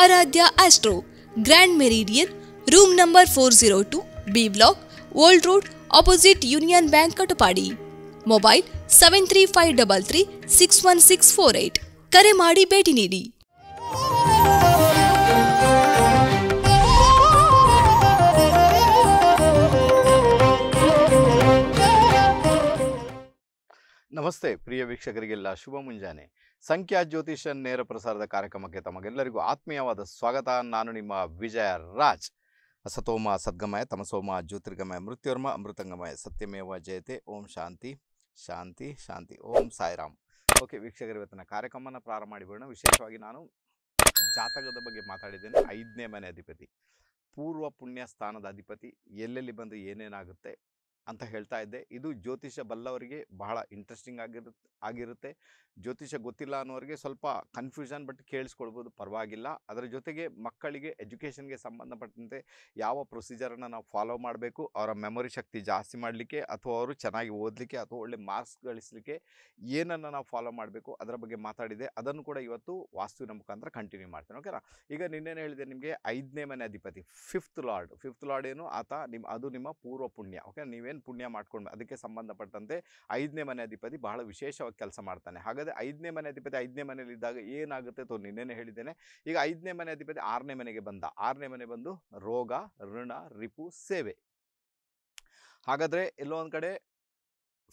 ಆರಾಧ್ಯ Astro Grand Meridian room number four zero two B block old road opposite Union Bank Katapadi mobile seven three five double three six one six four eight ಕರೆ ಮಾಡಿ ಭೇಟಿ ನೀಡಿ ನಮಸ್ತೆ ಪ್ರಿಯ ವೀಕ್ಷಕರಿಗೆಲ್ಲ ಶುಭ ಮುಂಜಾನೆ ಸಂಖ್ಯಾ ಜ್ಯೋತಿಷ ನೇರ ಪ್ರಸಾರದ ಕಾರ್ಯಕ್ರಮಕ್ಕೆ ತಮಗೆಲ್ಲರಿಗೂ ಆತ್ಮೀಯವಾದ ಸ್ವಾಗತ ನಾನು ನಿಮ್ಮ ವಿಜಯ ರಾಜ್ ಸತೋಮ ಸದ್ಗಮಯ ತಮಸೋಮ ಜ್ಯೋತಿರ್ಗಮಯ ಮೃತ್ಯುರ್ಮ ಅಮೃತಂಗಮಯ ಸತ್ಯಮೇವ ಜಯತೆ ಓಂ ಶಾಂತಿ ಶಾಂತಿ ಶಾಂತಿ ಓಂ ಸಾಯಿರಾಮ್ ಓಕೆ ವೀಕ್ಷಕರು ಇವತ್ತಿನ ಕಾರ್ಯಕ್ರಮನ ಪ್ರಾರಂಭ ಮಾಡಿಬಿಡೋಣ ವಿಶೇಷವಾಗಿ ನಾನು ಜಾತಕದ ಬಗ್ಗೆ ಮಾತಾಡಿದ್ದೇನೆ ಐದನೇ ಮನೆ ಅಧಿಪತಿ ಪೂರ್ವ ಪುಣ್ಯ ಸ್ಥಾನದ ಅಧಿಪತಿ ಎಲ್ಲೆಲ್ಲಿ ಬಂದು ಏನೇನಾಗುತ್ತೆ ಅಂತ ಹೇಳ್ತಾ ಇದ್ದೆ ಇದು ಜ್ಯೋತಿಷ ಬಲ್ಲವರಿಗೆ ಬಹಳ ಇಂಟ್ರೆಸ್ಟಿಂಗ್ ಆಗಿರುತ್ತೆ ಆಗಿರುತ್ತೆ ಜ್ಯೋತಿಷ ಗೊತ್ತಿಲ್ಲ ಅನ್ನೋರಿಗೆ ಸ್ವಲ್ಪ ಕನ್ಫ್ಯೂಷನ್ ಬಟ್ ಕೇಳಿಸ್ಕೊಳ್ಬೋದು ಪರವಾಗಿಲ್ಲ ಅದರ ಜೊತೆಗೆ ಮಕ್ಕಳಿಗೆ ಎಜುಕೇಷನ್ಗೆ ಸಂಬಂಧಪಟ್ಟಂತೆ ಯಾವ ಪ್ರೊಸೀಜರನ್ನು ನಾವು ಫಾಲೋ ಮಾಡಬೇಕು ಅವರ ಮೆಮೊರಿ ಶಕ್ತಿ ಜಾಸ್ತಿ ಮಾಡಲಿಕ್ಕೆ ಅಥವಾ ಅವರು ಚೆನ್ನಾಗಿ ಓದಲಿಕ್ಕೆ ಅಥವಾ ಒಳ್ಳೆ ಮಾರ್ಕ್ಸ್ ಗಳಿಸಲಿಕ್ಕೆ ಏನನ್ನು ನಾವು ಫಾಲೋ ಮಾಡಬೇಕು ಅದರ ಬಗ್ಗೆ ಮಾತಾಡಿದೆ ಅದನ್ನು ಕೂಡ ಇವತ್ತು ವಾಸ್ತುವಿನ ಮುಖಾಂತರ ಕಂಟಿನ್ಯೂ ಮಾಡ್ತೇನೆ ಓಕೆನಾ ಈಗ ನಿನ್ನೇನು ಹೇಳಿದೆ ನಿಮಗೆ ಐದನೇ ಮನೆ ಅಧಿಪತಿ ಫಿಫ್ತ್ ಲಾರ್ಡ್ ಫಿಫ್ತ್ ಲಾರ್ಡ್ ಏನು ಆತ ನಿಮ್ಮ ಅದು ನಿಮ್ಮ ಪೂರ್ವ ಪುಣ್ಯ ಓಕೆ ನೀವೇ ಪುಣ್ಯ ಮಾಡ್ಕೊಂಡು ಅದಕ್ಕೆ ಸಂಬಂಧಪಟ್ಟಂತೆ ಐದನೇ ಮನೆ ಅಧಿಪತಿ ಬಹಳ ವಿಶೇಷವಾಗಿ ಕೆಲಸ ಮಾಡ್ತಾನೆ ಹಾಗಾದರೆ ಐದನೇ ಮನೆ ಅಧಿಪತಿ ಐದನೇ ಮನೆಯಲ್ಲಿ ಇದ್ದಾಗ ಏನಾಗುತ್ತೆ ತೋ ನಿನ್ನೆನೇ ಹೇಳಿದ್ದೇನೆ ಈಗ ಐದನೇ ಮನೆ ಅಧಿಪತಿ ಆರನೇ ಮನೆಗೆ ಬಂದ ಆರನೇ ಮನೆ ಬಂದು ರೋಗ ಋಣ ರಿಪು ಸೇವೆ ಹಾಗಾದರೆ ಎಲ್ಲೋ ಒಂದು ಕಡೆ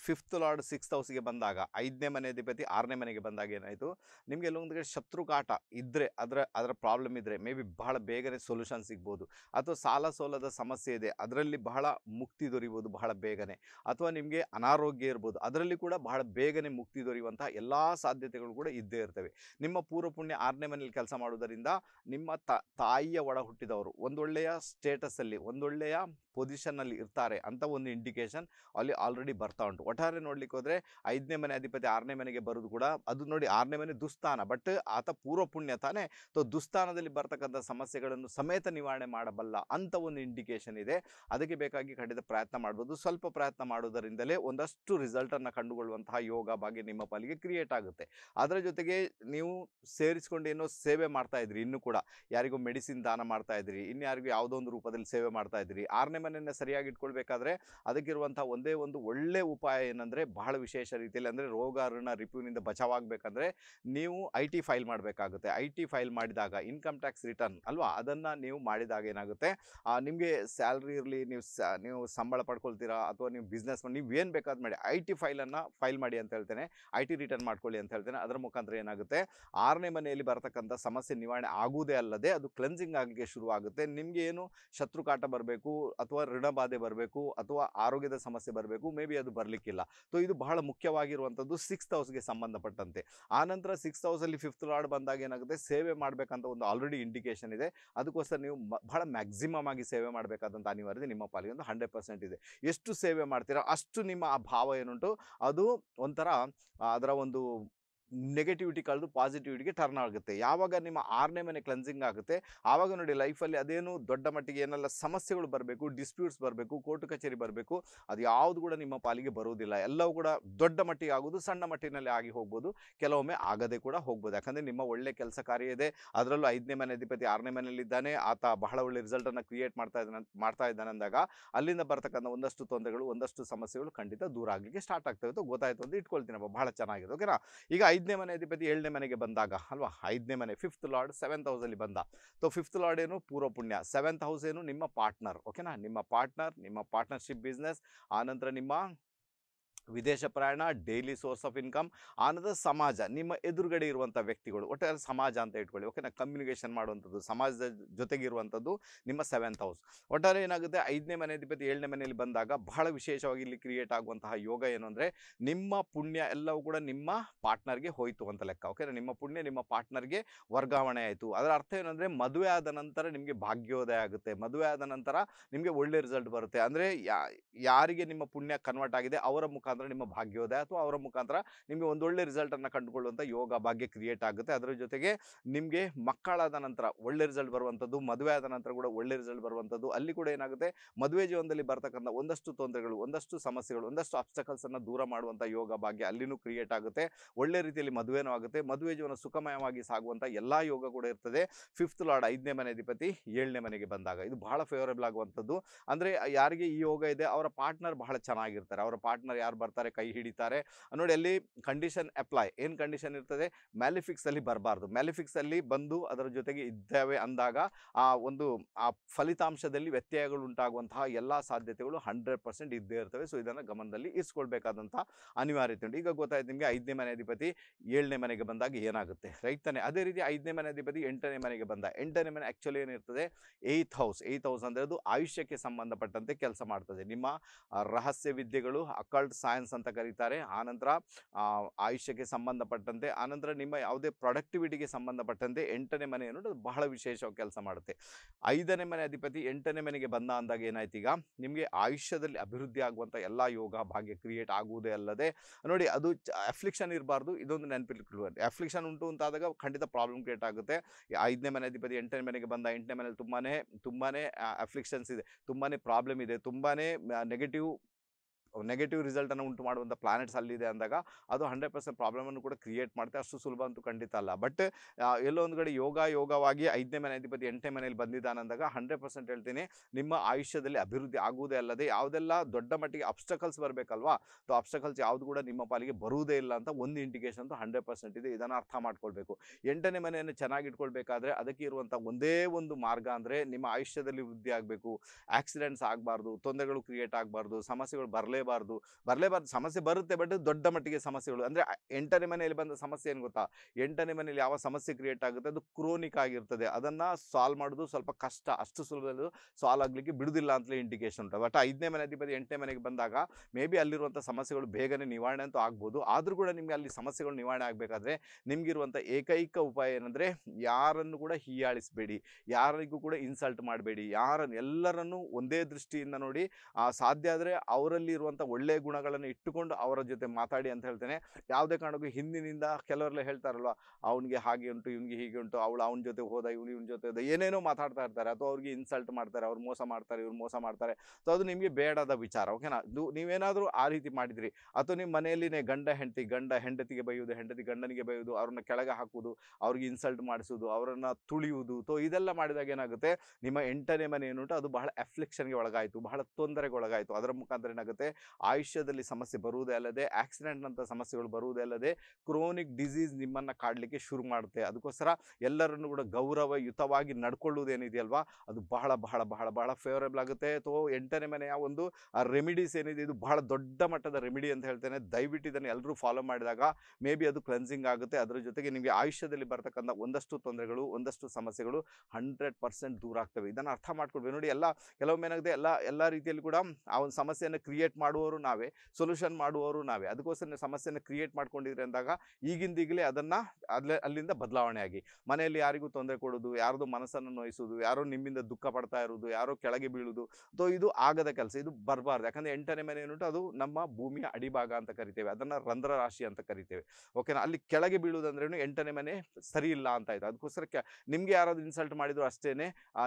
ಫಿಫ್ತ್ ಲಾರ್ಡ್ ಸಿಕ್ಸ್ತ್ ಹೌಸ್ಗೆ ಬಂದಾಗ ಐದನೇ ಮನೆ ಅಧಿಪತಿ ಆರನೇ ಮನೆಗೆ ಬಂದಾಗ ಏನಾಯಿತು ನಿಮಗೆ ಎಲ್ಲೊಂದು ಕಡೆ ಕಾಟ ಇದ್ದರೆ ಅದರ ಅದರ ಪ್ರಾಬ್ಲಮ್ ಇದ್ದರೆ ಮೇ ಬಿ ಬಹಳ ಬೇಗನೆ ಸೊಲ್ಯೂಷನ್ ಸಿಗ್ಬೋದು ಅಥವಾ ಸಾಲ ಸೋಲದ ಸಮಸ್ಯೆ ಇದೆ ಅದರಲ್ಲಿ ಬಹಳ ಮುಕ್ತಿ ದೊರೆಯುವುದು ಬಹಳ ಬೇಗನೆ ಅಥವಾ ನಿಮಗೆ ಅನಾರೋಗ್ಯ ಇರ್ಬೋದು ಅದರಲ್ಲಿ ಕೂಡ ಬಹಳ ಬೇಗನೆ ಮುಕ್ತಿ ದೊರೆಯುವಂಥ ಎಲ್ಲ ಸಾಧ್ಯತೆಗಳು ಕೂಡ ಇದ್ದೇ ಇರ್ತವೆ ನಿಮ್ಮ ಪೂರ್ವ ಪುಣ್ಯ ಆರನೇ ಮನೆಯಲ್ಲಿ ಕೆಲಸ ಮಾಡುವುದರಿಂದ ನಿಮ್ಮ ತ ತಾಯಿಯ ಒಳ ಹುಟ್ಟಿದವರು ಒಂದೊಳ್ಳೆಯ ಸ್ಟೇಟಸಲ್ಲಿ ಒಂದೊಳ್ಳೆಯ ಪೊಸಿಷನ್ನಲ್ಲಿ ಇರ್ತಾರೆ ಅಂತ ಒಂದು ಇಂಡಿಕೇಶನ್ ಅಲ್ಲಿ ಆಲ್ರೆಡಿ ಬರ್ತಾ ಉಂಟು ಒಟ್ಟಾರೆ ನೋಡ್ಲಿಕ್ಕೆ ಹೋದ್ರೆ ಐದನೇ ಮನೆ ಅಧಿಪತಿ ಆರನೇ ಮನೆಗೆ ಬರೋದು ಕೂಡ ಅದು ನೋಡಿ ಆರನೇ ಮನೆ ದುಸ್ಥಾನ ಬಟ್ ಆತ ಪೂರ್ವ ಪುಣ್ಯ ತಾನೇ ಸೊ ದುಸ್ಥಾನದಲ್ಲಿ ಬರ್ತಕ್ಕಂಥ ಸಮಸ್ಯೆಗಳನ್ನು ಸಮೇತ ನಿವಾರಣೆ ಮಾಡಬಲ್ಲ ಅಂತ ಒಂದು ಇಂಡಿಕೇಶನ್ ಇದೆ ಅದಕ್ಕೆ ಬೇಕಾಗಿ ಖಂಡಿತ ಪ್ರಯತ್ನ ಮಾಡ್ಬೋದು ಸ್ವಲ್ಪ ಪ್ರಯತ್ನ ಮಾಡೋದರಿಂದಲೇ ಒಂದಷ್ಟು ರಿಸಲ್ಟ್ ಅನ್ನ ಕಂಡುಕೊಳ್ಳುವಂತಹ ಯೋಗ ಭಾಗ್ಯ ನಿಮ್ಮ ಪಾಲಿಗೆ ಕ್ರಿಯೇಟ್ ಆಗುತ್ತೆ ಅದರ ಜೊತೆಗೆ ನೀವು ಸೇರಿಸಿಕೊಂಡು ಏನೋ ಸೇವೆ ಮಾಡ್ತಾ ಇದ್ರಿ ಇನ್ನು ಕೂಡ ಯಾರಿಗೂ ಮೆಡಿಸಿನ್ ದಾನ ಮಾಡ್ತಾ ಇದ್ರಿ ಇನ್ಯಾರಿಗೂ ಯಾವುದೋ ಒಂದು ರೂಪದಲ್ಲಿ ಸೇವೆ ಮಾಡ್ತಾ ಇದ್ರಿ ಆರನೇ ಮನೆಯನ್ನ ಸರಿಯಾಗಿ ಇಟ್ಕೊಳ್ಬೇಕಾದ್ರೆ ಅದಕ್ಕಿರುವಂತಹ ಒಂದೇ ಒಂದು ಒಳ್ಳೆ ಉಪಾಯ ಉಪಾಯ ಏನಂದರೆ ಬಹಳ ವಿಶೇಷ ರೀತಿಯಲ್ಲಿ ಅಂದರೆ ರೋಗ ಋಣ ರಿಪ್ಯೂನಿಂದ ಬಚಾವಾಗಬೇಕಂದ್ರೆ ನೀವು ಐ ಟಿ ಫೈಲ್ ಮಾಡಬೇಕಾಗುತ್ತೆ ಐ ಟಿ ಫೈಲ್ ಮಾಡಿದಾಗ ಇನ್ಕಮ್ ಟ್ಯಾಕ್ಸ್ ರಿಟರ್ನ್ ಅಲ್ವಾ ಅದನ್ನು ನೀವು ಮಾಡಿದಾಗ ಏನಾಗುತ್ತೆ ನಿಮಗೆ ಸ್ಯಾಲ್ರಿ ಇರಲಿ ನೀವು ನೀವು ಸಂಬಳ ಪಡ್ಕೊಳ್ತೀರಾ ಅಥವಾ ನೀವು ಬಿಸ್ನೆಸ್ ಮಾಡಿ ನೀವು ಏನು ಬೇಕಾದ ಮಾಡಿ ಐ ಟಿ ಫೈಲನ್ನು ಫೈಲ್ ಮಾಡಿ ಅಂತ ಹೇಳ್ತೇನೆ ಐ ಟಿ ರಿಟರ್ನ್ ಮಾಡ್ಕೊಳ್ಳಿ ಅಂತ ಹೇಳ್ತೇನೆ ಅದರ ಮುಖಾಂತರ ಏನಾಗುತ್ತೆ ಆರನೇ ಮನೆಯಲ್ಲಿ ಬರತಕ್ಕಂಥ ಸಮಸ್ಯೆ ನಿವಾರಣೆ ಆಗುವುದೇ ಅಲ್ಲದೆ ಅದು ಕ್ಲೆನ್ಸಿಂಗ್ ಆಗಲಿಕ್ಕೆ ಶುರುವಾಗುತ್ತೆ ನಿಮಗೆ ಏನು ಶತ್ರುಕಾಟ ಬರಬೇಕು ಅಥವಾ ಋಣಬಾಧೆ ಬರಬೇಕು ಅಥವಾ ಆರೋಗ್ಯದ ಸಮಸ್ಯೆ ಬರಬೇಕು ಮೇ ಬಿ ಅದು ಬರಲಿಕ್ಕೆ ಸಿಕ್ಕಿಲ್ಲ ಸೊ ಇದು ಬಹಳ ಮುಖ್ಯವಾಗಿರುವಂಥದ್ದು ಸಿಕ್ಸ್ತ್ ಹೌಸ್ಗೆ ಸಂಬಂಧಪಟ್ಟಂತೆ ಆನಂತರ ಸಿಕ್ಸ್ತ್ ಹೌಸಲ್ಲಿ ಫಿಫ್ತ್ ಲಾರ್ಡ್ ಬಂದಾಗ ಏನಾಗುತ್ತೆ ಸೇವೆ ಮಾಡಬೇಕಂತ ಒಂದು ಆಲ್ರೆಡಿ ಇಂಡಿಕೇಶನ್ ಇದೆ ಅದಕ್ಕೋಸ್ಕರ ನೀವು ಬಹಳ ಮ್ಯಾಕ್ಸಿಮಮ್ ಆಗಿ ಸೇವೆ ಮಾಡಬೇಕಾದಂಥ ಅನಿವಾರ್ಯತೆ ನಿಮ್ಮ ಪಾಲಿಗೆ ಒಂದು ಹಂಡ್ರೆಡ್ ಪರ್ಸೆಂಟ್ ಇದೆ ಎಷ್ಟು ಸೇವೆ ಮಾಡ್ತೀರೋ ಅಷ್ಟು ನಿಮ್ಮ ಆ ಭಾವ ಏನುಂಟು ಅದು ಒಂಥರ ಅದರ ಒಂದು ನೆಗೆಟಿವಿಟಿ ಕಳೆದು ಪಾಸಿಟಿವಿಟಿಗೆ ಟರ್ನ್ ಆಗುತ್ತೆ ಯಾವಾಗ ನಿಮ್ಮ ಆರನೇ ಮನೆ ಕ್ಲೆನ್ಸಿಂಗ್ ಆಗುತ್ತೆ ಆವಾಗ ನೋಡಿ ಲೈಫಲ್ಲಿ ಅದೇನು ದೊಡ್ಡ ಮಟ್ಟಿಗೆ ಏನೆಲ್ಲ ಸಮಸ್ಯೆಗಳು ಬರಬೇಕು ಡಿಸ್ಪ್ಯೂಟ್ಸ್ ಬರಬೇಕು ಕೋರ್ಟ್ ಕಚೇರಿ ಬರಬೇಕು ಅದು ಯಾವುದು ಕೂಡ ನಿಮ್ಮ ಪಾಲಿಗೆ ಬರುವುದಿಲ್ಲ ಎಲ್ಲವೂ ಕೂಡ ದೊಡ್ಡ ಮಟ್ಟಿಗೆ ಆಗೋದು ಸಣ್ಣ ಮಟ್ಟಿನಲ್ಲಿ ಆಗಿ ಹೋಗ್ಬೋದು ಕೆಲವೊಮ್ಮೆ ಆಗದೆ ಕೂಡ ಹೋಗ್ಬೋದು ಯಾಕಂದರೆ ನಿಮ್ಮ ಒಳ್ಳೆ ಕೆಲಸ ಕಾರ್ಯ ಇದೆ ಅದರಲ್ಲೂ ಐದನೇ ಮನೆ ಅಧಿಪತಿ ಆರನೇ ಮನೆಯಲ್ಲಿದ್ದಾನೆ ಆತ ಬಹಳ ಒಳ್ಳೆ ರಿಸಲ್ಟನ್ನು ಕ್ರಿಯೇಟ್ ಮಾಡ್ತಾ ಇದ್ದಾನೆ ಮಾಡ್ತಾ ಇದ್ದಾನೆ ಅಂದಾಗ ಅಲ್ಲಿಂದ ಬರ್ತಕ್ಕಂಥ ಒಂದಷ್ಟು ತೊಂದರೆಗಳು ಒಂದಷ್ಟು ಸಮಸ್ಯೆಗಳು ಖಂಡಿತ ದೂರ ಆಗಲಿಕ್ಕೆ ಸ್ಟಾರ್ಟ್ ಆಗ್ತವೆ ಗೊತ್ತಾಯ್ತು ಅಂತ ಇಟ್ಕೊಳ್ತೀನಪ್ಪ ಬಹಳ ಚೆನ್ನಾಗಿದೆ ಓಕೆನಾ ಈಗ ಐದು ಐದನೇ ಮನೆ ಅಧಿಪತಿ ಏಳನೇ ಮನೆಗೆ ಬಂದಾಗ ಅಲ್ವಾ ಐದನೇ ಮನೆ ಫಿಫ್ತ್ ಲಾರ್ಡ್ ಸೆವೆಂತ್ ಹೌಸಲ್ಲಿ ಬಂದ ಸೊ ಫಿಫ್ತ್ ಲಾರ್ಡ್ ಏನು ಪೂರ್ವ ಪುಣ್ಯ ಸೆವೆಂತ್ ಹೌಸ್ ಏನು ನಿಮ್ಮ ಪಾರ್ಟ್ನರ್ ಓಕೆನಾ ನಿಮ್ಮ ಪಾರ್ಟ್ನರ್ ನಿಮ್ಮ ಪಾರ್ಟ್ನರ್ಶಿಪ್ ಬಿಸ್ನೆಸ್ ಆನಂತರ ನಿಮ್ಮ ವಿದೇಶ ಪ್ರಯಾಣ ಡೈಲಿ ಸೋರ್ಸ್ ಆಫ್ ಇನ್ಕಮ್ ಆನದ ಸಮಾಜ ನಿಮ್ಮ ಎದುರುಗಡೆ ಇರುವಂಥ ವ್ಯಕ್ತಿಗಳು ಒಟ್ಟಾರೆ ಸಮಾಜ ಅಂತ ಇಟ್ಕೊಳ್ಳಿ ಓಕೆನಾ ಕಮ್ಯುನಿಕೇಷನ್ ಮಾಡುವಂಥದ್ದು ಸಮಾಜದ ಜೊತೆಗಿರುವಂಥದ್ದು ನಿಮ್ಮ ಸೆವೆಂತ್ ಹೌಸ್ ಒಟ್ಟಾರೆ ಏನಾಗುತ್ತೆ ಐದನೇ ಮನೆ ಅಧಿಪತಿ ಏಳನೇ ಮನೆಯಲ್ಲಿ ಬಂದಾಗ ಬಹಳ ವಿಶೇಷವಾಗಿ ಇಲ್ಲಿ ಕ್ರಿಯೇಟ್ ಆಗುವಂತಹ ಯೋಗ ಏನು ಅಂದರೆ ನಿಮ್ಮ ಪುಣ್ಯ ಎಲ್ಲವೂ ಕೂಡ ನಿಮ್ಮ ಪಾರ್ಟ್ನರ್ಗೆ ಹೋಯಿತು ಅಂತ ಲೆಕ್ಕ ಓಕೆನಾ ನಿಮ್ಮ ಪುಣ್ಯ ನಿಮ್ಮ ಪಾರ್ಟ್ನರ್ಗೆ ವರ್ಗಾವಣೆ ಆಯಿತು ಅದರ ಅರ್ಥ ಏನಂದರೆ ಮದುವೆ ಆದ ನಂತರ ನಿಮಗೆ ಭಾಗ್ಯೋದಯ ಆಗುತ್ತೆ ಮದುವೆ ಆದ ನಂತರ ನಿಮಗೆ ಒಳ್ಳೆ ರಿಸಲ್ಟ್ ಬರುತ್ತೆ ಅಂದರೆ ಯಾರಿಗೆ ನಿಮ್ಮ ಪುಣ್ಯ ಕನ್ವರ್ಟ್ ಆಗಿದೆ ಅವರ ಮುಖ ಮುಖಾಂತರ ನಿಮ್ಮ ಭಾಗ್ಯೋದಯ ಅಥವಾ ಅವರ ಮುಖಾಂತರ ನಿಮಗೆ ಒಂದೊಳ್ಳೆ ರಿಸಲ್ಟನ್ನು ಕಂಡುಕೊಳ್ಳುವಂಥ ಯೋಗ ಭಾಗ್ಯ ಕ್ರಿಯೇಟ್ ಆಗುತ್ತೆ ಅದರ ಜೊತೆಗೆ ನಿಮಗೆ ಮಕ್ಕಳಾದ ನಂತರ ಒಳ್ಳೆ ರಿಸಲ್ಟ್ ಬರುವಂಥದ್ದು ಮದುವೆ ಆದ ನಂತರ ಕೂಡ ಒಳ್ಳೆ ರಿಸಲ್ಟ್ ಬರುವಂಥದ್ದು ಅಲ್ಲಿ ಕೂಡ ಏನಾಗುತ್ತೆ ಮದುವೆ ಜೀವನದಲ್ಲಿ ಬರ್ತಕ್ಕಂಥ ಒಂದಷ್ಟು ತೊಂದರೆಗಳು ಒಂದಷ್ಟು ಸಮಸ್ಯೆಗಳು ಒಂದಷ್ಟು ಅನ್ನು ದೂರ ಮಾಡುವಂಥ ಯೋಗ ಭಾಗ್ಯ ಅಲ್ಲಿನೂ ಕ್ರಿಯೇಟ್ ಆಗುತ್ತೆ ಒಳ್ಳೆ ರೀತಿಯಲ್ಲಿ ಮದುವೆನೂ ಆಗುತ್ತೆ ಮದುವೆ ಜೀವನ ಸುಖಮಯವಾಗಿ ಸಾಗುವಂಥ ಎಲ್ಲ ಯೋಗ ಕೂಡ ಇರ್ತದೆ ಫಿಫ್ತ್ ಲಾರ್ಡ್ ಐದನೇ ಮನೆ ಅಧಿಪತಿ ಏಳನೇ ಮನೆಗೆ ಬಂದಾಗ ಇದು ಬಹಳ ಫೇವರೇಬಲ್ ಆಗುವಂಥದ್ದು ಅಂದರೆ ಯಾರಿಗೆ ಈ ಯೋಗ ಇದೆ ಅವರ ಪಾರ್ಟ್ನರ್ ಬಹಳ ಚೆನ್ನಾಗಿರ್ತಾರೆ ಅವರ ಪಾರ್ಟ್ನರ್ ಯಾರು ಬರ್ತಾರೆ ಕೈ ಹಿಡಿತಾರೆ ನೋಡಿ ಅಲ್ಲಿ ಕಂಡೀಷನ್ ಅಪ್ಲೈ ಏನು ಕಂಡೀಷನ್ ಇರ್ತದೆ ಮ್ಯಾಲಿಫಿಕ್ಸ್ ಮ್ಯಾಲಿಫಿಕ್ಸಲ್ಲಿ ಬರಬಾರ್ದು ಅಲ್ಲಿ ಬಂದು ಅದರ ಜೊತೆಗೆ ಇದ್ದಾವೆ ಅಂದಾಗ ಆ ಒಂದು ಆ ಫಲಿತಾಂಶದಲ್ಲಿ ವ್ಯತ್ಯಯಗಳು ಉಂಟಾಗುವಂತಹ ಎಲ್ಲ ಸಾಧ್ಯತೆಗಳು ಹಂಡ್ರೆಡ್ ಪರ್ಸೆಂಟ್ ಇದ್ದೇ ಇರ್ತವೆ ಸೊ ಇದನ್ನು ಗಮನದಲ್ಲಿ ಇರಿಸ್ಕೊಳ್ಬೇಕಾದಂಥ ಅನಿವಾರ್ಯತೆ ಉಂಟು ಈಗ ಗೊತ್ತಾಯ್ತು ನಿಮಗೆ ಐದನೇ ಮನೆ ಅಧಿಪತಿ ಏಳನೇ ಮನೆಗೆ ಬಂದಾಗ ಏನಾಗುತ್ತೆ ರೈಟ್ ತಾನೆ ಅದೇ ರೀತಿ ಐದನೇ ಮನೆ ಅಧಿಪತಿ ಎಂಟನೇ ಮನೆಗೆ ಬಂದ ಎಂಟನೇ ಮನೆ ಆ್ಯಕ್ಚುಲಿ ಏನಿರ್ತದೆ ಏಯ್ತ್ ಹೌಸ್ ಏಯ್ತ್ ಹೌಸ್ ಅಂದ್ರೆ ಅದು ಆಯುಷ್ಯಕ್ಕೆ ಸಂಬಂಧಪಟ್ಟಂತೆ ಕೆಲಸ ಮಾಡ್ತದೆ ನಿಮ್ಮ ರಹಸ್ಯ ವಿದ್ಯೆಗಳು ಅಕಲ್ಟ್ ಸೈನ್ಸ್ ಅಂತ ಕರೀತಾರೆ ಆನಂತರ ಆಯುಷ್ಯಕ್ಕೆ ಸಂಬಂಧಪಟ್ಟಂತೆ ಆನಂತರ ನಿಮ್ಮ ಯಾವುದೇ ಪ್ರೊಡಕ್ಟಿವಿಟಿಗೆ ಸಂಬಂಧಪಟ್ಟಂತೆ ಎಂಟನೇ ಮನೆ ಅನ್ನೋದು ಬಹಳ ವಿಶೇಷವಾಗಿ ಕೆಲಸ ಮಾಡುತ್ತೆ ಐದನೇ ಮನೆ ಅಧಿಪತಿ ಎಂಟನೇ ಮನೆಗೆ ಬಂದ ಅಂದಾಗ ಏನಾಯ್ತು ಈಗ ನಿಮಗೆ ಆಯುಷ್ಯದಲ್ಲಿ ಅಭಿವೃದ್ಧಿ ಆಗುವಂಥ ಎಲ್ಲ ಯೋಗ ಭಾಗ್ಯ ಕ್ರಿಯೇಟ್ ಆಗುವುದೇ ಅಲ್ಲದೆ ನೋಡಿ ಅದು ಅಫ್ಲಿಕ್ಷನ್ ಇರಬಾರ್ದು ಇದೊಂದು ನೆನಪಿಟ್ಕೊಳ್ಳುವ ಅಫ್ಲಿಕ್ಷನ್ ಉಂಟು ಅಂತಾದಾಗ ಖಂಡಿತ ಪ್ರಾಬ್ಲಮ್ ಕ್ರಿಯೇಟ್ ಆಗುತ್ತೆ ಐದನೇ ಮನೆ ಅಧಿಪತಿ ಎಂಟನೇ ಮನೆಗೆ ಬಂದ ಎಂಟನೇ ಮನೇಲಿ ತುಂಬಾ ತುಂಬಾ ಅಫ್ಲಿಕ್ಷನ್ಸ್ ಇದೆ ತುಂಬಾ ಪ್ರಾಬ್ಲಮ್ ಇದೆ ತುಂಬಾ ನೆಗೆಟಿವ್ ನೆಗೆಟಿವ್ ರಿಸಲ್ಟನ್ನು ಉಂಟು ಮಾಡುವಂಥ ಪ್ಲಾನೆಟ್ಸ್ ಅಲ್ಲಿದೆ ಅಂದಾಗ ಅದು ಹಂಡ್ರೆಡ್ ಪರ್ಸೆಂಟ್ ಪ್ರಾಬ್ಲಮನ್ನು ಕೂಡ ಕ್ರಿಯೇಟ್ ಮಾಡುತ್ತೆ ಅಷ್ಟು ಸುಲಭ ಅಂತೂ ಖಂಡಿತ ಅಲ್ಲ ಬಟ್ ಎಲ್ಲೋ ಒಂದು ಕಡೆ ಯೋಗ ಯೋಗವಾಗಿ ಐದನೇ ಮನೆ ಅಧಿಪತಿ ಎಂಟನೇ ಮನೆಯಲ್ಲಿ ಬಂದಿದ್ದಾನಂದಾಗ ಹಂಡ್ರೆಡ್ ಪರ್ಸೆಂಟ್ ಹೇಳ್ತೀನಿ ನಿಮ್ಮ ಆಯುಷ್ಯದಲ್ಲಿ ಅಭಿವೃದ್ಧಿ ಆಗುವುದೇ ಅಲ್ಲದೆ ಯಾವುದೆಲ್ಲ ದೊಡ್ಡ ಮಟ್ಟಿಗೆ ಅಬ್ಸ್ಟಕಲ್ಸ್ ಬರಬೇಕಲ್ವಾ ಸೊ ಅಬ್ಸ್ಟಕಲ್ಸ್ ಯಾವುದು ಕೂಡ ನಿಮ್ಮ ಪಾಲಿಗೆ ಬರುವುದೇ ಇಲ್ಲ ಅಂತ ಒಂದು ಇಂಡಿಕೇಶನ್ ಅಂತೂ ಹಂಡ್ರೆಡ್ ಪರ್ಸೆಂಟ್ ಇದೆ ಇದನ್ನು ಅರ್ಥ ಮಾಡ್ಕೊಳ್ಬೇಕು ಎಂಟನೇ ಮನೆಯನ್ನು ಚೆನ್ನಾಗಿ ಇಟ್ಕೊಳ್ಬೇಕಾದ್ರೆ ಅದಕ್ಕೆ ಇರುವಂಥ ಒಂದೇ ಒಂದು ಮಾರ್ಗ ಅಂದರೆ ನಿಮ್ಮ ಆಯುಷ್ಯದಲ್ಲಿ ವೃದ್ಧಿ ಆಗಬೇಕು ಆಕ್ಸಿಡೆಂಟ್ಸ್ ಆಗಬಾರ್ದು ತೊಂದರೆಗಳು ಕ್ರಿಯೇಟ್ ಆಗಬಾರ್ದು ಸಮಸ್ಯೆಗಳು ಬರಲೇ ಬರಲೇಬಾರ್ದು ಬರಲೇಬಾರ್ದು ಸಮಸ್ಯೆ ಬರುತ್ತೆ ಬಟ್ ದೊಡ್ಡ ಮಟ್ಟಿಗೆ ಸಮಸ್ಯೆಗಳು ಅಂದರೆ ಎಂಟನೇ ಮನೆಯಲ್ಲಿ ಬಂದ ಸಮಸ್ಯೆ ಏನು ಗೊತ್ತಾ ಎಂಟನೇ ಮನೆಯಲ್ಲಿ ಯಾವ ಸಮಸ್ಯೆ ಕ್ರಿಯೇಟ್ ಆಗುತ್ತೆ ಅದು ಕ್ರೋನಿಕ್ ಆಗಿರ್ತದೆ ಅದನ್ನು ಸಾಲ್ವ್ ಮಾಡೋದು ಸ್ವಲ್ಪ ಕಷ್ಟ ಅಷ್ಟು ಸುಲಭದಲ್ಲಿ ಸಾಲ್ವ್ ಆಗಲಿಕ್ಕೆ ಬಿಡುದಿಲ್ಲ ಅಂತಲೇ ಇಂಡಿಕೇಶನ್ ಉಂಟು ಬಟ್ ಐದನೇ ಮನೆ ಅಧಿಪತಿ ಎಂಟನೇ ಮನೆಗೆ ಬಂದಾಗ ಮೇ ಬಿ ಅಲ್ಲಿರುವಂಥ ಸಮಸ್ಯೆಗಳು ಬೇಗನೆ ನಿವಾರಣೆ ಅಂತೂ ಆಗ್ಬೋದು ಆದರೂ ಕೂಡ ನಿಮಗೆ ಅಲ್ಲಿ ಸಮಸ್ಯೆಗಳು ನಿವಾರಣೆ ಆಗಬೇಕಾದ್ರೆ ನಿಮಗಿರುವಂಥ ಏಕೈಕ ಉಪಾಯ ಏನಂದರೆ ಯಾರನ್ನು ಕೂಡ ಹೀಯಾಳಿಸಬೇಡಿ ಯಾರಿಗೂ ಕೂಡ ಇನ್ಸಲ್ಟ್ ಮಾಡಬೇಡಿ ಯಾರನ್ನು ಎಲ್ಲರನ್ನು ಒಂದೇ ದೃಷ್ಟಿಯಿಂದ ನೋಡಿ ಸಾಧ್ಯ ಆದರೆ ಅವರಲ್ಲಿ ಇರುವಂಥ ಒಳ್ಳೆಯ ಗುಣಗಳನ್ನು ಇಟ್ಟುಕೊಂಡು ಅವರ ಜೊತೆ ಮಾತಾಡಿ ಅಂತ ಹೇಳ್ತೇನೆ ಯಾವುದೇ ಕಾರಣಕ್ಕೂ ಹಿಂದಿನಿಂದ ಕೆಲವರಲ್ಲೇ ಹೇಳ್ತಾರಲ್ವ ಅವನಿಗೆ ಹಾಗೆ ಉಂಟು ಇವನಿಗೆ ಹೀಗೆ ಉಂಟು ಅವಳು ಅವನ ಜೊತೆ ಹೋದ ಇವನು ಇವನ ಜೊತೆ ಏನೇನೋ ಮಾತಾಡ್ತಾ ಇರ್ತಾರೆ ಅಥವಾ ಅವ್ರಿಗೆ ಇನ್ಸಲ್ಟ್ ಮಾಡ್ತಾರೆ ಅವ್ರು ಮೋಸ ಮಾಡ್ತಾರೆ ಇವ್ರು ಮೋಸ ಮಾಡ್ತಾರೆ ಸೊ ಅದು ನಿಮಗೆ ಬೇಡದ ವಿಚಾರ ಓಕೆನಾ ನೀವೇನಾದರೂ ಆ ರೀತಿ ಮಾಡಿದ್ರಿ ಅಥವಾ ನಿಮ್ಮ ಮನೆಯಲ್ಲಿನೇ ಗಂಡ ಹೆಂಡತಿ ಗಂಡ ಹೆಂಡತಿಗೆ ಬೈಯೋದು ಹೆಂಡತಿ ಗಂಡನಿಗೆ ಬೈಯುವುದು ಅವ್ರನ್ನ ಕೆಳಗೆ ಹಾಕುವುದು ಅವ್ರಿಗೆ ಇನ್ಸಲ್ಟ್ ಮಾಡಿಸೋದು ಅವರನ್ನು ತುಳಿಯುವುದು ಸೊ ಇದೆಲ್ಲ ಮಾಡಿದಾಗ ಏನಾಗುತ್ತೆ ನಿಮ್ಮ ಎಂಟನೇ ಮನೆ ಏನುಂಟು ಅದು ಬಹಳ ಅಫ್ಲಿಕ್ಷನ್ಗೆ ಒಳಗಾಯಿತು ಬಹಳ ತೊಂದರೆಗೆ ಒಳಗಾಯಿತು ಅದರ ಮುಖಾಂತರ ಏನಾಗುತ್ತೆ ಆಯುಷ್ಯದಲ್ಲಿ ಸಮಸ್ಯೆ ಬರುವುದೇ ಅಲ್ಲದೆ ಆಕ್ಸಿಡೆಂಟ್ನಂಥ ಸಮಸ್ಯೆಗಳು ಬರುವುದೇ ಅಲ್ಲದೆ ಕ್ರೋನಿಕ್ ಡಿಸೀಸ್ ನಿಮ್ಮನ್ನು ಕಾಡಲಿಕ್ಕೆ ಶುರು ಮಾಡುತ್ತೆ ಅದಕ್ಕೋಸ್ಕರ ಎಲ್ಲರನ್ನು ಕೂಡ ಗೌರವಯುತವಾಗಿ ನಡ್ಕೊಳ್ಳುವುದೇನಿದೆಯಲ್ವಾ ಅದು ಬಹಳ ಬಹಳ ಬಹಳ ಬಹಳ ಫೇವರೇಬಲ್ ಆಗುತ್ತೆ ಅಥವಾ ಎಂಟನೇ ಮನೆಯ ಒಂದು ರೆಮಿಡೀಸ್ ಏನಿದೆ ಇದು ಬಹಳ ದೊಡ್ಡ ಮಟ್ಟದ ರೆಮಿಡಿ ಅಂತ ಹೇಳ್ತೇನೆ ದಯವಿಟ್ಟು ಇದನ್ನು ಎಲ್ಲರೂ ಫಾಲೋ ಮಾಡಿದಾಗ ಮೇ ಬಿ ಅದು ಕ್ಲೆನ್ಸಿಂಗ್ ಆಗುತ್ತೆ ಅದರ ಜೊತೆಗೆ ನಿಮಗೆ ಆಯುಷ್ಯದಲ್ಲಿ ಬರ್ತಕ್ಕಂಥ ಒಂದಷ್ಟು ತೊಂದರೆಗಳು ಒಂದಷ್ಟು ಸಮಸ್ಯೆಗಳು ಹಂಡ್ರೆಡ್ ಪರ್ಸೆಂಟ್ ದೂರ ಆಗ್ತವೆ ಇದನ್ನು ಅರ್ಥ ಮಾಡ್ಕೊಳ್ಬೇಕು ನೋಡಿ ಎಲ್ಲ ಕೆಲವೊಮ್ಮೆ ಏನಾಗಿದೆ ಎಲ್ಲ ಎಲ್ಲ ರೀತಿಯಲ್ಲಿ ಕೂಡ ಆ ಒಂದು ಸಮಸ್ಯೆಯನ್ನು ಕ್ರಿಯೇಟ್ ಮಾಡಿ ಮಾಡುವವರು ನಾವೇ ಸೊಲ್ಯೂಷನ್ ಮಾಡುವವರು ನಾವೇ ಅದಕ್ಕೋಸ್ಕರ ಸಮಸ್ಯೆನ ಕ್ರಿಯೇಟ್ ಮಾಡ್ಕೊಂಡಿದ್ರೆ ಅಂದಾಗ ಈಗಿಂದೀಗಲೇ ಅದನ್ನು ಅಲ್ಲೇ ಅಲ್ಲಿಂದ ಬದಲಾವಣೆ ಆಗಿ ಮನೆಯಲ್ಲಿ ಯಾರಿಗೂ ತೊಂದರೆ ಕೊಡೋದು ಯಾರ್ದು ಮನಸ್ಸನ್ನು ನೋಯಿಸೋದು ಯಾರೋ ನಿಮ್ಮಿಂದ ದುಃಖ ಪಡ್ತಾ ಇರೋದು ಯಾರೋ ಕೆಳಗೆ ಬೀಳೋದು ಅಥವಾ ಇದು ಆಗದ ಕೆಲಸ ಇದು ಬರಬಾರ್ದು ಯಾಕಂದರೆ ಎಂಟನೇ ಮನೆ ಏನುಂಟು ಅದು ನಮ್ಮ ಭೂಮಿಯ ಅಡಿಭಾಗ ಅಂತ ಕರಿತೇವೆ ಅದನ್ನು ರಂಧ್ರ ರಾಶಿ ಅಂತ ಕರಿತೇವೆ ಓಕೆನಾ ಅಲ್ಲಿ ಕೆಳಗೆ ಬೀಳುವುದಂದ್ರೇನು ಎಂಟನೇ ಮನೆ ಸರಿ ಇಲ್ಲ ಅಂತ ಆಯಿತು ಅದಕ್ಕೋಸ್ಕರ ಕೆ ನಿಮಗೆ ಯಾರಾದರೂ ಇನ್ಸಲ್ಟ್ ಮಾಡಿದ್ರು ಅಷ್ಟೇ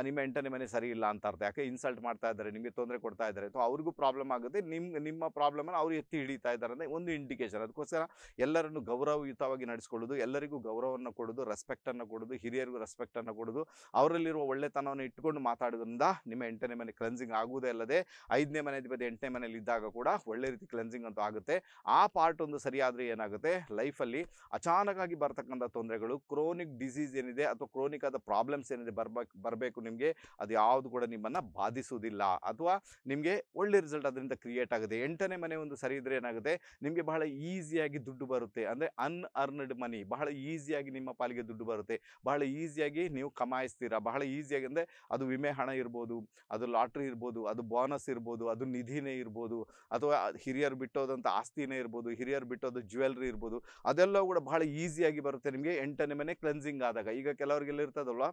ನಿಮ್ಮ ಎಂಟನೇ ಮನೆ ಸರಿ ಇಲ್ಲ ಅಂತ ಅರ್ಥ ಯಾಕೆ ಇನ್ಸಲ್ಟ್ ಮಾಡ್ತಾ ಇದ್ದಾರೆ ನಿಮಗೆ ತೊಂದರೆ ಕೊಡ್ತಾ ಇದ್ದಾರೆ ಅಥವಾ ಅವ್ರಿಗೂ ಪ್ರಾಬ್ಲಮ್ ಆಗುತ್ತೆ ನಿಮ್ಮ ನಿಮ್ಮ ಪ್ರಾಬ್ಲಮ್ ಪ್ರಾಬ್ಲಮನ್ನು ಅವರು ಎತ್ತಿ ಹಿಡಿತಾ ಇದ್ದಾರೆ ಅಂದರೆ ಒಂದು ಇಂಡಿಕೇಶನ್ ಅದಕ್ಕೋಸ್ಕರ ಎಲ್ಲರನ್ನು ಗೌರವಯುತವಾಗಿ ನಡೆಸ್ಕೊಳ್ಳೋದು ಎಲ್ಲರಿಗೂ ಗೌರವವನ್ನು ಕೊಡೋದು ರೆಸ್ಪೆಕ್ಟನ್ನು ಕೊಡೋದು ಹಿರಿಯರಿಗೂ ಅನ್ನು ಕೊಡೋದು ಅವರಲ್ಲಿರುವ ಒಳ್ಳೆತನವನ್ನು ಇಟ್ಕೊಂಡು ಮಾತಾಡೋದ್ರಿಂದ ನಿಮ್ಮ ಎಂಟನೇ ಮನೆ ಕ್ಲೆನ್ಸಿಂಗ್ ಆಗುವುದೇ ಅಲ್ಲದೆ ಐದನೇ ಮನೆ ಅಧಿಪತಿ ಎಂಟನೇ ಮನೇಲಿ ಇದ್ದಾಗ ಕೂಡ ಒಳ್ಳೆ ರೀತಿ ಕ್ಲೆನ್ಸಿಂಗ್ ಅಂತೂ ಆಗುತ್ತೆ ಆ ಪಾರ್ಟ್ ಒಂದು ಸರಿಯಾದರೆ ಏನಾಗುತ್ತೆ ಲೈಫಲ್ಲಿ ಅಚಾನಕಾಗಿ ಬರ್ತಕ್ಕಂಥ ತೊಂದರೆಗಳು ಕ್ರೋನಿಕ್ ಡಿಸೀಸ್ ಏನಿದೆ ಅಥವಾ ಕ್ರೋನಿಕ್ ಆದ ಪ್ರಾಬ್ಲಮ್ಸ್ ಏನಿದೆ ಬರ್ಬೇಕು ಬರಬೇಕು ನಿಮಗೆ ಅದು ಯಾವುದು ಕೂಡ ನಿಮ್ಮನ್ನು ಬಾಧಿಸುವುದಿಲ್ಲ ಅಥವಾ ನಿಮಗೆ ಒಳ್ಳೆ ರಿಸಲ್ಟ್ ಅದರಿಂದ ಕ್ರಿಯೇಟ್ ಆಗುತ್ತೆ ಏನಾಗುತ್ತೆ ಎಂಟನೇ ಮನೆ ಒಂದು ಸರಿ ಇದ್ರೆ ಏನಾಗುತ್ತೆ ನಿಮಗೆ ಬಹಳ ಈಸಿಯಾಗಿ ದುಡ್ಡು ಬರುತ್ತೆ ಅಂದರೆ ಅನ್ಅರ್ನ್ಡ್ ಮನಿ ಬಹಳ ಈಸಿಯಾಗಿ ನಿಮ್ಮ ಪಾಲಿಗೆ ದುಡ್ಡು ಬರುತ್ತೆ ಬಹಳ ಈಸಿಯಾಗಿ ನೀವು ಕಮಾಯಿಸ್ತೀರಾ ಬಹಳ ಈಸಿಯಾಗಿ ಅಂದರೆ ಅದು ವಿಮೆ ಹಣ ಇರ್ಬೋದು ಅದು ಲಾಟ್ರಿ ಇರ್ಬೋದು ಅದು ಬೋನಸ್ ಇರ್ಬೋದು ಅದು ನಿಧಿನೇ ಇರ್ಬೋದು ಅಥವಾ ಹಿರಿಯರು ಬಿಟ್ಟೋದಂಥ ಆಸ್ತಿನೇ ಇರ್ಬೋದು ಹಿರಿಯರು ಬಿಟ್ಟೋದು ಜ್ಯುವೆಲ್ರಿ ಇರ್ಬೋದು ಅದೆಲ್ಲ ಕೂಡ ಬಹಳ ಈಸಿಯಾಗಿ ಬರುತ್ತೆ ನಿಮಗೆ ಎಂಟನೇ ಮನೆ ಕ್ಲೆನ್ಸಿಂಗ್ ಆದಾಗ ಈಗ ಕೆಲವರಿಗೆಲ್ಲ ಇರ್ತದಲ್ವಾ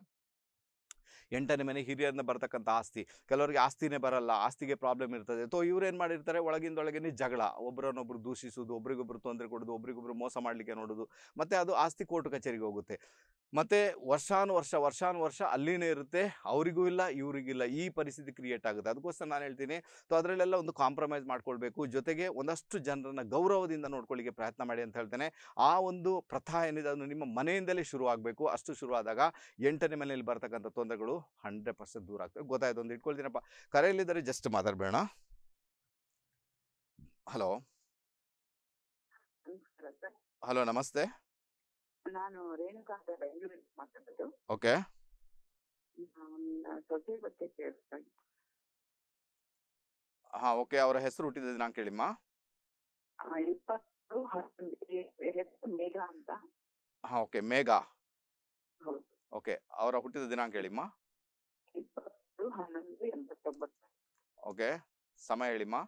ಎಂಟನೇ ಮನೆ ಹಿರಿಯರನ್ನ ಬರ್ತಕ್ಕಂಥ ಆಸ್ತಿ ಕೆಲವರಿಗೆ ಆಸ್ತಿನೇ ಬರಲ್ಲ ಆಸ್ತಿಗೆ ಪ್ರಾಬ್ಲಮ್ ಇರ್ತದೆ ಅಥವಾ ಇವ್ರು ಏನು ಮಾಡಿರ್ತಾರೆ ಒಳಗಿಂದೊಳಗೇನೆ ಜಗಳ ಒಬ್ಬರನ್ನೊಬ್ರು ದೂಷಿಸೋದು ಒಬ್ರಿಗೊಬ್ರು ತೊಂದರೆ ಕೊಡೋದು ಒಬ್ರಿಗೊಬ್ರು ಮೋಸ ಮಾಡಲಿಕ್ಕೆ ನೋಡೋದು ಮತ್ತು ಅದು ಆಸ್ತಿ ಕೋರ್ಟ್ ಕಚೇರಿಗೆ ಹೋಗುತ್ತೆ ಮತ್ತೆ ವರ್ಷ ವರ್ಷಾನು ವರ್ಷ ಅಲ್ಲಿನೇ ಇರುತ್ತೆ ಅವರಿಗೂ ಇಲ್ಲ ಇವರಿಗಿಲ್ಲ ಈ ಪರಿಸ್ಥಿತಿ ಕ್ರಿಯೇಟ್ ಆಗುತ್ತೆ ಅದಕ್ಕೋಸ್ಕರ ನಾನು ಹೇಳ್ತೀನಿ ಸೊ ಅದರಲ್ಲೆಲ್ಲ ಒಂದು ಕಾಂಪ್ರಮೈಸ್ ಮಾಡ್ಕೊಳ್ಬೇಕು ಜೊತೆಗೆ ಒಂದಷ್ಟು ಜನರನ್ನ ಗೌರವದಿಂದ ನೋಡ್ಕೊಳ್ಳಿಕ್ಕೆ ಪ್ರಯತ್ನ ಮಾಡಿ ಅಂತ ಹೇಳ್ತೇನೆ ಆ ಒಂದು ಪ್ರಥಾ ಏನಿದೆ ಅದು ನಿಮ್ಮ ಮನೆಯಿಂದಲೇ ಶುರು ಆಗಬೇಕು ಅಷ್ಟು ಶುರುವಾದಾಗ ಎಂಟನೇ ಮನೆಯಲ್ಲಿ ಬರ್ತಕ್ಕಂಥ ತೊಂದರೆಗಳು ಹಂಡ್ರೆಡ್ ಪರ್ಸೆಂಟ್ ದೂರ ಆಗ್ತವೆ ಗೊತ್ತಾಯ್ತು ಒಂದು ಇಟ್ಕೊಳ್ತೀನಪ್ಪ ಕರೆಯಲ್ಲಿದ್ದರೆ ಜಸ್ಟ್ ಮಾತಾಡಬೇಡ ಹಲೋ ಹಲೋ ನಮಸ್ತೆ ನಾನು ರೇಣುಕಾ ಅಂತ ಬೆಂಗಳೂರಿಂದ ಮಾತಾಡೋದು ಓಕೆ ನಾನ್ ಸೊಸೆ ಬಗ್ಗೆ ಕೇಳ್ಸ್ಕೊಂಡು ಹಾ ಓಕೆ ಅವರ ಹೆಸರು ಹುಟ್ಟಿದ ದಿನಾಂಕ ಹೇಳಿಮ್ಮ ಇಪ್ಪತ್ತು ಹನ್ನೊಂದು ಮೇಘ ಅಂತ ಹಾ ಓಕೆ ಮೇಘ ಓಕೆ ಅವರ ಹುಟ್ಟಿದ ದಿನಾಂಕ ಹೇಳಿಮ್ಮ ಇಪ್ಪತ್ತು ಹನ್ನೊಂದು ಎಂಬತ್ತೊಂಬತ್ತು ಓಕೆ ಸಮಯ ಹೇಳಿಮ್ಮ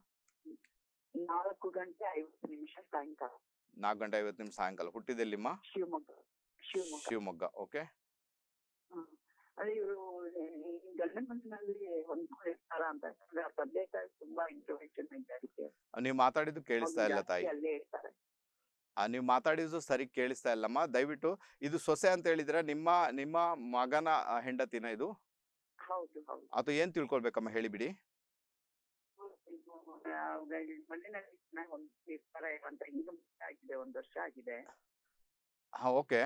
ನಾಲ್ಕು ಗಂಟೆ ಐವತ್ತು ನಿಮಿಷ ಸಾಯಂಕಾಲ ನಾಲ್ಕು ಗಂಟೆ ಐವತ್ತು ನಿಮಿಷ ಸಾಯಂಕಾಲ ಹುಟ್ಟಿದೆಲ್ಲಿ ಶಿವಮೊಗ್ಗ ಓಕೆ ನೀವು ಮಾತಾಡಿದ್ದು ಕೇಳಿಸ್ತಾ ಇಲ್ಲ ತಾಯಿ ನೀವು ಮಾತಾಡಿದ್ದು ಸರಿ ಕೇಳಿಸ್ತಾ ಇಲ್ಲಮ್ಮ ದಯವಿಟ್ಟು ಇದು ಸೊಸೆ ಅಂತ ಹೇಳಿದ್ರೆ ನಿಮ್ಮ ನಿಮ್ಮ ಮಗನ ಹೆಂಡತಿನ ಇದು ಅಥವಾ ಏನ್ ತಿಳ್ಕೊಳ್ಬೇಕಮ್ಮ ಹೇಳಿಬಿಡಿ ಮಣ್ಣಿನಲ್ಲಿ ಆಗಿದೆ ಒಂದ್ ವರ್ಷ ಆಗಿದೆ ಓಕೆ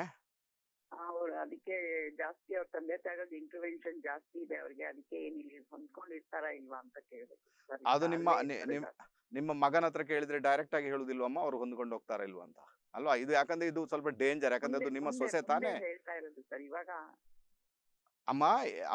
ಅವ್ರು ಅದಕ್ಕೆ ಜಾಸ್ತಿ ಅವ್ರ ತಂದೆ ತಾಯಿಗಳ ಇಂಟರ್ವೆನ್ಷನ್ ಜಾಸ್ತಿ ಇದೆ ಅವ್ರಿಗೆ ಅದಕ್ಕೆ ಏನ್ ಇಲ್ಲಿ ಹೊಂದ್ಕೊಂಡಿರ್ತಾರ ಇಲ್ವಾ ಅಂತ ಕೇಳಿದೆ ಅದು ನಿಮ್ಮ ನಿಮ್ಮ ಮಗನ ಹತ್ರ ಕೇಳಿದ್ರೆ ಡೈರೆಕ್ಟ್ ಆಗಿ ಹೇಳುದಿಲ್ವಮ್ಮ ಅವ್ರು ಹೊಂದ್ಕೊಂಡು ಹೋಗ್ತಾರ ಇಲ್ವಾ ಅಂತ ಅಲ್ವಾ ಇದು ಯಾಕಂದ್ರೆ ಇದು ಸ್ವಲ್ಪ ಡೇಂಜರ್ ಯಾಕಂದ್ರೆ ಅದು ನಿಮ್ಮ ಸೊಸೆ ತಾನೇ ಹೇಳ್ತಾ ಇರೋದು ಸರ್ ಇವಾಗ ಅಮ್ಮ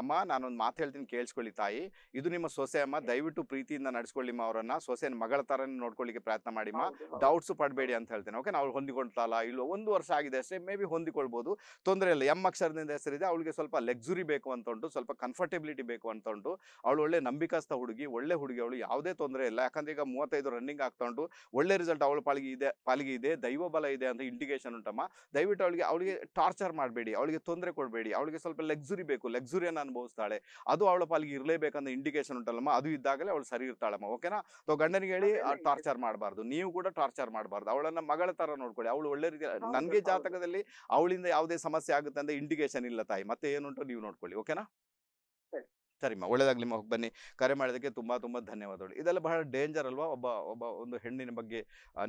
ಅಮ್ಮ ನಾನೊಂದು ಮಾತು ಹೇಳ್ತೀನಿ ಕೇಳಿಸ್ಕೊಳ್ಳಿ ತಾಯಿ ಇದು ನಿಮ್ಮ ಸೊಸೆ ಅಮ್ಮ ದಯವಿಟ್ಟು ಪ್ರೀತಿಯಿಂದ ನಡೆಸ್ಕೊಳ್ಳಿಮ್ಮ ಅವರನ್ನ ಸೊಸೆನ ಮಗಳ ತರನೇ ನೋಡ್ಕೊಳ್ಳಿಕ್ಕೆ ಪ್ರಯತ್ನ ಮಾಡಿಮ್ಮ ಡೌಟ್ಸ್ ಪಡಬೇಡಿ ಅಂತ ಹೇಳ್ತೇನೆ ಓಕೆ ನಾವು ಹೊಂದಿಕೊಳ್ತಾ ಇಲ್ಲ ಒಂದು ವರ್ಷ ಆಗಿದೆ ಅಷ್ಟೇ ಮೇ ಬಿ ಹೊಂದಿಕೊಳ್ಬೋದು ತೊಂದರೆ ಇಲ್ಲ ಎಮ್ ಅಕ್ಷರದಿಂದ ಹೆಸರಿದೆ ಅವಳಿಗೆ ಸ್ವಲ್ಪ ಲೆಕ್ಸುರಿ ಬೇಕು ಅಂತ ಉಂಟು ಸ್ವಲ್ಪ ಕಂಫರ್ಟೆಬಿಲಿಟಿ ಬೇಕು ಅಂತ ಉಂಟು ಅವಳು ಒಳ್ಳೆ ನಂಬಿಕಾಸ್ತ ಹುಡುಗಿ ಒಳ್ಳೆ ಹುಡುಗಿ ಅವಳು ಯಾವುದೇ ತೊಂದರೆ ಇಲ್ಲ ಯಾಕಂದ್ರೆ ಈಗ ಮೂವತ್ತೈದು ರನ್ನಿಂಗ್ ಆಗ್ತಾ ಉಂಟು ಒಳ್ಳೆ ರಿಸಲ್ಟ್ ಅವಳು ಪಾಲಿಗೆ ಇದೆ ಪಾಲಿಗೆ ಇದೆ ದೈವ ಬಲ ಇದೆ ಅಂತ ಇಂಡಿಕೇಶನ್ ಉಂಟಮ್ಮ ದಯವಿಟ್ಟು ಅವಳಿಗೆ ಅವಳಿಗೆ ಟಾರ್ಚರ್ ಮಾಡಬೇಡಿ ಅವಳಿಗೆ ತೊಂದರೆ ಕೊಡಬೇಡಿ ಅವಳಿಗೆ ಸ್ವಲ್ಪ ಲೆಕ್ಸುರಿ ಬೇಕು ಇರಬೇಕು ಲಕ್ಸುರಿಯನ್ ಅನುಭವಿಸ್ತಾಳೆ ಅದು ಅವಳ ಪಾಲಿಗೆ ಇರಲೇಬೇಕಂತ ಇಂಡಿಕೇಶನ್ ಉಂಟಲ್ಲಮ್ಮ ಅದು ಇದ್ದಾಗಲೇ ಅವಳು ಸರಿ ಇರ್ತಾಳಮ್ಮ ಓಕೆನಾ ಸೊ ಗಂಡನಿಗೆ ಹೇಳಿ ಟಾರ್ಚರ್ ಮಾಡಬಾರ್ದು ನೀವು ಕೂಡ ಟಾರ್ಚರ್ ಮಾಡಬಾರ್ದು ಅವಳನ್ನ ಮಗಳ ತರ ನೋಡ್ಕೊಳ್ಳಿ ಅವಳು ಒಳ್ಳೆ ರೀತಿ ನನಗೆ ಜಾತಕದಲ್ಲಿ ಅವಳಿಂದ ಯಾವುದೇ ಸಮಸ್ಯೆ ಆಗುತ್ತೆ ಅಂತ ಇಂಡಿಕೇಶನ್ ಇಲ್ಲ ತಾಯಿ ಮತ್ತೆ ಏನುಂಟು ನೀವು ನೋಡ್ಕೊಳ್ಳಿ ಓಕೆನಾ ಸರಿಮ್ಮ ಒಳ್ಳೇದಾಗಲಿ ಹೋಗಿ ಬನ್ನಿ ಕರೆ ಮಾಡೋದಕ್ಕೆ ತುಂಬ ತುಂಬ ಧನ್ಯವಾದಗಳು ಇದೆಲ್ಲ ಬಹಳ ಡೇಂಜರ್ ಅಲ್ವಾ ಒಬ್ಬ ಒಬ್ಬ ಒಂದು ಹೆಣ್ಣಿನ ಬಗ್ಗೆ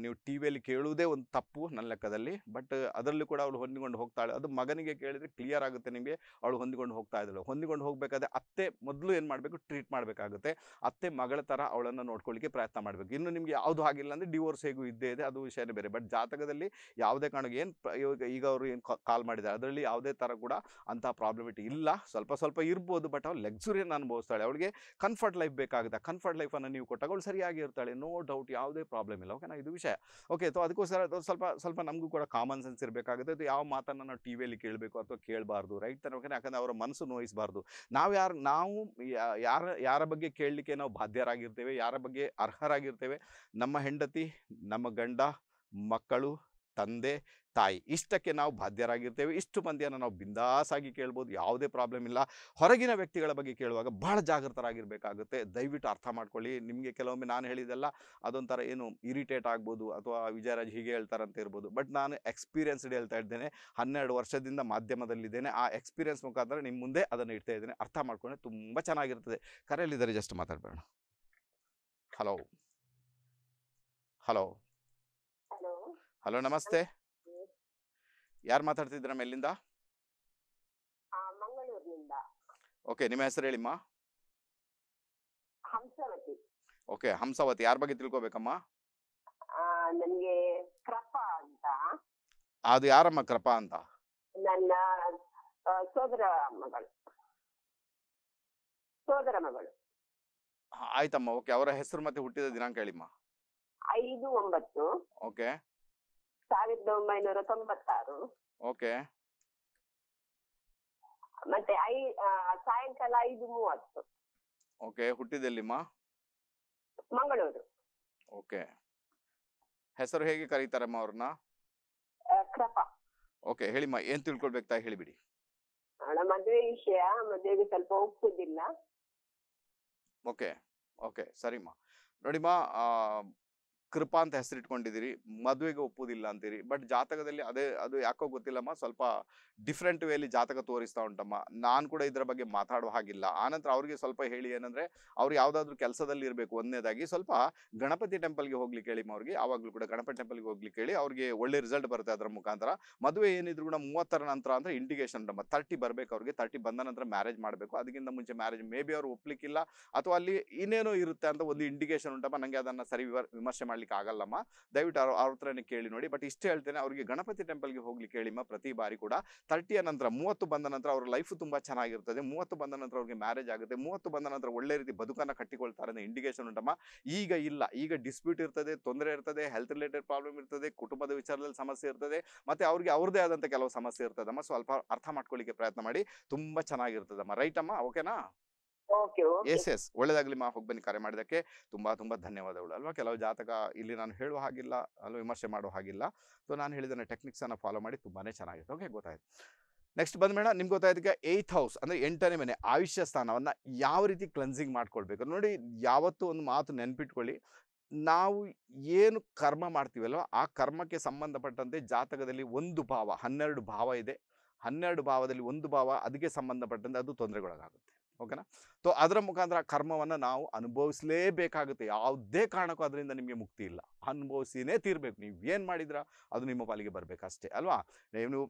ನೀವು ಟಿ ವಿಯಲ್ಲಿ ಕೇಳುವುದೇ ಒಂದು ತಪ್ಪು ನನ್ನ ಲೆಕ್ಕದಲ್ಲಿ ಬಟ್ ಅದರಲ್ಲೂ ಕೂಡ ಅವಳು ಹೊಂದಿಕೊಂಡು ಹೋಗ್ತಾಳೆ ಅದು ಮಗನಿಗೆ ಕೇಳಿದರೆ ಕ್ಲಿಯರ್ ಆಗುತ್ತೆ ನಿಮಗೆ ಅವಳು ಹೊಂದಿಕೊಂಡು ಹೋಗ್ತಾ ಇದ್ದಳು ಹೊಂದಿಕೊಂಡು ಹೋಗಬೇಕಾದ್ರೆ ಅತ್ತೆ ಮೊದಲು ಏನು ಮಾಡಬೇಕು ಟ್ರೀಟ್ ಮಾಡಬೇಕಾಗುತ್ತೆ ಅತ್ತೆ ಮಗಳ ಥರ ಅವಳನ್ನು ನೋಡ್ಕೊಳ್ಳಿಕ್ಕೆ ಪ್ರಯತ್ನ ಮಾಡಬೇಕು ಇನ್ನು ನಿಮಗೆ ಯಾವುದು ಆಗಿಲ್ಲ ಅಂದರೆ ಡಿವೋರ್ಸ್ ಹೇಗೂ ಇದ್ದೇ ಇದೆ ಅದು ವಿಷಯನೇ ಬೇರೆ ಬಟ್ ಜಾತಕದಲ್ಲಿ ಯಾವುದೇ ಕಾರಣಕ್ಕೆ ಏನು ಈಗ ಅವರು ಏನು ಕಾಲ್ ಮಾಡಿದ್ದಾರೆ ಅದರಲ್ಲಿ ಯಾವುದೇ ಥರ ಕೂಡ ಅಂತಹ ಪ್ರಾಬ್ಲಮಿಟಿ ಇಲ್ಲ ಸ್ವಲ್ಪ ಸ್ವಲ್ಪ ಇರ್ಬೋದು ಬಟ್ ಅವ್ರು ಲಕ್ಸುರಿ ಎಕ್ಸ್ಪೀರಿಯನ್ಸ್ ಅನುಭವಿಸ್ತಾಳೆ ಅವಳಿಗೆ ಕಂಫರ್ಟ್ ಲೈಫ್ ಬೇಕಾಗುತ್ತೆ ಕಂಫರ್ಟ್ ಲೈಫನ್ನು ನೀವು ಕೊಟ್ಟಾಗ ಅವಳು ಸರಿಯಾಗಿ ಇರ್ತಾಳೆ ನೋ ಡೌಟ್ ಯಾವುದೇ ಪ್ರಾಬ್ಲಮ್ ಇಲ್ಲ ಓಕೆನಾ ಇದು ವಿಷಯ ಓಕೆ ಸೊ ಅದಕ್ಕೋಸ್ಕರ ಸ್ವಲ್ಪ ಸ್ವಲ್ಪ ನಮಗೂ ಕೂಡ ಕಾಮನ್ ಸೆನ್ಸ್ ಇರಬೇಕಾಗುತ್ತೆ ಯಾವ ಮಾತನ್ನು ನಾವು ಟಿ ವಿಯಲ್ಲಿ ಕೇಳಬೇಕು ಅಥವಾ ಕೇಳಬಾರ್ದು ರೈಟ್ ತಾನೆ ಓಕೆನಾ ಯಾಕಂದರೆ ಅವರ ಮನಸ್ಸು ನೋಯಿಸಬಾರ್ದು ನಾವು ಯಾರು ನಾವು ಯಾರ ಯಾರ ಬಗ್ಗೆ ಕೇಳಲಿಕ್ಕೆ ನಾವು ಬಾಧ್ಯರಾಗಿರ್ತೇವೆ ಯಾರ ಬಗ್ಗೆ ಅರ್ಹರಾಗಿರ್ತೇವೆ ನಮ್ಮ ಹೆಂಡತಿ ನಮ್ಮ ಗಂಡ ಮಕ್ಕಳು ತಂದೆ ತಾಯಿ ಇಷ್ಟಕ್ಕೆ ನಾವು ಬಾಧ್ಯರಾಗಿರ್ತೇವೆ ಇಷ್ಟು ಮಂದಿಯನ್ನು ನಾವು ಬಿಂದಾಸಾಗಿ ಕೇಳ್ಬೋದು ಯಾವುದೇ ಪ್ರಾಬ್ಲಮ್ ಇಲ್ಲ ಹೊರಗಿನ ವ್ಯಕ್ತಿಗಳ ಬಗ್ಗೆ ಕೇಳುವಾಗ ಭಾಳ ಜಾಗೃತರಾಗಿರಬೇಕಾಗುತ್ತೆ ದಯವಿಟ್ಟು ಅರ್ಥ ಮಾಡ್ಕೊಳ್ಳಿ ನಿಮಗೆ ಕೆಲವೊಮ್ಮೆ ನಾನು ಹೇಳಿದೆಲ್ಲ ಅದೊಂಥರ ಏನು ಇರಿಟೇಟ್ ಆಗ್ಬೋದು ಅಥವಾ ವಿಜಯರಾಜ್ ಹೀಗೆ ಹೇಳ್ತಾರಂತ ಇರ್ಬೋದು ಬಟ್ ನಾನು ಎಕ್ಸ್ಪೀರಿಯನ್ಸ್ಡ್ ಹೇಳ್ತಾ ಇದ್ದೇನೆ ಹನ್ನೆರಡು ವರ್ಷದಿಂದ ಮಾಧ್ಯಮದಲ್ಲಿದ್ದೇನೆ ಆ ಎಕ್ಸ್ಪೀರಿಯನ್ಸ್ ಮುಖಾಂತರ ನಿಮ್ಮ ಮುಂದೆ ಅದನ್ನು ಇಡ್ತಾ ಇದ್ದೇನೆ ಅರ್ಥ ಮಾಡ್ಕೊಂಡ್ರೆ ತುಂಬ ಚೆನ್ನಾಗಿರ್ತದೆ ಕರೆಯಲ್ಲಿದ್ದಾರೆ ಜಸ್ಟ್ ಮಾತಾಡಬೇಡ ಹಲೋ ಹಲೋ ಹಲೋ ನಮಸ್ತೆ ಯಾರು ಮಾತಾಡ್ತಿದ್ದೀರಾ ಎಲ್ಲಿಂದ ಮಂಗಳೂರಿನಿಂದ ಓಕೆ ನಿಮ್ಮ ಹೆಸರು ಹೇಳಿಮ್ಮ ಓಕೆ ಹಂಸಾವತಿ ಯಾರ ಬಗ್ಗೆ ತಿಳ್ಕೊಬೇಕಮ್ಮ ನನಗೆ ಕೃಪಾ ಅಂತ ಅದು ಯಾರಮ್ಮ ಕೃಪಾ ಅಂತ ನನ್ನ ಸೋದರ ಮಗಳು ಸೋದರ ಮಗಳು ಆಯ್ತಮ್ಮ ಓಕೆ ಅವರ ಹೆಸರು ಮತ್ತೆ ಹುಟ್ಟಿದ ದಿನಾಂಕ ಹೇಳಿಮ್ಮ ಐದು ಒಂಬತ್ತು ಓಕೆ ಸಾವಿರದ ಒಂಬೈನೂರ ತೊಂಬತ್ತಾರು ಓಕೆ ಮತ್ತೆ ಐ ಸಾಯಂಕಾಲ ಐದು ಮೂವತ್ತು ಓಕೆ ಮಾ ಮಂಗಳೂರು ಓಕೆ ಹೆಸರು ಹೇಗೆ ಕರೀತಾರಮ್ಮ ಅವ್ರನ್ನ ಕೃಪಾ ಓಕೆ ಹೇಳಿಮ್ಮ ಏನ್ ತಿಳ್ಕೊಳ್ಬೇಕು ತಾಯಿ ಹೇಳಿಬಿಡಿ ಮದುವೆ ವಿಷಯ ಮದುವೆಗೆ ಸ್ವಲ್ಪ ಒಪ್ಪುದಿಲ್ಲ ಓಕೆ ಓಕೆ ಸರಿಮ್ಮ ನೋಡಿಮ್ಮ ಆ, ಕೃಪಾ ಅಂತ ಹೆಸರಿಟ್ಕೊಂಡಿದ್ದೀರಿ ಮದುವೆಗೆ ಒಪ್ಪುವುದಿಲ್ಲ ಅಂತೀರಿ ಬಟ್ ಜಾತಕದಲ್ಲಿ ಅದೇ ಅದು ಯಾಕೋ ಗೊತ್ತಿಲ್ಲಮ್ಮ ಸ್ವಲ್ಪ ಡಿಫ್ರೆಂಟ್ ವೇಲಿ ಜಾತಕ ತೋರಿಸ್ತಾ ಉಂಟಮ್ಮ ನಾನು ಕೂಡ ಇದರ ಬಗ್ಗೆ ಮಾತಾಡುವ ಹಾಗಿಲ್ಲ ಆನಂತರ ಅವ್ರಿಗೆ ಸ್ವಲ್ಪ ಹೇಳಿ ಏನಂದರೆ ಅವ್ರು ಯಾವುದಾದ್ರೂ ಕೆಲಸದಲ್ಲಿ ಇರಬೇಕು ಒಂದನೇದಾಗಿ ಸ್ವಲ್ಪ ಗಣಪತಿ ಟೆಂಪಲ್ಗೆ ಹೋಗ್ಲಿಕ್ಕೆ ಕೇಳಿಮ್ಮ ಅವ್ರಿಗೆ ಆವಾಗಲೂ ಕೂಡ ಗಣಪತಿ ಟೆಂಪಲ್ಗೆ ಹೋಗ್ಲಿಕ್ಕೆ ಹೇಳಿ ಅವ್ರಿಗೆ ಒಳ್ಳೆ ರಿಸಲ್ಟ್ ಬರುತ್ತೆ ಅದರ ಮುಖಾಂತರ ಮದುವೆ ಏನಿದ್ರು ಕೂಡ ಮೂವತ್ತರ ನಂತರ ಅಂದರೆ ಇಂಡಿಕೇಶನ್ ಉಂಟಮ್ಮ ತರ್ಟಿ ಬರಬೇಕು ಅವ್ರಿಗೆ ತರ್ಟಿ ಬಂದ ನಂತರ ಮ್ಯಾರೇಜ್ ಮಾಡಬೇಕು ಅದಕ್ಕಿಂತ ಮುಂಚೆ ಮ್ಯಾರೇಜ್ ಮೇ ಬಿ ಅವ್ರು ಒಪ್ಲಿಕ್ಕಿಲ್ಲ ಅಥವಾ ಅಲ್ಲಿ ಇನ್ನೇನೋ ಇರುತ್ತೆ ಅಂತ ಒಂದು ಇಂಡಿಕೇಶನ್ ಉಂಟಮ್ಮ ನನಗೆ ಅದನ್ನು ಸರಿ ವಿಮರ್ಶೆ ಮಾಡಲಿಕ್ಕೆ ಮಾಡ್ಲಿಕ್ಕೆ ಆಗಲ್ಲಮ್ಮ ದಯವಿಟ್ಟು ಅವ್ರ ಹತ್ರನೇ ಕೇಳಿ ನೋಡಿ ಬಟ್ ಇಷ್ಟೇ ಹೇಳ್ತೇನೆ ಅವರಿಗೆ ಗಣಪತಿ ಟೆಂಪಲ್ಗೆ ಹೋಗ್ಲಿಕ್ಕೆ ಹೇಳಿಮ್ಮ ಪ್ರತಿ ಬಾರಿ ಕೂಡ ತರ್ಟಿಯ ನಂತರ ಮೂವತ್ತು ಬಂದ ನಂತರ ಅವ್ರ ಲೈಫ್ ತುಂಬಾ ಚೆನ್ನಾಗಿರ್ತದೆ ಮೂವತ್ತು ಬಂದ ನಂತರ ಅವ್ರಿಗೆ ಮ್ಯಾರೇಜ್ ಆಗುತ್ತೆ ಮೂವತ್ತು ಬಂದ ನಂತರ ಒಳ್ಳೆ ರೀತಿ ಬದುಕನ್ನ ಕಟ್ಟಿಕೊಳ್ತಾರೆ ಅನ್ನೋ ಇಂಡಿಕೇಶನ್ ಉಂಟಮ್ಮ ಈಗ ಇಲ್ಲ ಈಗ ಡಿಸ್ಪ್ಯೂಟ್ ಇರ್ತದೆ ತೊಂದರೆ ಇರ್ತದೆ ಹೆಲ್ತ್ ರಿಲೇಟೆಡ್ ಪ್ರಾಬ್ಲಮ್ ಇರ್ತದೆ ಕುಟುಂಬದ ವಿಚಾರದಲ್ಲಿ ಸಮಸ್ಯೆ ಇರ್ತದೆ ಮತ್ತೆ ಅವ್ರಿಗೆ ಅವ್ರದೇ ಆದಂತ ಕೆಲವು ಸಮಸ್ಯೆ ಇರ್ತದಮ್ಮ ಸ್ವಲ್ಪ ಅರ್ಥ ಮಾಡ್ಕೊಳ್ಳಿಕ್ಕೆ ಪ್ರಯತ್ನ ಮಾಡಿ ತುಂಬಾ ಚೆನ್ನಾಗಿರ್ತದಮ್ಮ ರೈಟ್ ಅಮ್ಮ ಓಕೆನಾ ಎಸ್ ಎಸ್ ಒಳ್ಳೇದಾಗ್ಲಿ ಮಾ ಹೋಗಿ ಬನ್ನಿ ಕರೆ ಮಾಡಿದಕ್ಕೆ ತುಂಬಾ ತುಂಬಾ ಧನ್ಯವಾದಗಳು ಅಲ್ವಾ ಕೆಲವು ಜಾತಕ ಇಲ್ಲಿ ನಾನು ಹೇಳುವ ಹಾಗಿಲ್ಲ ಅಲ್ವಾ ವಿಮರ್ಶೆ ಮಾಡೋ ಹಾಗಿಲ್ಲ ಸೊ ನಾನು ಹೇಳಿದ ಟೆಕ್ನಿಕ್ಸ್ ಅನ್ನ ಫಾಲೋ ಮಾಡಿ ತುಂಬಾನೇ ಚೆನ್ನಾಗಿತ್ತು ಓಕೆ ಗೊತ್ತಾಯ್ತು ನೆಕ್ಸ್ಟ್ ಬಂದ ಮೇಡ ನಿಮ್ಗೆ ಗೊತ್ತಾಯ್ತು ಏತ್ ಹೌಸ್ ಅಂದ್ರೆ ಎಂಟನೇ ಮನೆ ಆಯುಷ್ಯ ಸ್ಥಾನವನ್ನ ಯಾವ ರೀತಿ ಕ್ಲೆನ್ಸಿಂಗ್ ಮಾಡ್ಕೊಳ್ಬೇಕು ನೋಡಿ ಯಾವತ್ತೂ ಒಂದು ಮಾತು ನೆನ್ಪಿಟ್ಕೊಳ್ಳಿ ನಾವು ಏನು ಕರ್ಮ ಮಾಡ್ತೀವಲ್ವ ಆ ಕರ್ಮಕ್ಕೆ ಸಂಬಂಧಪಟ್ಟಂತೆ ಜಾತಕದಲ್ಲಿ ಒಂದು ಭಾವ ಹನ್ನೆರಡು ಭಾವ ಇದೆ ಹನ್ನೆರಡು ಭಾವದಲ್ಲಿ ಒಂದು ಭಾವ ಅದಕ್ಕೆ ಸಂಬಂಧಪಟ್ಟಂತೆ ಅದು ತೊಂದರೆಗೊಳಗಾಗುತ್ತೆ ಓಕೆನಾ ಸೊ ಅದರ ಮುಖಾಂತರ ಕರ್ಮವನ್ನು ನಾವು ಅನುಭವಿಸಲೇಬೇಕಾಗುತ್ತೆ ಯಾವುದೇ ಕಾರಣಕ್ಕೂ ಅದರಿಂದ ನಿಮಗೆ ಮುಕ್ತಿ ಇಲ್ಲ ಅನುಭವಿಸಿನೇ ತೀರ್ಬೇಕು ನೀವು ಏನು ಮಾಡಿದ್ರ ಅದು ನಿಮ್ಮ ಪಾಲಿಗೆ ಬರಬೇಕಷ್ಟೇ ಅಲ್ವಾ ನೀವು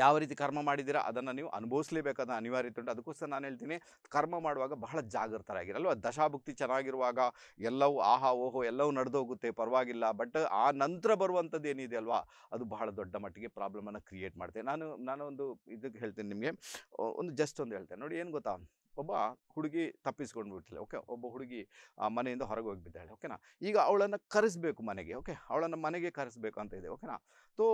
ಯಾವ ರೀತಿ ಕರ್ಮ ಮಾಡಿದ್ದೀರಾ ಅದನ್ನು ನೀವು ಅನುಭವಿಸಲೇಬೇಕಾದ ಅನಿವಾರ್ಯತೆ ಉಂಟು ಅದಕ್ಕೋಸ್ಕರ ನಾನು ಹೇಳ್ತೀನಿ ಕರ್ಮ ಮಾಡುವಾಗ ಬಹಳ ಜಾಗೃತರಾಗಿರಲ್ವ ದಶಾಭುಕ್ತಿ ಚೆನ್ನಾಗಿರುವಾಗ ಎಲ್ಲವೂ ಆಹಾ ಓಹೋ ಎಲ್ಲವೂ ನಡೆದೋಗುತ್ತೆ ಪರವಾಗಿಲ್ಲ ಬಟ್ ಆ ನಂತರ ಬರುವಂಥದ್ದು ಏನಿದೆ ಅಲ್ವಾ ಅದು ಬಹಳ ದೊಡ್ಡ ಮಟ್ಟಿಗೆ ಪ್ರಾಬ್ಲಮನ್ನು ಕ್ರಿಯೇಟ್ ಮಾಡ್ತೇನೆ ನಾನು ನಾನು ಒಂದು ಇದಕ್ಕೆ ಹೇಳ್ತೇನೆ ನಿಮಗೆ ಒಂದು ಜಸ್ಟ್ ಒಂದು ಹೇಳ್ತೇನೆ ನೋಡಿ ಏನು ಗೊತ್ತಾ ಒಬ್ಬ ಹುಡುಗಿ ತಪ್ಪಿಸ್ಕೊಂಡು ಬಿಟ್ಟಳೆ ಓಕೆ ಒಬ್ಬ ಹುಡುಗಿ ಆ ಮನೆಯಿಂದ ಹೊರಗೆ ಹೋಗಿಬಿದ್ದಾಳೆ ಓಕೆನಾ ಈಗ ಅವಳನ್ನು ಕರೆಸಬೇಕು ಮನೆಗೆ ಓಕೆ ಅವಳನ್ನು ಮನೆಗೆ ಕರೆಸಬೇಕು ಅಂತ ಇದೆ ಓಕೆನಾ ತೋ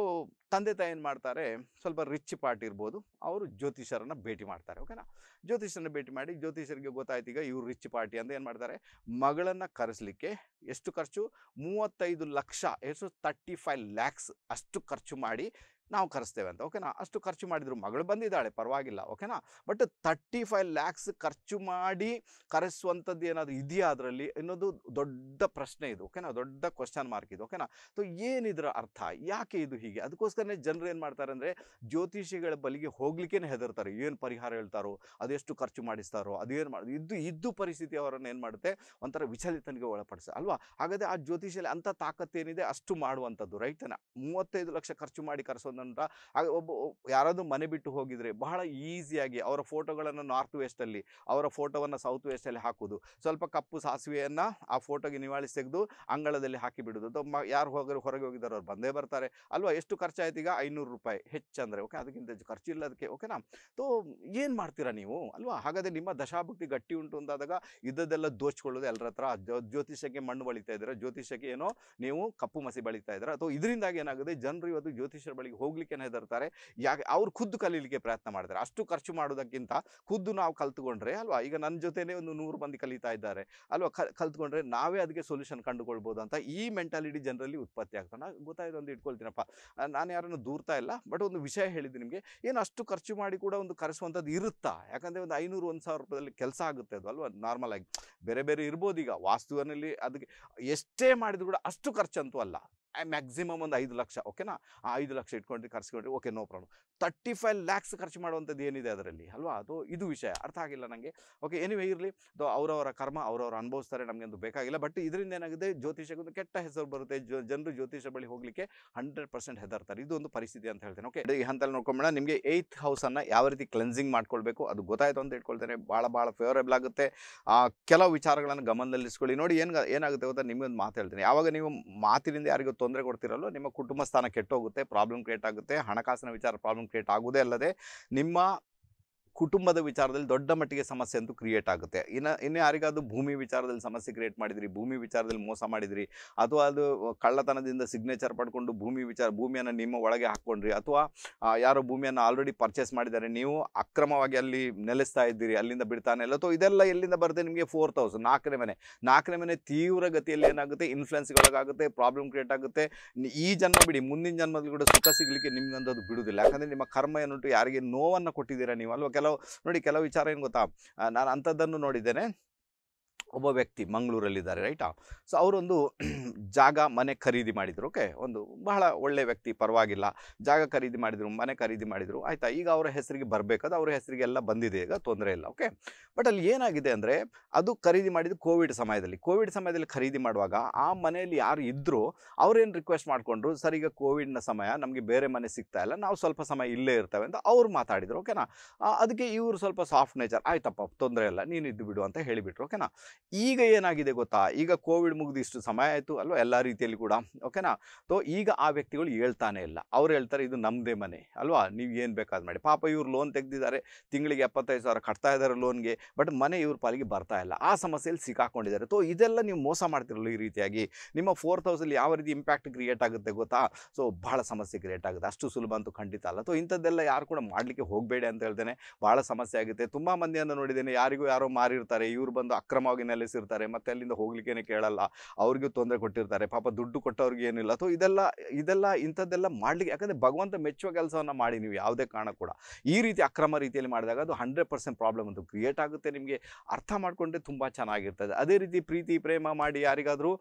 ತಂದೆ ತಾಯಿ ಏನು ಮಾಡ್ತಾರೆ ಸ್ವಲ್ಪ ರಿಚ್ ಪಾರ್ಟ್ ಇರ್ಬೋದು ಅವರು ಜ್ಯೋತಿಷರನ್ನು ಭೇಟಿ ಮಾಡ್ತಾರೆ ಓಕೆನಾ ಜ್ಯೋತಿಷರನ್ನ ಭೇಟಿ ಮಾಡಿ ಜ್ಯೋತಿಷರಿಗೆ ಗೊತ್ತಾಯ್ತು ಈಗ ಇವ್ರು ರಿಚ್ ಪಾರ್ಟಿ ಅಂತ ಏನು ಮಾಡ್ತಾರೆ ಮಗಳನ್ನು ಕರೆಸಲಿಕ್ಕೆ ಎಷ್ಟು ಖರ್ಚು ಮೂವತ್ತೈದು ಲಕ್ಷ ಎಷ್ಟು ತರ್ಟಿ ಫೈವ್ ಲ್ಯಾಕ್ಸ್ ಅಷ್ಟು ಖರ್ಚು ಮಾಡಿ ನಾವು ಕರೆಸ್ತೇವೆ ಅಂತ ಓಕೆನಾ ಅಷ್ಟು ಖರ್ಚು ಮಾಡಿದ್ರು ಮಗಳು ಬಂದಿದ್ದಾಳೆ ಪರವಾಗಿಲ್ಲ ಓಕೆನಾ ಬಟ್ ತರ್ಟಿ ಫೈವ್ ಲ್ಯಾಕ್ಸ್ ಖರ್ಚು ಮಾಡಿ ಕರೆಸುವಂಥದ್ದು ಏನಾದರೂ ಇದೆಯಾ ಅದರಲ್ಲಿ ಅನ್ನೋದು ದೊಡ್ಡ ಪ್ರಶ್ನೆ ಇದು ಓಕೆನಾ ದೊಡ್ಡ ಕ್ವಶನ್ ಮಾರ್ಕ್ ಇದು ಓಕೆನಾ ಸೊ ಏನಿದ್ರ ಅರ್ಥ ಯಾಕೆ ಇದು ಹೀಗೆ ಅದಕ್ಕೋಸ್ಕರನೇ ಜನರು ಏನು ಮಾಡ್ತಾರೆ ಅಂದರೆ ಜ್ಯೋತಿಷಿಗಳ ಬಲಿಗೆ ಹೋಗ್ಲಿಕ್ಕೇನೆ ಹೆದರ್ತಾರೆ ಏನು ಪರಿಹಾರ ಹೇಳ್ತಾರೋ ಅದೆಷ್ಟು ಖರ್ಚು ಮಾಡಿಸ್ತಾರೋ ಅದೇನು ಮಾಡೋದು ಇದ್ದು ಇದ್ದು ಪರಿಸ್ಥಿತಿ ಅವರನ್ನು ಏನು ಮಾಡುತ್ತೆ ಒಂಥರ ವಿಚಲಿತನಿಗೆ ಒಳಪಡಿಸ ಅಲ್ವಾ ಹಾಗಾದರೆ ಆ ಜ್ಯೋತಿಷಿಯಲ್ಲಿ ಅಂಥ ತಾಕತ್ತೇನಿದೆ ಅಷ್ಟು ಮಾಡುವಂಥದ್ದು ರೈತನ ಮೂವತ್ತೈದು ಲಕ್ಷ ಖರ್ಚು ಮಾಡಿ ಕರೆಸೋ ಅನ್ನೋದನ್ನ ಒಬ್ಬ ಯಾರಾದರೂ ಮನೆ ಬಿಟ್ಟು ಹೋಗಿದ್ರೆ ಬಹಳ ಈಸಿಯಾಗಿ ಅವರ ಫೋಟೋಗಳನ್ನು ನಾರ್ತ್ ವೆಸ್ಟಲ್ಲಿ ಅವರ ಫೋಟೋವನ್ನು ಸೌತ್ ವೆಸ್ಟಲ್ಲಿ ಹಾಕೋದು ಸ್ವಲ್ಪ ಕಪ್ಪು ಸಾಸಿವೆಯನ್ನು ಆ ಫೋಟೋಗೆ ನಿವಾಳಿಸಿ ತೆಗೆದು ಅಂಗಳದಲ್ಲಿ ಹಾಕಿ ಬಿಡೋದು ಅಥವಾ ಯಾರು ಹೋಗೋರು ಹೊರಗೆ ಹೋಗಿದ್ದಾರೆ ಅವ್ರು ಬಂದೇ ಬರ್ತಾರೆ ಅಲ್ವಾ ಎಷ್ಟು ಖರ್ಚಾಯ್ತು ಈಗ ಐನೂರು ರೂಪಾಯಿ ಹೆಚ್ಚಂದರೆ ಓಕೆ ಅದಕ್ಕಿಂತ ಖರ್ಚಿಲ್ಲ ಅದಕ್ಕೆ ಓಕೆನಾ ತೋ ಏನು ಮಾಡ್ತೀರಾ ನೀವು ಅಲ್ವಾ ಹಾಗಾದರೆ ನಿಮ್ಮ ದಶಾಭಕ್ತಿ ಗಟ್ಟಿ ಉಂಟು ಅಂತಾದಾಗ ಇದ್ದದೆಲ್ಲ ದೋಚ್ಕೊಳ್ಳೋದು ಎಲ್ಲರ ಹತ್ರ ಜ್ಯೋತಿಷ್ಯಕ್ಕೆ ಮಣ್ಣು ಬಳಿತಾ ಇದ್ದೀರಾ ಜ್ಯೋತಿಷ್ಯಕ್ಕೆ ಏನೋ ನೀವು ಕಪ್ಪು ಮಸಿ ಬಳಿತಾ ಇದ್ದೀರಾ ಅಥವಾ ಇದರಿಂದಾಗಿ ಏನಾಗುತ್ತೆ ಜನರು ಇವತ್ತು ಜ್ಯೋತಿಷ್ಯರ ಬಳಿಗೆ ಹೋಗ್ಲಿಕ್ಕೆ ಹೆದರ್ತಾರೆ ಯಾಕೆ ಅವ್ರು ಖುದ್ದು ಕಲೀಲಿಕ್ಕೆ ಪ್ರಯತ್ನ ಮಾಡ್ತಾರೆ ಅಷ್ಟು ಖರ್ಚು ಮಾಡೋದಕ್ಕಿಂತ ಖುದ್ದು ನಾವು ಕಲ್ತ್ಕೊಂಡ್ರೆ ಅಲ್ವಾ ಈಗ ನನ್ನ ಜೊತೆನೇ ಒಂದು ನೂರು ಮಂದಿ ಕಲಿತಾ ಇದ್ದಾರೆ ಅಲ್ವಾ ಕಲ್ತ್ಕೊಂಡ್ರೆ ನಾವೇ ಅದಕ್ಕೆ ಸೊಲ್ಯೂಷನ್ ಕಂಡುಕೊಳ್ಬೋದು ಅಂತ ಈ ಮೆಂಟಾಲಿಟಿ ಜನರಲ್ಲಿ ಉತ್ಪತ್ತಿ ಆಗ್ತದೆ ನಾನು ಗೊತ್ತಾಯ್ತು ಒಂದು ಇಟ್ಕೊಳ್ತೀನಪ್ಪ ನಾನು ಯಾರನ್ನು ದೂರ್ತಾ ಇಲ್ಲ ಬಟ್ ಒಂದು ವಿಷಯ ಹೇಳಿದೆ ನಿಮಗೆ ಏನು ಅಷ್ಟು ಖರ್ಚು ಮಾಡಿ ಕೂಡ ಒಂದು ಕರೆಸುವಂಥದ್ದು ಇರುತ್ತಾ ಯಾಕಂದರೆ ಒಂದು ಐನೂರು ಒಂದು ಸಾವಿರ ರೂಪಾಯಿ ಕೆಲಸ ಆಗುತ್ತೆ ಅದು ಅಲ್ವಾ ನಾರ್ಮಲ್ ಆಗಿ ಬೇರೆ ಬೇರೆ ಇರ್ಬೋದು ಈಗ ವಾಸ್ತುವಿನಲ್ಲಿ ಅದಕ್ಕೆ ಎಷ್ಟೇ ಮಾಡಿದ್ರು ಕೂಡ ಅಷ್ಟು ಖರ್ಚಂತೂ ಅಲ್ಲ ಮ್ಯಾಕ್ಸಿಮಮ್ ಒಂದು ಐದು ಲಕ್ಷ ಓಕೆನಾ ಆ ಐದು ಲಕ್ಷ ಇಟ್ಕೊಂಡ್ರೆ ಖರ್ಚು okay no problem thirty five lakhs ಖರ್ಚು ಮಾಡುವಂಥದ್ದು ಏನಿದೆ ಅದರಲ್ಲಿ ಅಲ್ವಾ ಅದು ಇದು ವಿಷಯ ಅರ್ಥ ಆಗಿಲ್ಲ ನನಗೆ ಓಕೆ ಎನಿವೇ ಇರಲಿ ಅವರವರ ಕರ್ಮ ಅವರವರು ಅನುಭವಿಸ್ತಾರೆ ನಮಗೊಂದು ಬೇಕಾಗಿಲ್ಲ ಬಟ್ ಇದರಿಂದ ಏನಾಗಿದೆ ಒಂದು ಕೆಟ್ಟ ಹೆಸರು ಬರುತ್ತೆ ಜನರು ಜ್ಯೋತಿಷ ಬಳಿ ಹೋಗಲಿಕ್ಕೆ ಹಂಡ್ರೆಡ್ ಪರ್ಸೆಂಟ್ ಹೆದರ್ತಾರೆ ಇದು ಒಂದು ಪರಿಸ್ಥಿತಿ ಅಂತ ಹೇಳ್ತೇನೆ ಓಕೆ ಈ ಹಂತಲ್ಲಿ ನೋಡ್ಕೊಂಬೇಡ ನಿಮಗೆ ಏಯ್ತ್ ಹೌಸನ್ನು ಯಾವ ರೀತಿ ಕ್ಲೆನ್ಸಿಂಗ್ ಮಾಡ್ಕೊಳ್ಬೇಕು ಅದು ಗೊತ್ತಾಯಿತು ಅಂತ ಇಟ್ಕೊಳ್ತೇನೆ ಭಾಳ ಭಾಳ ಫೇವರೇಬಲ್ ಆಗುತ್ತೆ ಆ ಕೆಲವು ವಿಚಾರಗಳನ್ನು ಗಮನದಲ್ಲಿಸ್ಕೊಳ್ಳಿ ನೋಡಿ ಏನು ಏನಾಗುತ್ತೆ ಗೊತ್ತಾ ಒಂದು ಮಾತು ಹೇಳ್ತೇನೆ ಯಾವಾಗ ನೀವು ಮಾತಿನಿಂದ ಯಾರಿಗೂ ತೊಂದರೆ ಕೊಡ್ತಿರಲ್ಲ ನಿಮ್ಮ ಕುಟುಂಬ ಸ್ಥಾನ ಕೆಟ್ಟೋಗುತ್ತೆ ಪ್ರಾಬ್ಲಮ್ ಕ್ರಿಯೇಟ್ ಆಗುತ್ತೆ ಹಣಕಾಸಿನ ವಿಚಾರ ಪ್ರಾಬ್ಲಮ್ ಕ್ರಿಯೇಟ್ ಆಗೋದೇ ಅಲ್ಲದೆ ನಿಮ್ಮ ಕುಟುಂಬದ ವಿಚಾರದಲ್ಲಿ ದೊಡ್ಡ ಮಟ್ಟಿಗೆ ಸಮಸ್ಯೆ ಅಂತೂ ಕ್ರಿಯೇಟ್ ಆಗುತ್ತೆ ಇನ್ನು ಇನ್ನು ಯಾರಿಗಾದ್ರೂ ಭೂಮಿ ವಿಚಾರದಲ್ಲಿ ಸಮಸ್ಯೆ ಕ್ರಿಯೇಟ್ ಮಾಡಿದ್ರಿ ಭೂಮಿ ವಿಚಾರದಲ್ಲಿ ಮೋಸ ಮಾಡಿದಿರಿ ಅಥವಾ ಅದು ಕಳ್ಳತನದಿಂದ ಸಿಗ್ನೇಚರ್ ಪಡ್ಕೊಂಡು ಭೂಮಿ ವಿಚಾರ ಭೂಮಿಯನ್ನು ನಿಮ್ಮ ಒಳಗೆ ಹಾಕ್ಕೊಂಡ್ರಿ ಅಥವಾ ಯಾರೋ ಭೂಮಿಯನ್ನು ಆಲ್ರೆಡಿ ಪರ್ಚೇಸ್ ಮಾಡಿದ್ದಾರೆ ನೀವು ಅಕ್ರಮವಾಗಿ ಅಲ್ಲಿ ನೆಲೆಸ್ತಾ ಇದ್ದೀರಿ ಅಲ್ಲಿಂದ ಬಿಡ್ತಾನೆ ಇಲ್ಲ ಅಥವಾ ಇದೆಲ್ಲ ಎಲ್ಲಿಂದ ಬರುತ್ತೆ ನಿಮಗೆ ಫೋರ್ ಹೌಸ್ ನಾಲ್ಕನೇ ಮನೆ ನಾಲ್ಕನೇ ಮನೆ ತೀವ್ರ ಗತಿಯಲ್ಲಿ ಏನಾಗುತ್ತೆ ಇನ್ಫ್ಲುಯೆನ್ಸ್ಗಳಾಗುತ್ತೆ ಪ್ರಾಬ್ಲಮ್ ಕ್ರಿಯೇಟ್ ಆಗುತ್ತೆ ಈ ಜನ್ಮ ಬಿಡಿ ಮುಂದಿನ ಜನ್ಮದಲ್ಲಿ ಕೂಡ ಸುಖ ಸಿಗಲಿಕ್ಕೆ ನಿಮ್ಗಂತದ್ದು ಬಿಡುವುದಿಲ್ಲ ಯಾಕಂದರೆ ನಿಮ್ಮ ಕರ್ಮ ಏನುಂಟು ಯಾರಿಗೆ ನೋವನ್ನು ಕೊಟ್ಟಿದ್ದೀರಾ ನೀವು ಅಲ್ವಾ ಕೆಲವು ನೋಡಿ ಕೆಲವು ವಿಚಾರ ಏನ್ ಗೊತ್ತಾ ನಾನು ಅಂಥದ್ದನ್ನು ನೋಡಿದ್ದೇನೆ ಒಬ್ಬ ವ್ಯಕ್ತಿ ಮಂಗಳೂರಲ್ಲಿದ್ದಾರೆ ರೈಟಾ ಸೊ ಅವರೊಂದು ಜಾಗ ಮನೆ ಖರೀದಿ ಮಾಡಿದರು ಓಕೆ ಒಂದು ಬಹಳ ಒಳ್ಳೆ ವ್ಯಕ್ತಿ ಪರವಾಗಿಲ್ಲ ಜಾಗ ಖರೀದಿ ಮಾಡಿದರು ಮನೆ ಖರೀದಿ ಮಾಡಿದರು ಆಯಿತಾ ಈಗ ಅವರ ಹೆಸರಿಗೆ ಬರಬೇಕಾದ ಅವರ ಹೆಸರಿಗೆ ಎಲ್ಲ ಬಂದಿದೆ ಈಗ ತೊಂದರೆ ಇಲ್ಲ ಓಕೆ ಬಟ್ ಅಲ್ಲಿ ಏನಾಗಿದೆ ಅಂದರೆ ಅದು ಖರೀದಿ ಮಾಡಿದ್ದು ಕೋವಿಡ್ ಸಮಯದಲ್ಲಿ ಕೋವಿಡ್ ಸಮಯದಲ್ಲಿ ಖರೀದಿ ಮಾಡುವಾಗ ಆ ಮನೆಯಲ್ಲಿ ಯಾರು ಇದ್ದರೂ ಅವರೇನು ರಿಕ್ವೆಸ್ಟ್ ಮಾಡಿಕೊಂಡ್ರು ಸರ್ ಈಗ ಕೋವಿಡ್ನ ಸಮಯ ನಮಗೆ ಬೇರೆ ಮನೆ ಸಿಗ್ತಾ ಇಲ್ಲ ನಾವು ಸ್ವಲ್ಪ ಸಮಯ ಇಲ್ಲೇ ಇರ್ತೇವೆ ಅಂತ ಅವ್ರು ಮಾತಾಡಿದರು ಓಕೆನಾ ಅದಕ್ಕೆ ಇವರು ಸ್ವಲ್ಪ ಸಾಫ್ಟ್ ನೇಚರ್ ಆಯ್ತಪ್ಪ ತೊಂದರೆ ಇಲ್ಲ ನೀನು ಇದ್ದು ಬಿಡು ಅಂತ ಹೇಳಿಬಿಟ್ರು ಓಕೆನಾ ಈಗ ಏನಾಗಿದೆ ಗೊತ್ತಾ ಈಗ ಕೋವಿಡ್ ಮುಗಿದು ಇಷ್ಟು ಸಮಯ ಆಯಿತು ಅಲ್ವಾ ಎಲ್ಲ ರೀತಿಯಲ್ಲಿ ಕೂಡ ಓಕೆನಾ ತೋ ಈಗ ಆ ವ್ಯಕ್ತಿಗಳು ಹೇಳ್ತಾನೆ ಇಲ್ಲ ಅವ್ರು ಹೇಳ್ತಾರೆ ಇದು ನಮ್ಮದೇ ಮನೆ ಅಲ್ವಾ ನೀವು ಏನು ಬೇಕಾದ್ ಮಾಡಿ ಪಾಪ ಇವ್ರು ಲೋನ್ ತೆಗೆದಿದ್ದಾರೆ ತಿಂಗಳಿಗೆ ಎಪ್ಪತ್ತೈದು ಸಾವಿರ ಕಟ್ತಾ ಇದ್ದಾರೆ ಲೋನ್ಗೆ ಬಟ್ ಮನೆ ಇವ್ರ ಪಾಲಿಗೆ ಬರ್ತಾ ಇಲ್ಲ ಆ ಸಮಸ್ಯೆಯಲ್ಲಿ ಸಿಕ್ಕಾಕೊಂಡಿದ್ದಾರೆ ಸೊ ಇದೆಲ್ಲ ನೀವು ಮೋಸ ಮಾಡ್ತಿರಲ್ಲ ಈ ರೀತಿಯಾಗಿ ನಿಮ್ಮ ಫೋರ್ತ್ ಹೌಸಲ್ಲಿ ಯಾವ ರೀತಿ ಇಂಪ್ಯಾಕ್ಟ್ ಕ್ರಿಯೇಟ್ ಆಗುತ್ತೆ ಗೊತ್ತಾ ಸೊ ಬಹಳ ಸಮಸ್ಯೆ ಕ್ರಿಯೇಟ್ ಆಗುತ್ತೆ ಅಷ್ಟು ಸುಲಭ ಅಂತೂ ಖಂಡಿತ ಅಲ್ಲ ಸೊ ಇಂಥದ್ದೆಲ್ಲ ಯಾರು ಕೂಡ ಮಾಡಲಿಕ್ಕೆ ಹೋಗಬೇಡಿ ಅಂತ ಹೇಳ್ತೇನೆ ಭಾಳ ಸಮಸ್ಯೆ ಆಗುತ್ತೆ ತುಂಬ ಮಂದಿಯನ್ನು ನೋಡಿದ್ದೇನೆ ಯಾರಿಗೂ ಯಾರೋ ಮಾರಿರ್ತಾರೆ ಇವ್ರು ಬಂದು ಅಕ್ರಮವಾಗಿ ನೆಲೆಸಿರ್ತಾರೆ ಮತ್ತೆ ಅಲ್ಲಿಂದ ಹೋಗ್ಲಿಕ್ಕೇನೆ ಕೇಳಲ್ಲ ಅವ್ರಿಗೆ ತೊಂದರೆ ಕೊಟ್ಟಿರ್ತಾರೆ ಪಾಪ ದುಡ್ಡು ಕೊಟ್ಟವ್ರಿಗೆ ಏನಿಲ್ಲ ಅಥವಾ ಇದೆಲ್ಲ ಇದೆಲ್ಲ ಇಂಥದ್ದೆಲ್ಲ ಮಾಡ್ಲಿಕ್ಕೆ ಯಾಕಂದ್ರೆ ಭಗವಂತ ಮೆಚ್ಚುವ ಕೆಲಸವನ್ನು ಮಾಡಿ ನೀವು ಯಾವುದೇ ಕಾರಣ ಕೂಡ ಈ ರೀತಿ ಅಕ್ರಮ ರೀತಿಯಲ್ಲಿ ಮಾಡಿದಾಗ ಅದು ಹಂಡ್ರೆಡ್ ಪರ್ಸೆಂಟ್ ಪ್ರಾಬ್ಲಮ್ ಅಂತ ಕ್ರಿಯೇಟ್ ಆಗುತ್ತೆ ನಿಮಗೆ ಅರ್ಥ ಮಾಡಿಕೊಂಡ್ರೆ ತುಂಬ ಚೆನ್ನಾಗಿರ್ತದೆ ಅದೇ ರೀತಿ ಪ್ರೀತಿ ಪ್ರೇಮ ಮಾಡಿ ಯಾರಿಗಾದರೂ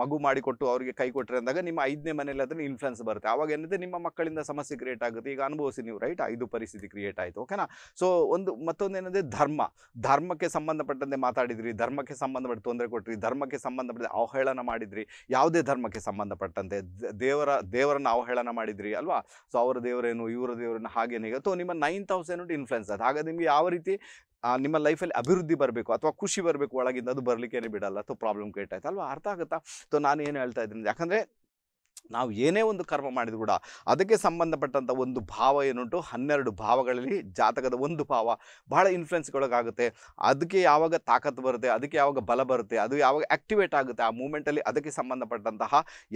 ಮಗು ಮಾಡಿಕೊಟ್ಟು ಅವರಿಗೆ ಕೈ ಕೊಟ್ಟರೆ ಅಂದಾಗ ನಿಮ್ಮ ಐದನೇ ಮನೆಯಲ್ಲಿ ಅದನ್ನು ಇನ್ಫ್ಲುಯೆನ್ಸ್ ಬರುತ್ತೆ ಆವಾಗ ಏನಿದೆ ನಿಮ್ಮ ಮಕ್ಕಳಿಂದ ಸಮಸ್ಯೆ ಕ್ರಿಯೇಟ್ ಆಗುತ್ತೆ ಈಗ ಅನುಭವಿಸಿ ನೀವು ರೈಟ್ ಇದು ಪರಿಸ್ಥಿತಿ ಕ್ರಿಯೇಟ್ ಆಯಿತು ಓಕೆನಾ ಸೊ ಒಂದು ಮತ್ತೊಂದು ಧರ್ಮ ಧರ್ಮಕ್ಕೆ ಸಂಬಂಧಪಟ್ಟಂತೆ ಮಾತಾಡಿ ಮಾಡಿದ್ರಿ ಧರ್ಮಕ್ಕೆ ಸಂಬಂಧಪಟ್ಟ ತೊಂದರೆ ಕೊಟ್ರಿ ಧರ್ಮಕ್ಕೆ ಸಂಬಂಧಪಟ್ಟ ಅವಹೇಳನ ಮಾಡಿದ್ರಿ ಯಾವುದೇ ಧರ್ಮಕ್ಕೆ ಸಂಬಂಧಪಟ್ಟಂತೆ ದೇವರ ದೇವರನ್ನು ಅವಹೇಳನ ಮಾಡಿದ್ರಿ ಅಲ್ವಾ ಸೊ ಅವರ ದೇವರೇನು ಇವರ ದೇವರನ್ನು ಹಾಗೇನು ಈಗ ಅಥವಾ ನಿಮ್ಮ ನೈನ್ ಹೌಸ್ ಇನ್ಫ್ಲುಯೆನ್ಸ್ ಅದು ಆಗ ನಿಮಗೆ ಯಾವ ರೀತಿ ನಿಮ್ಮ ಲೈಫಲ್ಲಿ ಅಭಿವೃದ್ಧಿ ಬರಬೇಕು ಅಥವಾ ಖುಷಿ ಬರಬೇಕು ಒಳಗಿಂದ ಅದು ಬರಲಿಕ್ಕೇನೆ ಬಿಡಲ್ಲ ಅಥವಾ ಪ್ರಾಬ್ಲಮ್ ಕ್ರಿಯೇಟ್ ಆಯ್ತು ಅಲ್ವಾ ಅರ್ಥ ಆಗುತ್ತಾ ಸೊ ನಾನು ಏನು ಹೇಳ್ತಾ ಇದ್ದೀನಿ ಯಾಕಂದರೆ ನಾವು ಏನೇ ಒಂದು ಕರ್ಮ ಮಾಡಿದ್ರು ಕೂಡ ಅದಕ್ಕೆ ಸಂಬಂಧಪಟ್ಟಂಥ ಒಂದು ಭಾವ ಏನುಂಟು ಹನ್ನೆರಡು ಭಾವಗಳಲ್ಲಿ ಜಾತಕದ ಒಂದು ಭಾವ ಬಹಳ ಇನ್ಫ್ಲುಯೆನ್ಸ್ಗೊಳಗಾಗುತ್ತೆ ಅದಕ್ಕೆ ಯಾವಾಗ ತಾಕತ್ತು ಬರುತ್ತೆ ಅದಕ್ಕೆ ಯಾವಾಗ ಬಲ ಬರುತ್ತೆ ಅದು ಯಾವಾಗ ಆ್ಯಕ್ಟಿವೇಟ್ ಆಗುತ್ತೆ ಆ ಮೂಮೆಂಟಲ್ಲಿ ಅದಕ್ಕೆ ಸಂಬಂಧಪಟ್ಟಂತಹ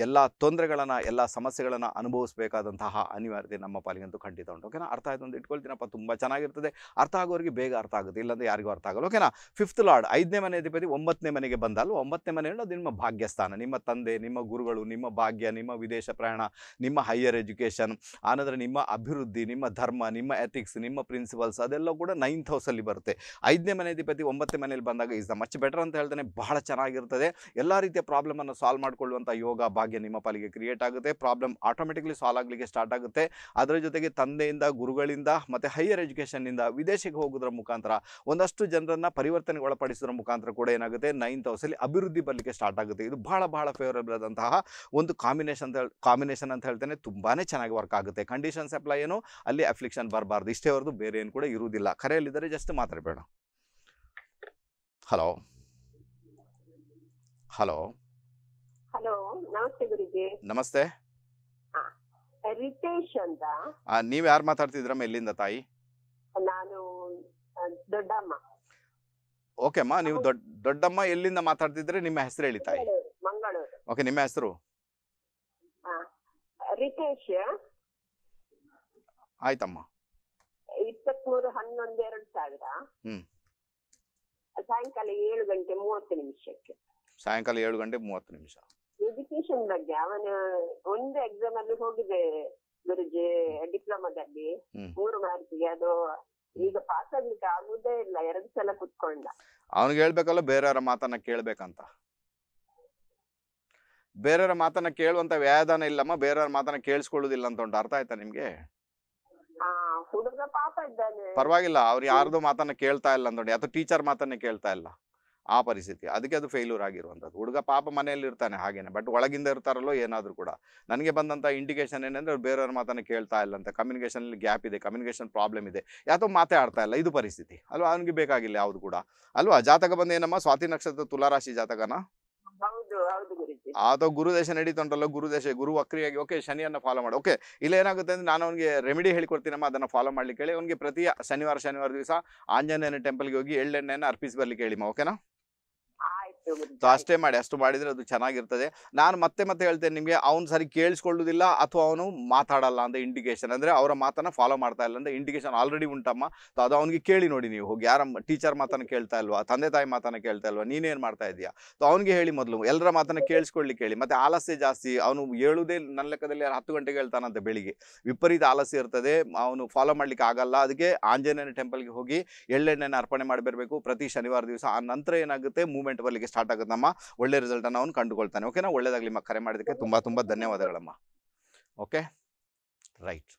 ಎಲ್ಲ ತೊಂದರೆಗಳನ್ನು ಎಲ್ಲ ಸಮಸ್ಯೆಗಳನ್ನು ಅನುಭವಿಸಬೇಕಾದಂತಹ ಅನಿವಾರ್ಯತೆ ನಮ್ಮ ಪಾಲಿಗಂತೂ ಖಂಡಿತ ಉಂಟು ಓಕೆನಾ ಅರ್ಥ ಆಯಿತು ಅಂತ ಇಟ್ಕೊಳ್ತೀನಪ್ಪ ತುಂಬ ಚೆನ್ನಾಗಿರ್ತದೆ ಅರ್ಥ ಆಗೋರಿಗೆ ಬೇಗ ಅರ್ಥ ಆಗುತ್ತೆ ಇಲ್ಲಾಂದ್ರೆ ಯಾರಿಗೂ ಅರ್ಥ ಆಗಲ್ಲ ಓಕೆನಾ ಫಿಫ್ತ್ ಲಾರ್ಡ್ ಐದನೇ ಮನೆ ಅಧಿಪತಿ ಒಂಬತ್ತನೇ ಮನೆಗೆ ಬಂದಲ್ಲ ಒಂಬತ್ತನೇ ಮನೆ ಅದು ನಿಮ್ಮ ಭಾಗ್ಯಸ್ಥಾನ ನಿಮ್ಮ ತಂದೆ ನಿಮ್ಮ ಗುರುಗಳು ನಿಮ್ಮ ಭಾಗ್ಯ ನಿಮ್ಮ ವಿದೇಶ ಪ್ರಯಾಣ ನಿಮ್ಮ ಹೈಯರ್ ಎಜುಕೇಷನ್ ಆನಂತರ ನಿಮ್ಮ ಅಭಿವೃದ್ಧಿ ನಿಮ್ಮ ಧರ್ಮ ನಿಮ್ಮ ಎಥಿಕ್ಸ್ ನಿಮ್ಮ ಪ್ರಿನ್ಸಿಪಲ್ಸ್ ಅದೆಲ್ಲ ಕೂಡ ನೈನ್ತ್ ಹೌಸಲ್ಲಿ ಬರುತ್ತೆ ಐದನೇ ಅಧಿಪತಿ ಒಂಬತ್ತನೇ ಮನೆಯಲ್ಲಿ ಬಂದಾಗ ಇಸ್ ದ ಮಚ್ ಬೆಟರ್ ಅಂತ ಹೇಳ್ತಾನೆ ಬಹಳ ಚೆನ್ನಾಗಿರ್ತದೆ ಎಲ್ಲ ರೀತಿಯ ಪ್ರಾಬ್ಲಮ್ ಅನ್ನು ಸಾಲ್ವ್ ಮಾಡಿಕೊಳ್ಳುವಂಥ ಯೋಗ ಭಾಗ್ಯ ನಿಮ್ಮ ಪಾಲಿಗೆ ಕ್ರಿಯೇಟ್ ಆಗುತ್ತೆ ಪ್ರಾಬ್ಲಮ್ ಆಟೋಮೆಟಿಕ್ಲಿ ಸಾಲ್ವ್ ಆಗಲಿಕ್ಕೆ ಸ್ಟಾರ್ಟ್ ಆಗುತ್ತೆ ಅದರ ಜೊತೆಗೆ ತಂದೆಯಿಂದ ಗುರುಗಳಿಂದ ಮತ್ತು ಹೈಯರ್ ಎಜುಕೇಷನ್ನಿಂದ ವಿದೇಶಕ್ಕೆ ಹೋಗೋದ್ರ ಮುಖಾಂತರ ಒಂದಷ್ಟು ಜನರನ್ನು ಪರಿವರ್ತನೆಗೆ ಒಳಪಡಿಸೋದ್ರ ಮುಖಾಂತರ ಕೂಡ ಏನಾಗುತ್ತೆ ನೈನ್ತ್ ಹೌಸಲ್ಲಿ ಅಭಿವೃದ್ಧಿ ಬರಲಿಕ್ಕೆ ಸ್ಟಾರ್ಟ್ ಆಗುತ್ತೆ ಇದು ಬಹಳ ಬಹಳ ಫೇವರಬಲ್ ಆದಂತಹ ಒಂದು ಕಾಂಬಿನೇಷನ್ ಅಂತ ಹೇಳಿ ಕಾಂಬಿನೇಷನ್ ಅಂತ ಹೇಳ್ತೇನೆ ತುಂಬಾ ಚೆನ್ನಾಗಿ ವರ್ಕ್ ಆಗುತ್ತೆ ಕಂಡೀಷನ್ಸ್ ಅಪ್ಲೈ ಏನು ಅಲ್ಲಿ ಅಫ್ಲಿಕ್ಷನ್ ಬರಬಾರ್ದು ಇಷ್ಟೇ ಹೊರದು ಬೇರೆ ಏನು ಕೂಡ ಇರುವುದಿಲ್ಲ ಕರೆಯಲ್ಲಿದ್ದರೆ ಜಸ್ಟ್ ಮಾತಾಡಬೇಡ ಹಲೋ ಹಲೋ ಹಲೋ ನಮಸ್ತೆ ಗುರುಜಿ ನಮಸ್ತೆ ರಿತೇಶ್ ಅಂತ ನೀವು ಯಾರು ಮಾತಾಡ್ತಿದ್ರಮ್ಮ ಎಲ್ಲಿಂದ ತಾಯಿ ನಾನು ದೊಡ್ಡಮ್ಮ ಓಕೆ ಅಮ್ಮ ನೀವು ದೊಡ್ಡಮ್ಮ ಎಲ್ಲಿಂದ ಮಾತಾಡ್ತಿದ್ರೆ ನಿಮ್ಮ ಹೆಸರು ಹೇಳಿ ತಾಯಿ ಓಕೆ ನಿಮ್ಮ ಹೆಸರು ರಿತೇಶ್ ಆಯ್ತಮ್ಮ ಇಪ್ಪತ್ಮೂರು ಹನ್ನೊಂದು ಎರಡು ಸಾವಿರ ಸಾಯಂಕಾಲ ಏಳು ಗಂಟೆ ಮೂವತ್ತು ನಿಮಿಷಕ್ಕೆ ಸಾಯಂಕಾಲ ಏಳು ಗಂಟೆ ಮೂವತ್ತು ನಿಮಿಷ ಎಜುಕೇಶನ್ ಬಗ್ಗೆ ಅವನ ಒಂದು ಎಕ್ಸಾಮ್ ಅಲ್ಲಿ ಹೋಗಿದೆ ಗುರುಜಿ ಡಿಪ್ಲೊಮಾದಲ್ಲಿ ಮೂರು ಮಾರ್ಕ್ಗೆ ಅದು ಈಗ ಪಾಸ್ ಆಗ್ಲಿಕ್ಕೆ ಆಗುದೇ ಇಲ್ಲ ಎರಡು ಸಲ ಕುತ್ಕೊಂಡ ಅವನಿಗೆ ಹೇಳ್ಬೇಕಲ್ಲ ಬೇರೆಯವರ ಮಾತನ್ನ ಕೇಳ್ಬೇಕಂತ ಬೇರೆಯವರ ಮಾತನ್ನ ಕೇಳುವಂತ ವ್ಯಾಯದಾನ ಇಲ್ಲಮ್ಮ ಬೇರೆಯವರ ಮಾತನ್ನ ಕೇಳಿಸ್ಕೊಳ್ಳೋದಿಲ್ಲ ಅಂತ ಉಂಟು ಅರ್ಥ ಆಯ್ತಾ ನಿಮ್ಗೆ ಪರವಾಗಿಲ್ಲ ಅವ್ರು ಯಾರ್ದು ಮಾತನ್ನ ಕೇಳ್ತಾ ಇಲ್ಲ ಅಂತ ಅಥವಾ ಟೀಚರ್ ಮಾತನ್ನ ಕೇಳ್ತಾ ಇಲ್ಲ ಆ ಪರಿಸ್ಥಿತಿ ಅದಕ್ಕೆ ಅದು ಫೇಲ್ಯೂರ್ ಆಗಿರುವಂಥದ್ದು ಹುಡುಗ ಪಾಪ ಮನೆಯಲ್ಲಿ ಇರ್ತಾನೆ ಹಾಗೇನೆ ಬಟ್ ಒಳಗಿಂದ ಇರ್ತಾರಲ್ಲೋ ಏನಾದರೂ ಕೂಡ ನನಗೆ ಬಂದಂತ ಇಂಡಿಕೇಶನ್ ಏನಂದ್ರೆ ಅವ್ರು ಬೇರೆಯವ್ರ ಮಾತನ್ನ ಕೇಳ್ತಾ ಇಲ್ಲ ಅಂತ ಕಮ್ಯುನಿಕೇಷನಲ್ಲಿ ಗ್ಯಾಪ್ ಇದೆ ಕಮ್ಯುನಿಕೇಶನ್ ಪ್ರಾಬ್ಲಮ್ ಇದೆ ಯಾತೋ ಮಾತೇ ಆಡ್ತಾ ಇಲ್ಲ ಇದು ಪರಿಸ್ಥಿತಿ ಅಲ್ವಾ ಅವನಿಗೆ ಬೇಕಾಗಿಲ್ಲ ಯಾವ್ದು ಕೂಡ ಅಲ್ವಾ ಜಾತಕ ಬಂದೇನಮ್ಮ ಸ್ವಾತಿ ನಕ್ಷತ್ರ ತುಲಾರಾಶಿ ಜಾತಕನ ಅಥವಾ ಗುರುದೇಶ ನಡೀತುಂಟಲ್ಲ ಗುರುದೇಶ ಗುರು ವಕ್ರಿಯಾಗಿ ಓಕೆ ಶನಿಯನ್ನು ಫಾಲೋ ಮಾಡಿ ಓಕೆ ಇಲ್ಲ ಏನಾಗುತ್ತೆ ಅಂದ್ರೆ ನಾನು ಅವನಿಗೆ ರೆಮಿಡಿ ಹೇಳಿಕೊಡ್ತೀನಮ್ಮ ಅದನ್ನು ಫಾಲೋ ಮಾಡ್ಲಿಕ್ಕೆ ಹೇಳಿ ಅವನಿಗೆ ಪ್ರತಿ ಶನಿವಾರ ಶನಿವಾರ ದಿವಸ ಆಂಜನೇಯನ ಟೆಂಪಲ್ಗೆ ಹೋಗಿ ಎಳ್ಳೆಣ್ಣೆಯನ್ನು ಅರ್ಪಿಸಿ ಬರ್ಲಿಕ್ಕೆ ಹೇಳಿಮ್ಮ ಓಕೆನಾ ಸೊ ಅಷ್ಟೇ ಮಾಡಿ ಅಷ್ಟು ಮಾಡಿದ್ರೆ ಅದು ಚೆನ್ನಾಗಿರ್ತದೆ ನಾನು ಮತ್ತೆ ಮತ್ತೆ ಹೇಳ್ತೇನೆ ನಿಮಗೆ ಅವ್ನು ಸರಿ ಕೇಳಿಸ್ಕೊಳ್ಳೋದಿಲ್ಲ ಅಥವಾ ಅವನು ಮಾತಾಡಲ್ಲ ಅಂತ ಇಂಡಿಕೇಶನ್ ಅಂದರೆ ಅವರ ಮಾತನ್ನು ಫಾಲೋ ಮಾಡ್ತಾ ಇಲ್ಲ ಅಂತ ಇಂಡಿಕೇಶನ್ ಆಲ್ರೆಡಿ ಉಂಟಮ್ಮ ಸೊ ಅದು ಅವನಿಗೆ ಕೇಳಿ ನೋಡಿ ನೀವು ಹೋಗಿ ಯಾರ ಟೀಚರ್ ಮಾತನ್ನು ಕೇಳ್ತಾ ಇಲ್ವಾ ತಂದೆ ತಾಯಿ ಮಾತನ್ನು ಕೇಳ್ತಾ ಇಲ್ವಾ ನೀನೇನು ಮಾಡ್ತಾ ಇದೆಯಾ ಸೊ ಅವನಿಗೆ ಹೇಳಿ ಮೊದಲು ಎಲ್ಲರ ಮಾತನ್ನು ಕೇಳಿಸ್ಕೊಳ್ಳಿ ಕೇಳಿ ಮತ್ತು ಆಲಸ್ಯ ಜಾಸ್ತಿ ಅವನು ಹೇಳುವುದೇ ನನ್ನ ಲೆಕ್ಕದಲ್ಲಿ ಹತ್ತು ಗಂಟೆಗೆ ಹೇಳ್ತಾನಂತೆ ಬೆಳಿಗ್ಗೆ ವಿಪರೀತ ಆಲಸ್ಯ ಇರ್ತದೆ ಅವನು ಫಾಲೋ ಮಾಡಲಿಕ್ಕೆ ಆಗಲ್ಲ ಅದಕ್ಕೆ ಆಂಜನೇಯನ ಟೆಂಪಲ್ಗೆ ಹೋಗಿ ಎಳ್ಳೆಣ್ಣೆನ ಅರ್ಪಣೆ ಮಾಡಿ ಪ್ರತಿ ಶನಿವಾರ ದಿವಸ ಆ ನಂತರ ಏನಾಗುತ್ತೆ ಮೂವ್ಮೆಂಟ್ ಬರಲಿಕ್ಕೆ ಸ್ಟಾರ್ಟ್ ಆಗುತ್ತಮ್ಮ ಒಳ್ಳೆ ರಿಸಲ್ಟನ್ನು ಅವನು ಕಂಡುಕೊಳ್ತಾನೆ ಓಕೆನಾ ಒಳ್ಳೇದಾಗಲಿ ಕರೆ ಮಾಡಿದ್ದಕ್ಕೆ ತುಂಬಾ ತುಂಬ ಧನ್ಯವಾದಗಳಮ್ಮ ಓಕೆ ರೈಟ್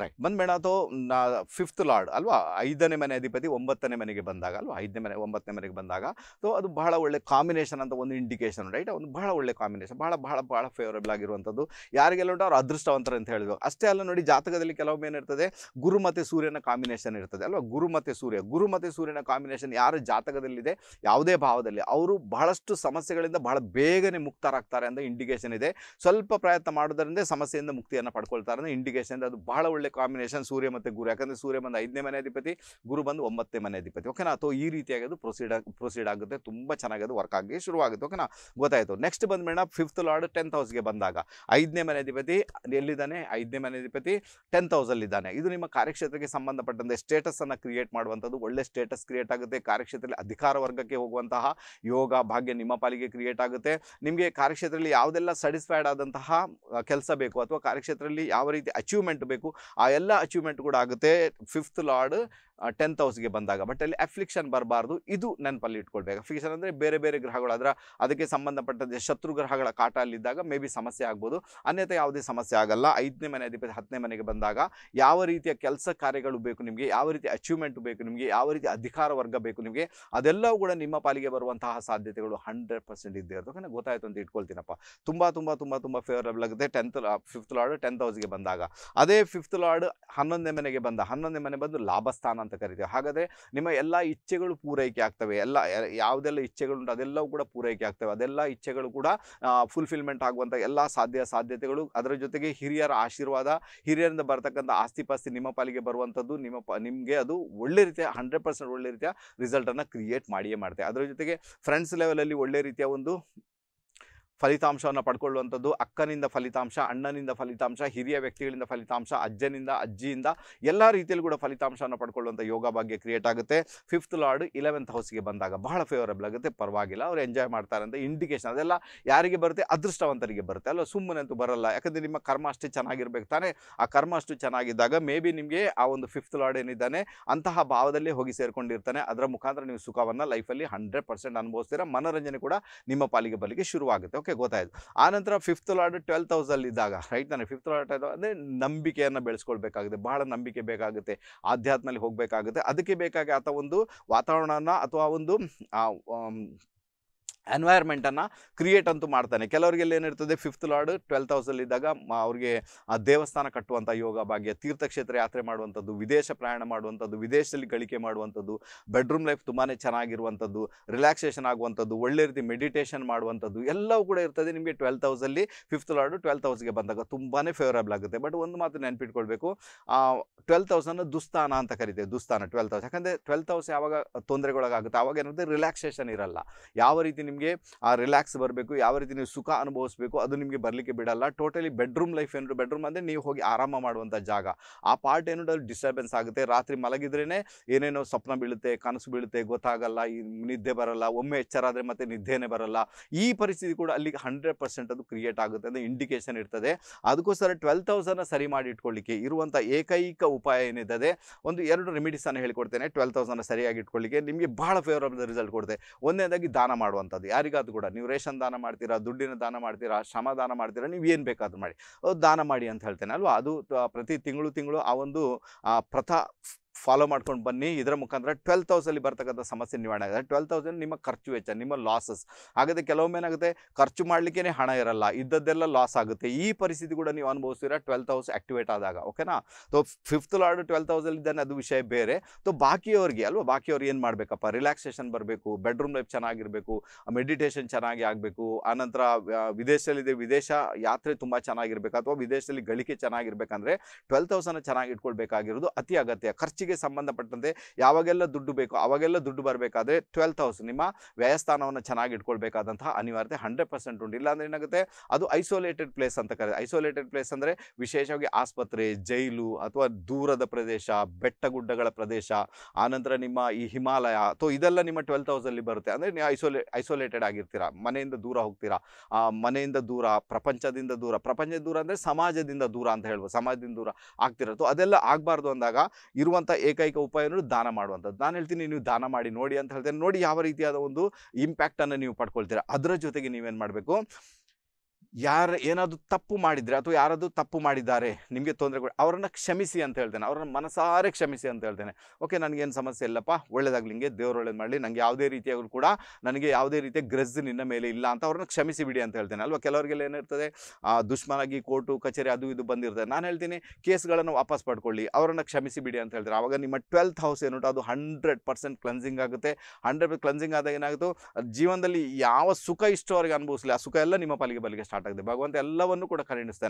ರೈಟ್ ಅಥವಾ ನಾ ಫಿಫ್ತ್ ಲಾರ್ಡ್ ಅಲ್ವಾ ಐದನೇ ಮನೆ ಅಧಿಪತಿ ಒಂಬತ್ತನೇ ಮನೆಗೆ ಬಂದಾಗ ಅಲ್ವಾ ಐದನೇ ಮನೆ ಒಂಬತ್ತನೇ ಮನೆಗೆ ಬಂದಾಗ ಸೊ ಅದು ಬಹಳ ಒಳ್ಳೆ ಕಾಂಬಿನೇಷನ್ ಅಂತ ಒಂದು ಇಂಡಿಕೇಶನ್ ರೈಟ್ ಒಂದು ಬಹಳ ಒಳ್ಳೆ ಕಾಂಬಿನೇಷನ್ ಬಹಳ ಬಹಳ ಬಹಳ ಫೇವರೇಬಲ್ ಆಗಿರುವಂಥದ್ದು ಯಾರಿಗೆಲ್ಲ ಉಂಟು ಅವ್ರು ಅದೃಷ್ಟವಂತರ ಅಂತ ಹೇಳಿದ್ರು ಅಷ್ಟೇ ಅಲ್ಲ ನೋಡಿ ಜಾತಕದಲ್ಲಿ ಕೆಲವೊಮ್ಮೆ ಏನಿರ್ತದೆ ಗುರು ಮತ್ತು ಸೂರ್ಯನ ಕಾಂಬಿನೇಷನ್ ಇರ್ತದೆ ಅಲ್ವಾ ಗುರು ಮತ್ತು ಸೂರ್ಯ ಗುರು ಮತ್ತು ಸೂರ್ಯನ ಕಾಂಬಿನೇಷನ್ ಯಾರ ಜಾತಕದಲ್ಲಿದೆ ಯಾವುದೇ ಭಾವದಲ್ಲಿ ಅವರು ಬಹಳಷ್ಟು ಸಮಸ್ಯೆಗಳಿಂದ ಬಹಳ ಬೇಗನೆ ಮುಕ್ತರಾಗ್ತಾರೆ ಅಂತ ಇಂಡಿಕೇಶನ್ ಇದೆ ಸ್ವಲ್ಪ ಪ್ರಯತ್ನ ಮಾಡೋದರಿಂದ ಸಮಸ್ಯೆಯಿಂದ ಮುಕ್ತಿಯನ್ನು ಪಡ್ಕೊಳ್ತಾರೆ ಅಂತ ಇಂಡಿಕೇಶನ್ ಅದು ಬಹಳ ಒಳ್ಳೆ ಒಳ್ಳೆ ಕಾಂಬಿನೇಷನ್ ಸೂರ್ಯ ಮತ್ತು ಗುರು ಯಾಕಂದರೆ ಸೂರ್ಯ ಬಂದು ಐದನೇ ಮನೆ ಅಧಿಪತಿ ಗುರು ಬಂದು ಒಂಬತ್ತನೇ ಮನೆ ಅಧಿಪತಿ ಓಕೆನಾ ಅಥವಾ ಈ ಅದು ಪ್ರೊಸೀಡ್ ಪ್ರೊಸೀಡ್ ಆಗುತ್ತೆ ತುಂಬ ಚೆನ್ನಾಗಿ ಅದು ವರ್ಕ್ ಆಗಿ ಶುರುವಾಗುತ್ತೆ ಓಕೆನಾ ಗೊತ್ತಾಯಿತು ನೆಕ್ಸ್ಟ್ ಬಂದ ಮೇಡಮ್ ಫಿಫ್ತ್ ಲಾರ್ಡ್ ಟೆಂತ್ ಹೌಸ್ಗೆ ಬಂದಾಗ ಐದನೇ ಮನೆ ಅಧಿಪತಿ ಎಲ್ಲಿದ್ದಾನೆ ಐದನೇ ಮನೆ ಅಧಿಪತಿ ಟೆಂತ್ ಹೌಸಲ್ಲಿದ್ದಾನೆ ಇದು ನಿಮ್ಮ ಕಾರ್ಯಕ್ಷೇತ್ರಕ್ಕೆ ಸಂಬಂಧಪಟ್ಟಂತೆ ಸ್ಟೇಟಸನ್ನು ಕ್ರಿಯೇಟ್ ಮಾಡುವಂಥದ್ದು ಒಳ್ಳೆ ಸ್ಟೇಟಸ್ ಕ್ರಿಯೇಟ್ ಆಗುತ್ತೆ ಕಾರ್ಯಕ್ಷೇತ್ರದಲ್ಲಿ ಅಧಿಕಾರ ವರ್ಗಕ್ಕೆ ಹೋಗುವಂತಹ ಯೋಗ ಭಾಗ್ಯ ನಿಮ್ಮ ಪಾಲಿಗೆ ಕ್ರಿಯೇಟ್ ಆಗುತ್ತೆ ನಿಮಗೆ ಕಾರ್ಯಕ್ಷೇತ್ರದಲ್ಲಿ ಯಾವುದೆಲ್ಲ ಸ್ಯಾಟಿಸ್ಫೈಡ್ ಆದಂತಹ ಕೆಲಸ ಬೇಕು ಅಥವಾ ಕಾರ್ಯಕ್ಷೇತ್ರದಲ್ಲಿ ಯಾವ ರೀತಿ ಅಚೀವ್ಮೆಂಟ್ ಬೇಕು ಆ ಎಲ್ಲ ಅಚೀವ್ಮೆಂಟ್ ಕೂಡ ಆಗುತ್ತೆ ಫಿಫ್ತ್ ಲಾರ್ಡ್ ಟೆಂತ್ ಹೌಸ್ಗೆ ಬಂದಾಗ ಬಟ್ ಅಲ್ಲಿ ಅಫ್ಲಿಕ್ಷನ್ ಬರಬಾರ್ದು ಇದು ನೆನಪಲ್ಲಿ ಇಟ್ಕೊಳ್ಬೇಕು ಅಫ್ಲಿಕ್ಷನ್ ಅಂದರೆ ಬೇರೆ ಬೇರೆ ಗ್ರಹಗಳಾದ್ರೆ ಅದಕ್ಕೆ ಸಂಬಂಧಪಟ್ಟಂತೆ ಶತ್ರು ಗ್ರಹಗಳ ಕಾಟ ಅಲ್ಲಿದ್ದಾಗ ಮೇ ಬಿ ಸಮಸ್ಯೆ ಆಗ್ಬೋದು ಅನ್ಯತೆ ಯಾವುದೇ ಸಮಸ್ಯೆ ಆಗಲ್ಲ ಐದನೇ ಮನೆ ಅಧಿಪತಿ ಹತ್ತನೇ ಮನೆಗೆ ಬಂದಾಗ ಯಾವ ರೀತಿಯ ಕೆಲಸ ಕಾರ್ಯಗಳು ಬೇಕು ನಿಮಗೆ ಯಾವ ರೀತಿ ಅಚೀವ್ಮೆಂಟ್ ಬೇಕು ನಿಮಗೆ ಯಾವ ರೀತಿ ಅಧಿಕಾರ ವರ್ಗ ಬೇಕು ನಿಮಗೆ ಅದೆಲ್ಲವೂ ಕೂಡ ನಿಮ್ಮ ಪಾಲಿಗೆ ಬರುವಂತಹ ಸಾಧ್ಯತೆಗಳು ಹಂಡ್ರೆಡ್ ಪರ್ಸೆಂಟ್ ಇದ್ದೇ ಇರ್ತದೆ ಗೊತ್ತಾಯ್ತು ಅಂತ ಇಟ್ಕೊಳ್ತೀನಪ್ಪ ತುಂಬ ತುಂಬ ತುಂಬ ತುಂಬ ಫೇವರಬಲ್ ಆಗುತ್ತೆ ಟೆಂತ್ ಫಿಫ್ತ್ ಲಾರ್ಡ್ ಟೆಂತ್ ಹೌಸ್ಗೆ ಬಂದಾಗ ಅದೇ ಫಿಫ್ತ್ ಲಾರ್ಡ್ ಹನ್ನೊಂದನೇ ಮನೆಗೆ ಬಂದ ಹನ್ನೊಂದನೇ ಮನೆ ಬಂದು ಲಾಭಸ್ಥಾನ ಅಂತ ಅಂತ ಕರಿತೀವಿ ಹಾಗಾದರೆ ನಿಮ್ಮ ಎಲ್ಲ ಇಚ್ಛೆಗಳು ಪೂರೈಕೆ ಆಗ್ತವೆ ಎಲ್ಲ ಯಾವುದೆಲ್ಲ ಇಚ್ಛೆಗಳುಂಟು ಅದೆಲ್ಲವೂ ಕೂಡ ಪೂರೈಕೆ ಆಗ್ತವೆ ಅದೆಲ್ಲ ಇಚ್ಛೆಗಳು ಕೂಡ ಫುಲ್ಫಿಲ್ಮೆಂಟ್ ಆಗುವಂಥ ಎಲ್ಲ ಸಾಧ್ಯ ಸಾಧ್ಯತೆಗಳು ಅದರ ಜೊತೆಗೆ ಹಿರಿಯರ ಆಶೀರ್ವಾದ ಹಿರಿಯರಿಂದ ಬರತಕ್ಕಂಥ ಆಸ್ತಿ ಪಾಸ್ತಿ ನಿಮ್ಮ ಪಾಲಿಗೆ ಬರುವಂಥದ್ದು ನಿಮ್ಮ ಪ ನಿಮಗೆ ಅದು ಒಳ್ಳೆ ರೀತಿಯ ಹಂಡ್ರೆಡ್ ಪರ್ಸೆಂಟ್ ಒಳ್ಳೆ ರೀತಿಯ ರಿಸಲ್ಟನ್ನು ಕ್ರಿಯೇಟ್ ಮಾಡಿಯೇ ಮಾಡ್ತಾರೆ ಅದರ ಜೊತೆಗೆ ಫ್ರೆಂಡ್ಸ್ ಲೆವೆಲಲ್ಲಿ ಒಳ್ಳೆ ರೀತಿಯ ಒಂದು ಫಲಿತಾಂಶವನ್ನು ಪಡ್ಕೊಳ್ಳುವಂಥದ್ದು ಅಕ್ಕನಿಂದ ಫಲಿತಾಂಶ ಅಣ್ಣನಿಂದ ಫಲಿತಾಂಶ ಹಿರಿಯ ವ್ಯಕ್ತಿಗಳಿಂದ ಫಲಿತಾಂಶ ಅಜ್ಜನಿಂದ ಅಜ್ಜಿಯಿಂದ ಎಲ್ಲ ರೀತಿಯಲ್ಲಿ ಕೂಡ ಫಲಿತಾಂಶವನ್ನು ಪಡ್ಕೊಳ್ಳುವಂಥ ಯೋಗ ಭಾಗ್ಯ ಕ್ರಿಯೇಟ್ ಆಗುತ್ತೆ ಫಿಫ್ತ್ ಲಾರ್ಡ್ ಇಲೆವೆಂತ್ ಹೌಸ್ಗೆ ಬಂದಾಗ ಬಹಳ ಫೇವರಬಲ್ ಆಗುತ್ತೆ ಪರವಾಗಿಲ್ಲ ಅವ್ರು ಎಂಜಾಯ್ ಮಾಡ್ತಾರೆ ಅಂತ ಇಂಡಿಕೇಶನ್ ಅದೆಲ್ಲ ಯಾರಿಗೆ ಬರುತ್ತೆ ಅದೃಷ್ಟವಂತರಿಗೆ ಬರುತ್ತೆ ಅಲ್ವ ಅಂತೂ ಬರಲ್ಲ ಯಾಕಂದರೆ ನಿಮ್ಮ ಕರ್ಮ ಅಷ್ಟು ಚೆನ್ನಾಗಿರ್ಬೇಕು ತಾನೆ ಆ ಕರ್ಮ ಅಷ್ಟು ಚೆನ್ನಾಗಿದ್ದಾಗ ಮೇ ಬಿ ನಿಮಗೆ ಆ ಒಂದು ಫಿಫ್ತ್ ಲಾರ್ಡ್ ಏನಿದ್ದಾನೆ ಅಂತಹ ಭಾವದಲ್ಲಿ ಹೋಗಿ ಸೇರಿಕೊಂಡಿರ್ತಾನೆ ಅದರ ಮುಖಾಂತರ ನೀವು ಸುಖವನ್ನು ಲೈಫಲ್ಲಿ ಹಂಡ್ರೆಡ್ ಪರ್ಸೆಂಟ್ ಅನುಭವಿಸ್ತೀರ ಮನೋರಂಜನೆ ಕೂಡ ನಿಮ್ಮ ಪಾಲಿಗೆ ಬಲಿಗೆ ಶುರುವಾಗುತ್ತೆ ಓಕೆ ಓಕೆ ಗೊತ್ತಾಯಿತು ಆನಂತರ ಫಿಫ್ತ್ ಲಾರ್ಡ್ ಟ್ವೆಲ್ ತೌಸಲ್ಲಿ ಇದ್ದಾಗ ರೈಟ್ ನಾನು ಫಿಫ್ತ್ ಲಾರ್ಡ್ ಅಂದರೆ ನಂಬಿಕೆಯನ್ನು ಬೆಳೆಸ್ಕೊಳ್ಬೇಕಾಗುತ್ತೆ ಬಹಳ ನಂಬಿಕೆ ಬೇಕಾಗುತ್ತೆ ಆಧ್ಯಾತ್ಮಲ್ಲಿ ಹೋಗಬೇಕಾಗುತ್ತೆ ಅದಕ್ಕೆ ಬೇಕಾಗಿ ಆತ ಒಂದು ವಾತಾವರಣನ ಅಥವಾ ಒಂದು ಎನ್ವೈರ್ಮೆಂಟನ್ನು ಕ್ರಿಯೇಟ್ ಅಂತೂ ಮಾಡ್ತಾನೆ ಕೆಲವರಿಗೆಲ್ಲ ಏನಿರ್ತದೆ ಫಿಫ್ತ್ ಲಾರ್ಡ್ ಟ್ವೆಲ್ ತೌಸಲ್ಲಿ ಇದ್ದಾಗ ಅವ್ರಿಗೆ ಆ ದೇವಸ್ಥಾನ ಕಟ್ಟುವಂಥ ಯೋಗ ಭಾಗ್ಯ ತೀರ್ಥಕ್ಷೇತ್ರ ಯಾತ್ರೆ ಮಾಡುವಂಥದ್ದು ವಿದೇಶ ಪ್ರಯಾಣ ಮಾಡುವಂಥದ್ದು ವಿದೇಶದಲ್ಲಿ ಗಳಿಕೆ ಮಾಡುವಂಥದ್ದು ಬೆಡ್ರೂಮ್ ಲೈಫ್ ತುಂಬಾ ಚೆನ್ನಾಗಿರುವಂಥದ್ದು ರಿಲ್ಯಾಕ್ಸೇಷನ್ ಆಗುವಂಥದ್ದು ಒಳ್ಳೆ ರೀತಿ ಮೆಡಿಟೇಷನ್ ಮಾಡುವಂಥದ್ದು ಎಲ್ಲವೂ ಕೂಡ ಇರ್ತದೆ ನಿಮಗೆ ಟ್ವೆಲ್ತ್ ತೌಸಲ್ಲಿ ಫಿಫ್ತ್ ಲಾರ್ಡು ಟ್ವೆಲ್ತ್ ಹೌಸ್ಗೆ ಬಂದಾಗ ತುಂಬಾ ಫೇವರಬಲ್ ಆಗುತ್ತೆ ಬಟ್ ಒಂದು ಮಾತು ಆ ಟ್ವೆಲ್ತ್ ಹೌಸನ್ನು ದುಸ್ತಾನ ಅಂತ ಕರಿತೇವೆ ದುಸ್ತಾನ ಟ್ವೆಲ್ ಹೌಸ್ ಯಾಕಂದರೆ ಟ್ವೆಲ್ತ್ ಹೌಸ್ ಯಾವಾಗ ತೊಂದರೆಗೊಳಗಾಗುತ್ತೆ ಆವಾಗ ಏನಂದರೆ ರಿಲ್ಯಾಕ್ಸೇಷನ್ ಇರಲ್ಲ ಯಾವ ರೀತಿ ನಿಮಗೆ ಆ ರಿಲ್ಯಾಕ್ಸ್ ಬರಬೇಕು ಯಾವ ರೀತಿ ನೀವು ಸುಖ ಅನುಭವಿಸಬೇಕು ಅದು ನಿಮಗೆ ಬರಲಿಕ್ಕೆ ಬಿಡಲ್ಲ ಟೋಟಲಿ ಬೆಡ್ರೂಮ್ ಲೈಫ್ ಏನಿರೋ ಬೆಡ್ರೂಮ್ ಅಂದರೆ ನೀವು ಹೋಗಿ ಆರಾಮ ಮಾಡುವಂಥ ಜಾಗ ಆ ಪಾರ್ಟ್ ಏನು ಡಿಸ್ಟರ್ಬೆನ್ಸ್ ಆಗುತ್ತೆ ರಾತ್ರಿ ಮಲಗಿದ್ರೇ ಏನೇನೋ ಸ್ವಪ್ನ ಬೀಳುತ್ತೆ ಕನಸು ಬೀಳುತ್ತೆ ಗೊತ್ತಾಗಲ್ಲ ಈ ನಿದ್ದೆ ಬರಲ್ಲ ಒಮ್ಮೆ ಎಚ್ಚರಾದರೆ ಮತ್ತೆ ನಿದ್ದೆನೇ ಬರಲ್ಲ ಈ ಪರಿಸ್ಥಿತಿ ಕೂಡ ಅಲ್ಲಿಗೆ ಹಂಡ್ರೆಡ್ ಪರ್ಸೆಂಟ್ ಅದು ಕ್ರಿಯೇಟ್ ಆಗುತ್ತೆ ಅಂದರೆ ಇಂಡಿಕೇಶನ್ ಇರ್ತದೆ ಅದಕ್ಕೋಸ್ಕರ ಟ್ವೆಲ್ ತೌಸಂಡ್ನ ಸರಿ ಮಾಡಿ ಇಟ್ಕೊಳ್ಳಿಕ್ಕೆ ಇರುವಂಥ ಏಕೈಕ ಉಪಾಯ ಏನಿದೆ ಒಂದು ಎರಡು ರೆಮಿಡೀಸನ್ನು ಹೇಳ್ಕೊಡ್ತೇನೆ ಟ್ವೆಲ್ ತೌಸಂಡ್ನ ಸರಿಯಾಗಿ ಇಟ್ಕೊಳ್ಳಿಕ್ಕೆ ನಿಮಗೆ ಭಾಳ ಫೇವರಬಲ್ ರಿಸಲ್ಟ್ ಕೊಡುತ್ತೆ ಒಂದೇದಾಗಿ ದಾನ ಮಾಡುವಂಥದ್ದು ಮಾಡೋದು ಯಾರಿಗಾದ್ರು ಕೂಡ ನೀವು ರೇಷನ್ ದಾನ ಮಾಡ್ತೀರಾ ದುಡ್ಡಿನ ದಾನ ಮಾಡ್ತೀರಾ ಶ್ರಮ ದಾನ ಮಾಡ್ತೀರಾ ನೀವು ಏನು ಬೇಕಾದರೂ ಮಾಡಿ ದಾನ ಮಾಡಿ ಅಂತ ಹೇಳ್ತೇನೆ ಅಲ್ವಾ ಅದು ಪ್ರತಿ ತಿಂಗಳು ತಿಂಗಳು ಆ ಒಂದು ಪ್ರಥಾ ಫಾಲೋ ಮಾಡ್ಕೊಂಡು ಬನ್ನಿ ಇದರ ಮುಖಾಂತರ ಟ್ವೆಲ್ ತೌಸಂಡಲ್ಲಿ ಬರ್ತಕ್ಕಂಥ ಸಮಸ್ಯೆ ನಿವಾರಣೆ ಆಗುತ್ತೆ ಟ್ವೆಲ್ ತೌಸಂಡ್ ನಿಮ್ಮ ಖರ್ಚು ವೆಚ್ಚ ನಿಮ್ಮ ಲಾಸಸ್ ಹಾಗಾದರೆ ಕೆಲವೊಮ್ಮೆ ಏನಾಗುತ್ತೆ ಖರ್ಚು ಮಾಡಲಿಕ್ಕೇ ಹಣ ಇರಲ್ಲ ಇದ್ದದ್ದೆಲ್ಲ ಲಾಸ್ ಆಗುತ್ತೆ ಈ ಪರಿಸ್ಥಿತಿ ಕೂಡ ನೀವು ಅನುಭವಿಸ್ತೀರಾ ಟ್ವೆಲ್ ತೌಸ್ ಆಕ್ಟಿವೇಟ್ ಆದಾಗ ಓಕೆನಾ ತೊ ಫಿಫ್ತ್ ಲಾರ್ಡ್ ಟ್ವೆಲ್ ತೌಸಂಡ್ ಇದ್ದಾನೆ ಅದು ವಿಷಯ ಬೇರೆ ತೊ ಬಾಕಿಯವ್ರಿಗೆ ಅಲ್ವಾ ಬಾಕಿಯವ್ರು ಏನು ಮಾಡಬೇಕಪ್ಪ ರಿಲ್ಯಾಕ್ಸೇಷನ್ ಬರಬೇಕು ಬೆಡ್ರೂಮ್ ಲೈಫ್ ಚೆನ್ನಾಗಿರಬೇಕು ಮೆಡಿಟೇಷನ್ ಚೆನ್ನಾಗಿ ಆಗಬೇಕು ಆನಂತರ ವಿದೇಶದಲ್ಲಿದೆ ವಿದೇಶ ಯಾತ್ರೆ ತುಂಬ ಚೆನ್ನಾಗಿರಬೇಕು ಅಥವಾ ವಿದೇಶದಲ್ಲಿ ಗಳಿಕೆ ಚೆನ್ನಾಗಿರ್ಬೇಕಂದ್ರೆ ಟ್ವೆಲ್ ತೌಸಂಡ್ ಚೆನ್ನಾಗಿ ಇಟ್ಕೊಳ್ಬೇಕಾಗಿರೋದು ಅತಿ ಅಗತ್ಯ ಖರ್ಚು ಖರ್ಚಿಗೆ ಸಂಬಂಧಪಟ್ಟಂತೆ ಯಾವಾಗೆಲ್ಲ ದುಡ್ಡು ಬೇಕು ಅವಾಗೆಲ್ಲ ದುಡ್ಡು ಬರಬೇಕಾದ್ರೆ ಟ್ವೆಲ್ತ್ ಹೌಸ್ ನಿಮ್ಮ ವ್ಯಯಸ್ಥಾನವನ್ನು ಚೆನ್ನಾಗಿ ಇಟ್ಕೊಳ್ಬೇಕಾದಂತಹ ಅನಿವಾರ್ಯತೆ ಹಂಡ್ರೆಡ್ ಪರ್ಸೆಂಟ್ ಉಂಟು ಇಲ್ಲಾಂದ್ರೆ ಏನಾಗುತ್ತೆ ಅದು ಐಸೋಲೇಟೆಡ್ ಪ್ಲೇಸ್ ಅಂತ ಕರೆ ಐಸೋಲೇಟೆಡ್ ಪ್ಲೇಸ್ ಅಂದರೆ ವಿಶೇಷವಾಗಿ ಆಸ್ಪತ್ರೆ ಜೈಲು ಅಥವಾ ದೂರದ ಪ್ರದೇಶ ಬೆಟ್ಟ ಗುಡ್ಡಗಳ ಪ್ರದೇಶ ಆನಂತರ ನಿಮ್ಮ ಈ ಹಿಮಾಲಯ ಅಥವಾ ಇದೆಲ್ಲ ನಿಮ್ಮ ಟ್ವೆಲ್ತ್ ಹೌಸಲ್ಲಿ ಬರುತ್ತೆ ಅಂದರೆ ನೀವು ಐಸೋಲೇ ಐಸೋಲೇಟೆಡ್ ಆಗಿರ್ತೀರಾ ಮನೆಯಿಂದ ದೂರ ಹೋಗ್ತೀರಾ ಮನೆಯಿಂದ ದೂರ ಪ್ರಪಂಚದಿಂದ ದೂರ ಪ್ರಪಂಚದ ದೂರ ಅಂದರೆ ಸಮಾಜದಿಂದ ದೂರ ಅಂತ ಹೇಳ್ಬೋದು ಸಮಾಜದಿಂದ ದೂರ ಆಗ್ತಿರೋದು ಅದೆಲ್ಲ ಆಗಬಾರ್ದು ಅಂದಾಗ ಇರುವಂಥ ಏಕೈಕ ಉಪಾಯನೂ ದಾನ ಮಾಡುವಂಥದ್ದು ನಾನು ಹೇಳ್ತೀನಿ ನೀವು ದಾನ ಮಾಡಿ ನೋಡಿ ಅಂತ ಹೇಳ್ತೇನೆ ನೋಡಿ ಯಾವ ರೀತಿಯಾದ ಒಂದು ಇಂಪ್ಯಾಕ್ಟನ್ನು ನೀವು ಪಡ್ಕೊಳ್ತೀರಾ ಅದರ ಜೊತೆಗೆ ನೀವೇನು ಮಾಡಬೇಕು ಯಾರು ಏನಾದರೂ ತಪ್ಪು ಮಾಡಿದರೆ ಅಥವಾ ಯಾರಾದರೂ ತಪ್ಪು ಮಾಡಿದ್ದಾರೆ ನಿಮಗೆ ತೊಂದರೆ ಕೊಡಿ ಅವರನ್ನು ಕ್ಷಮಿಸಿ ಅಂತ ಹೇಳ್ತೇನೆ ಅವರನ್ನು ಮನಸಾರೆ ಕ್ಷಮಿಸಿ ಅಂತ ಹೇಳ್ತೇನೆ ಓಕೆ ನನಗೇನು ಸಮಸ್ಯೆ ಇಲ್ಲಪ್ಪ ಒಳ್ಳೇದಾಗಲಿಂಗೆ ಹಿಂಗೆ ದೇವ್ರು ಒಳ್ಳೇದು ಮಾಡಲಿ ನನಗೆ ಯಾವುದೇ ರೀತಿಯಾಗೂ ಕೂಡ ನನಗೆ ಯಾವುದೇ ರೀತಿಯ ಗ್ರಜ್ ನಿನ್ನ ಮೇಲೆ ಇಲ್ಲ ಅಂತ ಅವ್ರನ್ನ ಕ್ಷಮಿಸಿ ಬಿಡಿ ಅಂತ ಹೇಳ್ತೇನೆ ಅಲ್ವಾ ಕೆಲವರಿಗೆಲ್ಲ ಏನಿರ್ತದೆ ದುಷ್ಮನಾಗಿ ಕೋರ್ಟು ಕಚೇರಿ ಅದು ಇದು ಬಂದಿರ್ತದೆ ನಾನು ಹೇಳ್ತೀನಿ ಕೇಸ್ಗಳನ್ನು ವಾಪಸ್ ಪಡ್ಕೊಳ್ಳಿ ಅವರನ್ನು ಕ್ಷಮಿಸಿ ಬಿಡಿ ಅಂತ ಹೇಳ್ತಾರೆ ಆವಾಗ ನಿಮ್ಮ ಟ್ವೆಲ್ತ್ ಹೌಸ್ ಏನುಂಟು ಅದು ಹಂಡ್ರೆಡ್ ಪರ್ಸೆಂಟ್ ಕ್ಲನ್ಸಿಂಗ್ ಆಗುತ್ತೆ ಹಂಡ್ರೆಡ್ ಕ್ಲನ್ಸಿಂಗ್ ಆದಾಗ ಏನಾಗುತ್ತೋ ಜೀವನದಲ್ಲಿ ಯಾವ ಸುಖ ಇಷ್ಟವರೆಗೆ ಅನುಭವಿಸಲಿ ಆ ಸುಖ ಎಲ್ಲ ನಿಮ್ಮ ಪಾಲಿಗೆ ಬಲಿಗೆ ಸ್ಟಾರ್ಟ್ ಆಗಿದೆ ಭಗವಂತ ಎಲ್ಲವನ್ನು ಕೂಡ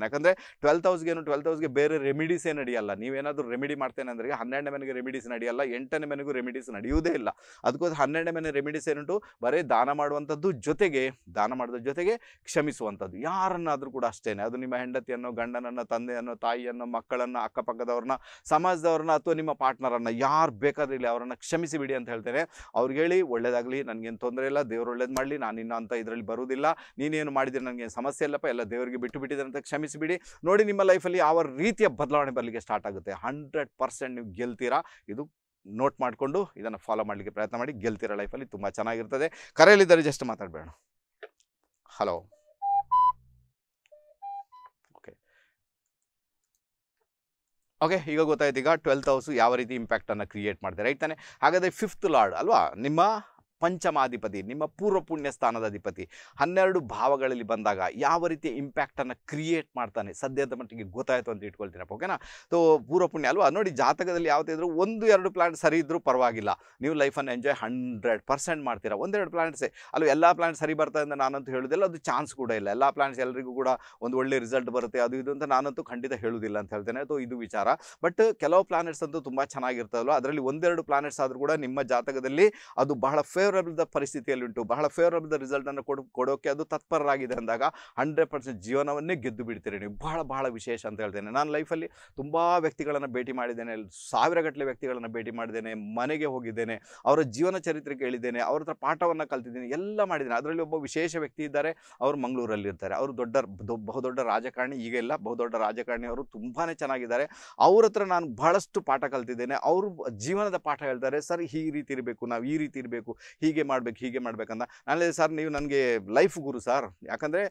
ಯಾಕಂದ್ರೆ ಟ್ವೆಲ್ತ್ ಟ್ವೆಲ್ ಏನು ಟ್ವೆಲ್ ಹೌಸ್ಗೆ ಬೇರೆ ರೆಮಿಡಿಸೇ ನಡೆಯಲ್ಲ ನೀವೇನಾದರೂ ರೆಮಿಡಿ ಮಾಡ್ತೇನೆ ಅಂದ್ರೆ ಹನ್ನೆರಡನೇ ಮನೆಗೆ ರೆಮಿಡೀಸ್ ನಡೆಯಲ್ಲ ಎಂಟನೇ ಮನೆಗೂ ರೆಮಿಡೀಸ್ ನಡೆಯುವುದೇ ಇಲ್ಲ ಅದಕ್ಕೋಸ್ಕರ ಹನ್ನೆರಡನೇ ಮನೆ ರೆಮಿಡೀಸ್ ಏನುಂಟು ಬರೇ ದಾನ ಮಾಡುವಂಥದ್ದು ಜೊತೆಗೆ ದಾನ ಮಾಡಿದ ಜೊತೆಗೆ ಕ್ಷಮಿಸುವಂಥದ್ದು ಯಾರನ್ನಾದರೂ ಕೂಡ ಅಷ್ಟೇನೆ ಅದು ನಿಮ್ಮ ಹೆಂಡತಿಯನ್ನು ಗಂಡನನ್ನು ತಂದೆಯನ್ನು ತಾಯಿಯನ್ನು ಮಕ್ಕಳನ್ನು ಅಕ್ಕಪಕ್ಕದವ್ರನ್ನ ಸಮಾಜದವ್ರನ್ನ ಅಥವಾ ನಿಮ್ಮ ಪಾರ್ಟ್ನರನ್ನು ಯಾರು ಬೇಕಾದ್ರಿಲ್ಲ ಅವರನ್ನು ಕ್ಷಮಿಸಿ ಬಿಡಿ ಅಂತ ಹೇಳ್ತೇನೆ ಅವ್ರಿಗೆ ಹೇಳಿ ಒಳ್ಳೇದಾಗಲಿ ನನಗೇನು ತೊಂದರೆ ಇಲ್ಲ ದೇವರು ಒಳ್ಳೇದು ಮಾಡಲಿ ನಾನು ಇನ್ನೂ ಅಂತ ಇದರಲ್ಲಿ ಬರುವುದಿಲ್ಲ ನೀನೇನು ಮಾಡಿದರೆ ನನಗೆ ಸಮಸ್ಯೆ ಸಮಸ್ಯೆ ಇಲ್ಲಪ್ಪ ಎಲ್ಲ ದೇವರಿಗೆ ಬಿಟ್ಟು ಬಿಟ್ಟಿದ್ದಾರೆ ಅಂತ ಕ್ಷಮಿಸಿಬಿಡಿ ನೋಡಿ ನಿಮ್ಮ ಲೈಫಲ್ಲಿ ಯಾವ ರೀತಿಯ ಬದಲಾವಣೆ ಬರಲಿಕ್ಕೆ ಸ್ಟಾರ್ಟ್ ಆಗುತ್ತೆ ಹಂಡ್ರೆಡ್ ಪರ್ಸೆಂಟ್ ನೀವು ಗೆಲ್ತೀರಾ ಇದು ನೋಟ್ ಮಾಡಿಕೊಂಡು ಇದನ್ನು ಫಾಲೋ ಮಾಡಲಿಕ್ಕೆ ಪ್ರಯತ್ನ ಮಾಡಿ ಗೆಲ್ತೀರಾ ಲೈಫಲ್ಲಿ ತುಂಬ ಚೆನ್ನಾಗಿರ್ತದೆ ಕರೆಯಲ್ಲಿದ್ದಾರೆ ಜಸ್ಟ್ ಮಾತಾಡಬೇಡ ಹಲೋ ಓಕೆ ಓಕೆ ಈಗ ಗೊತ್ತಾಯ್ತು ಈಗ ಟ್ವೆಲ್ತ್ ಹೌಸು ಯಾವ ರೀತಿ ಇಂಪ್ಯಾಕ್ಟನ್ನು ಕ್ರಿಯೇಟ್ ಮಾಡಿದೆ ರೈಟ್ ತಾನೆ ಹಾಗಾದರೆ ಫಿಫ್ತ್ ಲಾರ್ಡ್ ಅಲ್ವಾ ನಿಮ್ಮ ಪಂಚಮಾಧಿಪತಿ ನಿಮ್ಮ ಪೂರ್ವ ಪುಣ್ಯ ಸ್ಥಾನದ ಅಧಿಪತಿ ಹನ್ನೆರಡು ಭಾವಗಳಲ್ಲಿ ಬಂದಾಗ ಯಾವ ರೀತಿ ಇಂಪ್ಯಾಕ್ಟನ್ನು ಕ್ರಿಯೇಟ್ ಮಾಡ್ತಾನೆ ಸದ್ಯದ ಮಟ್ಟಿಗೆ ಗೊತ್ತಾಯಿತು ಅಂತ ಇಟ್ಕೊಳ್ತೀರಪ್ಪ ಓಕೆನಾ ಸೊ ಪೂರ್ವ ಪುಣ್ಯ ಅಲ್ವಾ ನೋಡಿ ಜಾತಕದಲ್ಲಿ ಇದ್ರೂ ಒಂದು ಎರಡು ಪ್ಲಾನೆಟ್ ಸರಿ ಇದ್ದರೂ ಪರವಾಗಿಲ್ಲ ನೀವು ಲೈಫನ್ನು ಎಂಜಾಯ್ ಹಂಡ್ರೆಡ್ ಪರ್ಸೆಂಟ್ ಮಾಡ್ತೀರಾ ಒಂದೆರಡು ಪ್ಲಾನೆಟ್ಸೆ ಅಲ್ಲೂ ಎಲ್ಲ ಪ್ಲಾನೆಟ್ ಸರಿ ಬರ್ತಾ ಅಂತ ನಾನಂತೂ ಹೇಳೋದಿಲ್ಲ ಅದು ಚಾನ್ಸ್ ಕೂಡ ಇಲ್ಲ ಎಲ್ಲ ಪ್ಲಾನೆಟ್ಸ್ ಎಲ್ಲರಿಗೂ ಕೂಡ ಒಂದು ಒಳ್ಳೆ ರಿಸಲ್ಟ್ ಬರುತ್ತೆ ಅದು ಇದು ಅಂತ ನಾನಂತೂ ಖಂಡಿತ ಹೇಳುವುದಿಲ್ಲ ಅಂತ ಹೇಳ್ತೇನೆ ಅದು ಇದು ವಿಚಾರ ಬಟ್ ಕೆಲವು ಪ್ಲಾನೆಟ್ಸ್ ಅಂತೂ ತುಂಬ ಚೆನ್ನಾಗಿರ್ತದಲ್ವ ಅದರಲ್ಲಿ ಒಂದೆರಡು ಪ್ಲಾನೆಟ್ಸ್ ಆದರೂ ಕೂಡ ನಿಮ್ಮ ಜಾತಕದಲ್ಲಿ ಅದು ಬಹಳ ಫೇವರ್ ಫೇವರಬಲ್ದ ಪರಿಸ್ಥಿತಿಯಲ್ಲಿ ಉಂಟು ಬಹಳ ಫೇವರಬಲ್ ರಿಸಲ್ಟನ್ನು ಕೊಡ್ ಕೊಡೋಕ್ಕೆ ಅದು ತತ್ಪರರಾಗಿದೆ ಅಂದಾಗ ಹಂಡ್ರೆಡ್ ಪರ್ಸೆಂಟ್ ಜೀವನವನ್ನೇ ಗೆದ್ದು ಬಿಡ್ತೀರಿ ನೀವು ಬಹಳ ಬಹಳ ವಿಶೇಷ ಅಂತ ಹೇಳ್ತೇನೆ ನಾನು ಲೈಫಲ್ಲಿ ತುಂಬ ವ್ಯಕ್ತಿಗಳನ್ನು ಭೇಟಿ ಮಾಡಿದ್ದೇನೆ ಸಾವಿರ ಗಟ್ಟಲೆ ವ್ಯಕ್ತಿಗಳನ್ನು ಭೇಟಿ ಮಾಡಿದ್ದೇನೆ ಮನೆಗೆ ಹೋಗಿದ್ದೇನೆ ಅವರ ಜೀವನ ಚರಿತ್ರೆ ಕೇಳಿದ್ದೇನೆ ಅವ್ರ ಹತ್ರ ಪಾಠವನ್ನು ಕಲ್ತಿದ್ದೀನಿ ಎಲ್ಲ ಮಾಡಿದ್ದೇನೆ ಅದರಲ್ಲಿ ಒಬ್ಬ ವಿಶೇಷ ವ್ಯಕ್ತಿ ಇದ್ದಾರೆ ಅವರು ಮಂಗಳೂರಲ್ಲಿರ್ತಾರೆ ಅವರು ದೊಡ್ಡ ಬಹುದೊಡ್ಡ ರಾಜಕಾರಣಿ ಈಗ ಇಲ್ಲ ಬಹುದೊಡ್ಡ ರಾಜಕಾರಣಿ ಅವರು ತುಂಬಾ ಚೆನ್ನಾಗಿದ್ದಾರೆ ಅವ್ರ ಹತ್ರ ನಾನು ಬಹಳಷ್ಟು ಪಾಠ ಕಲ್ತಿದ್ದೇನೆ ಅವರು ಜೀವನದ ಪಾಠ ಹೇಳ್ತಾರೆ ಸರ್ ಈ ರೀತಿ ಇರಬೇಕು ನಾವು ಈ ರೀತಿ ಇರಬೇಕು ಹೀಗೆ ಮಾಡ್ಬೇಕು ಹೀಗೆ ಮಾಡ್ಬೇಕಂತ ನಾಳೆ ಸರ್ ನೀವು ನನಗೆ ಲೈಫ್ ಗುರು ಸರ್ ಯಾಕಂದರೆ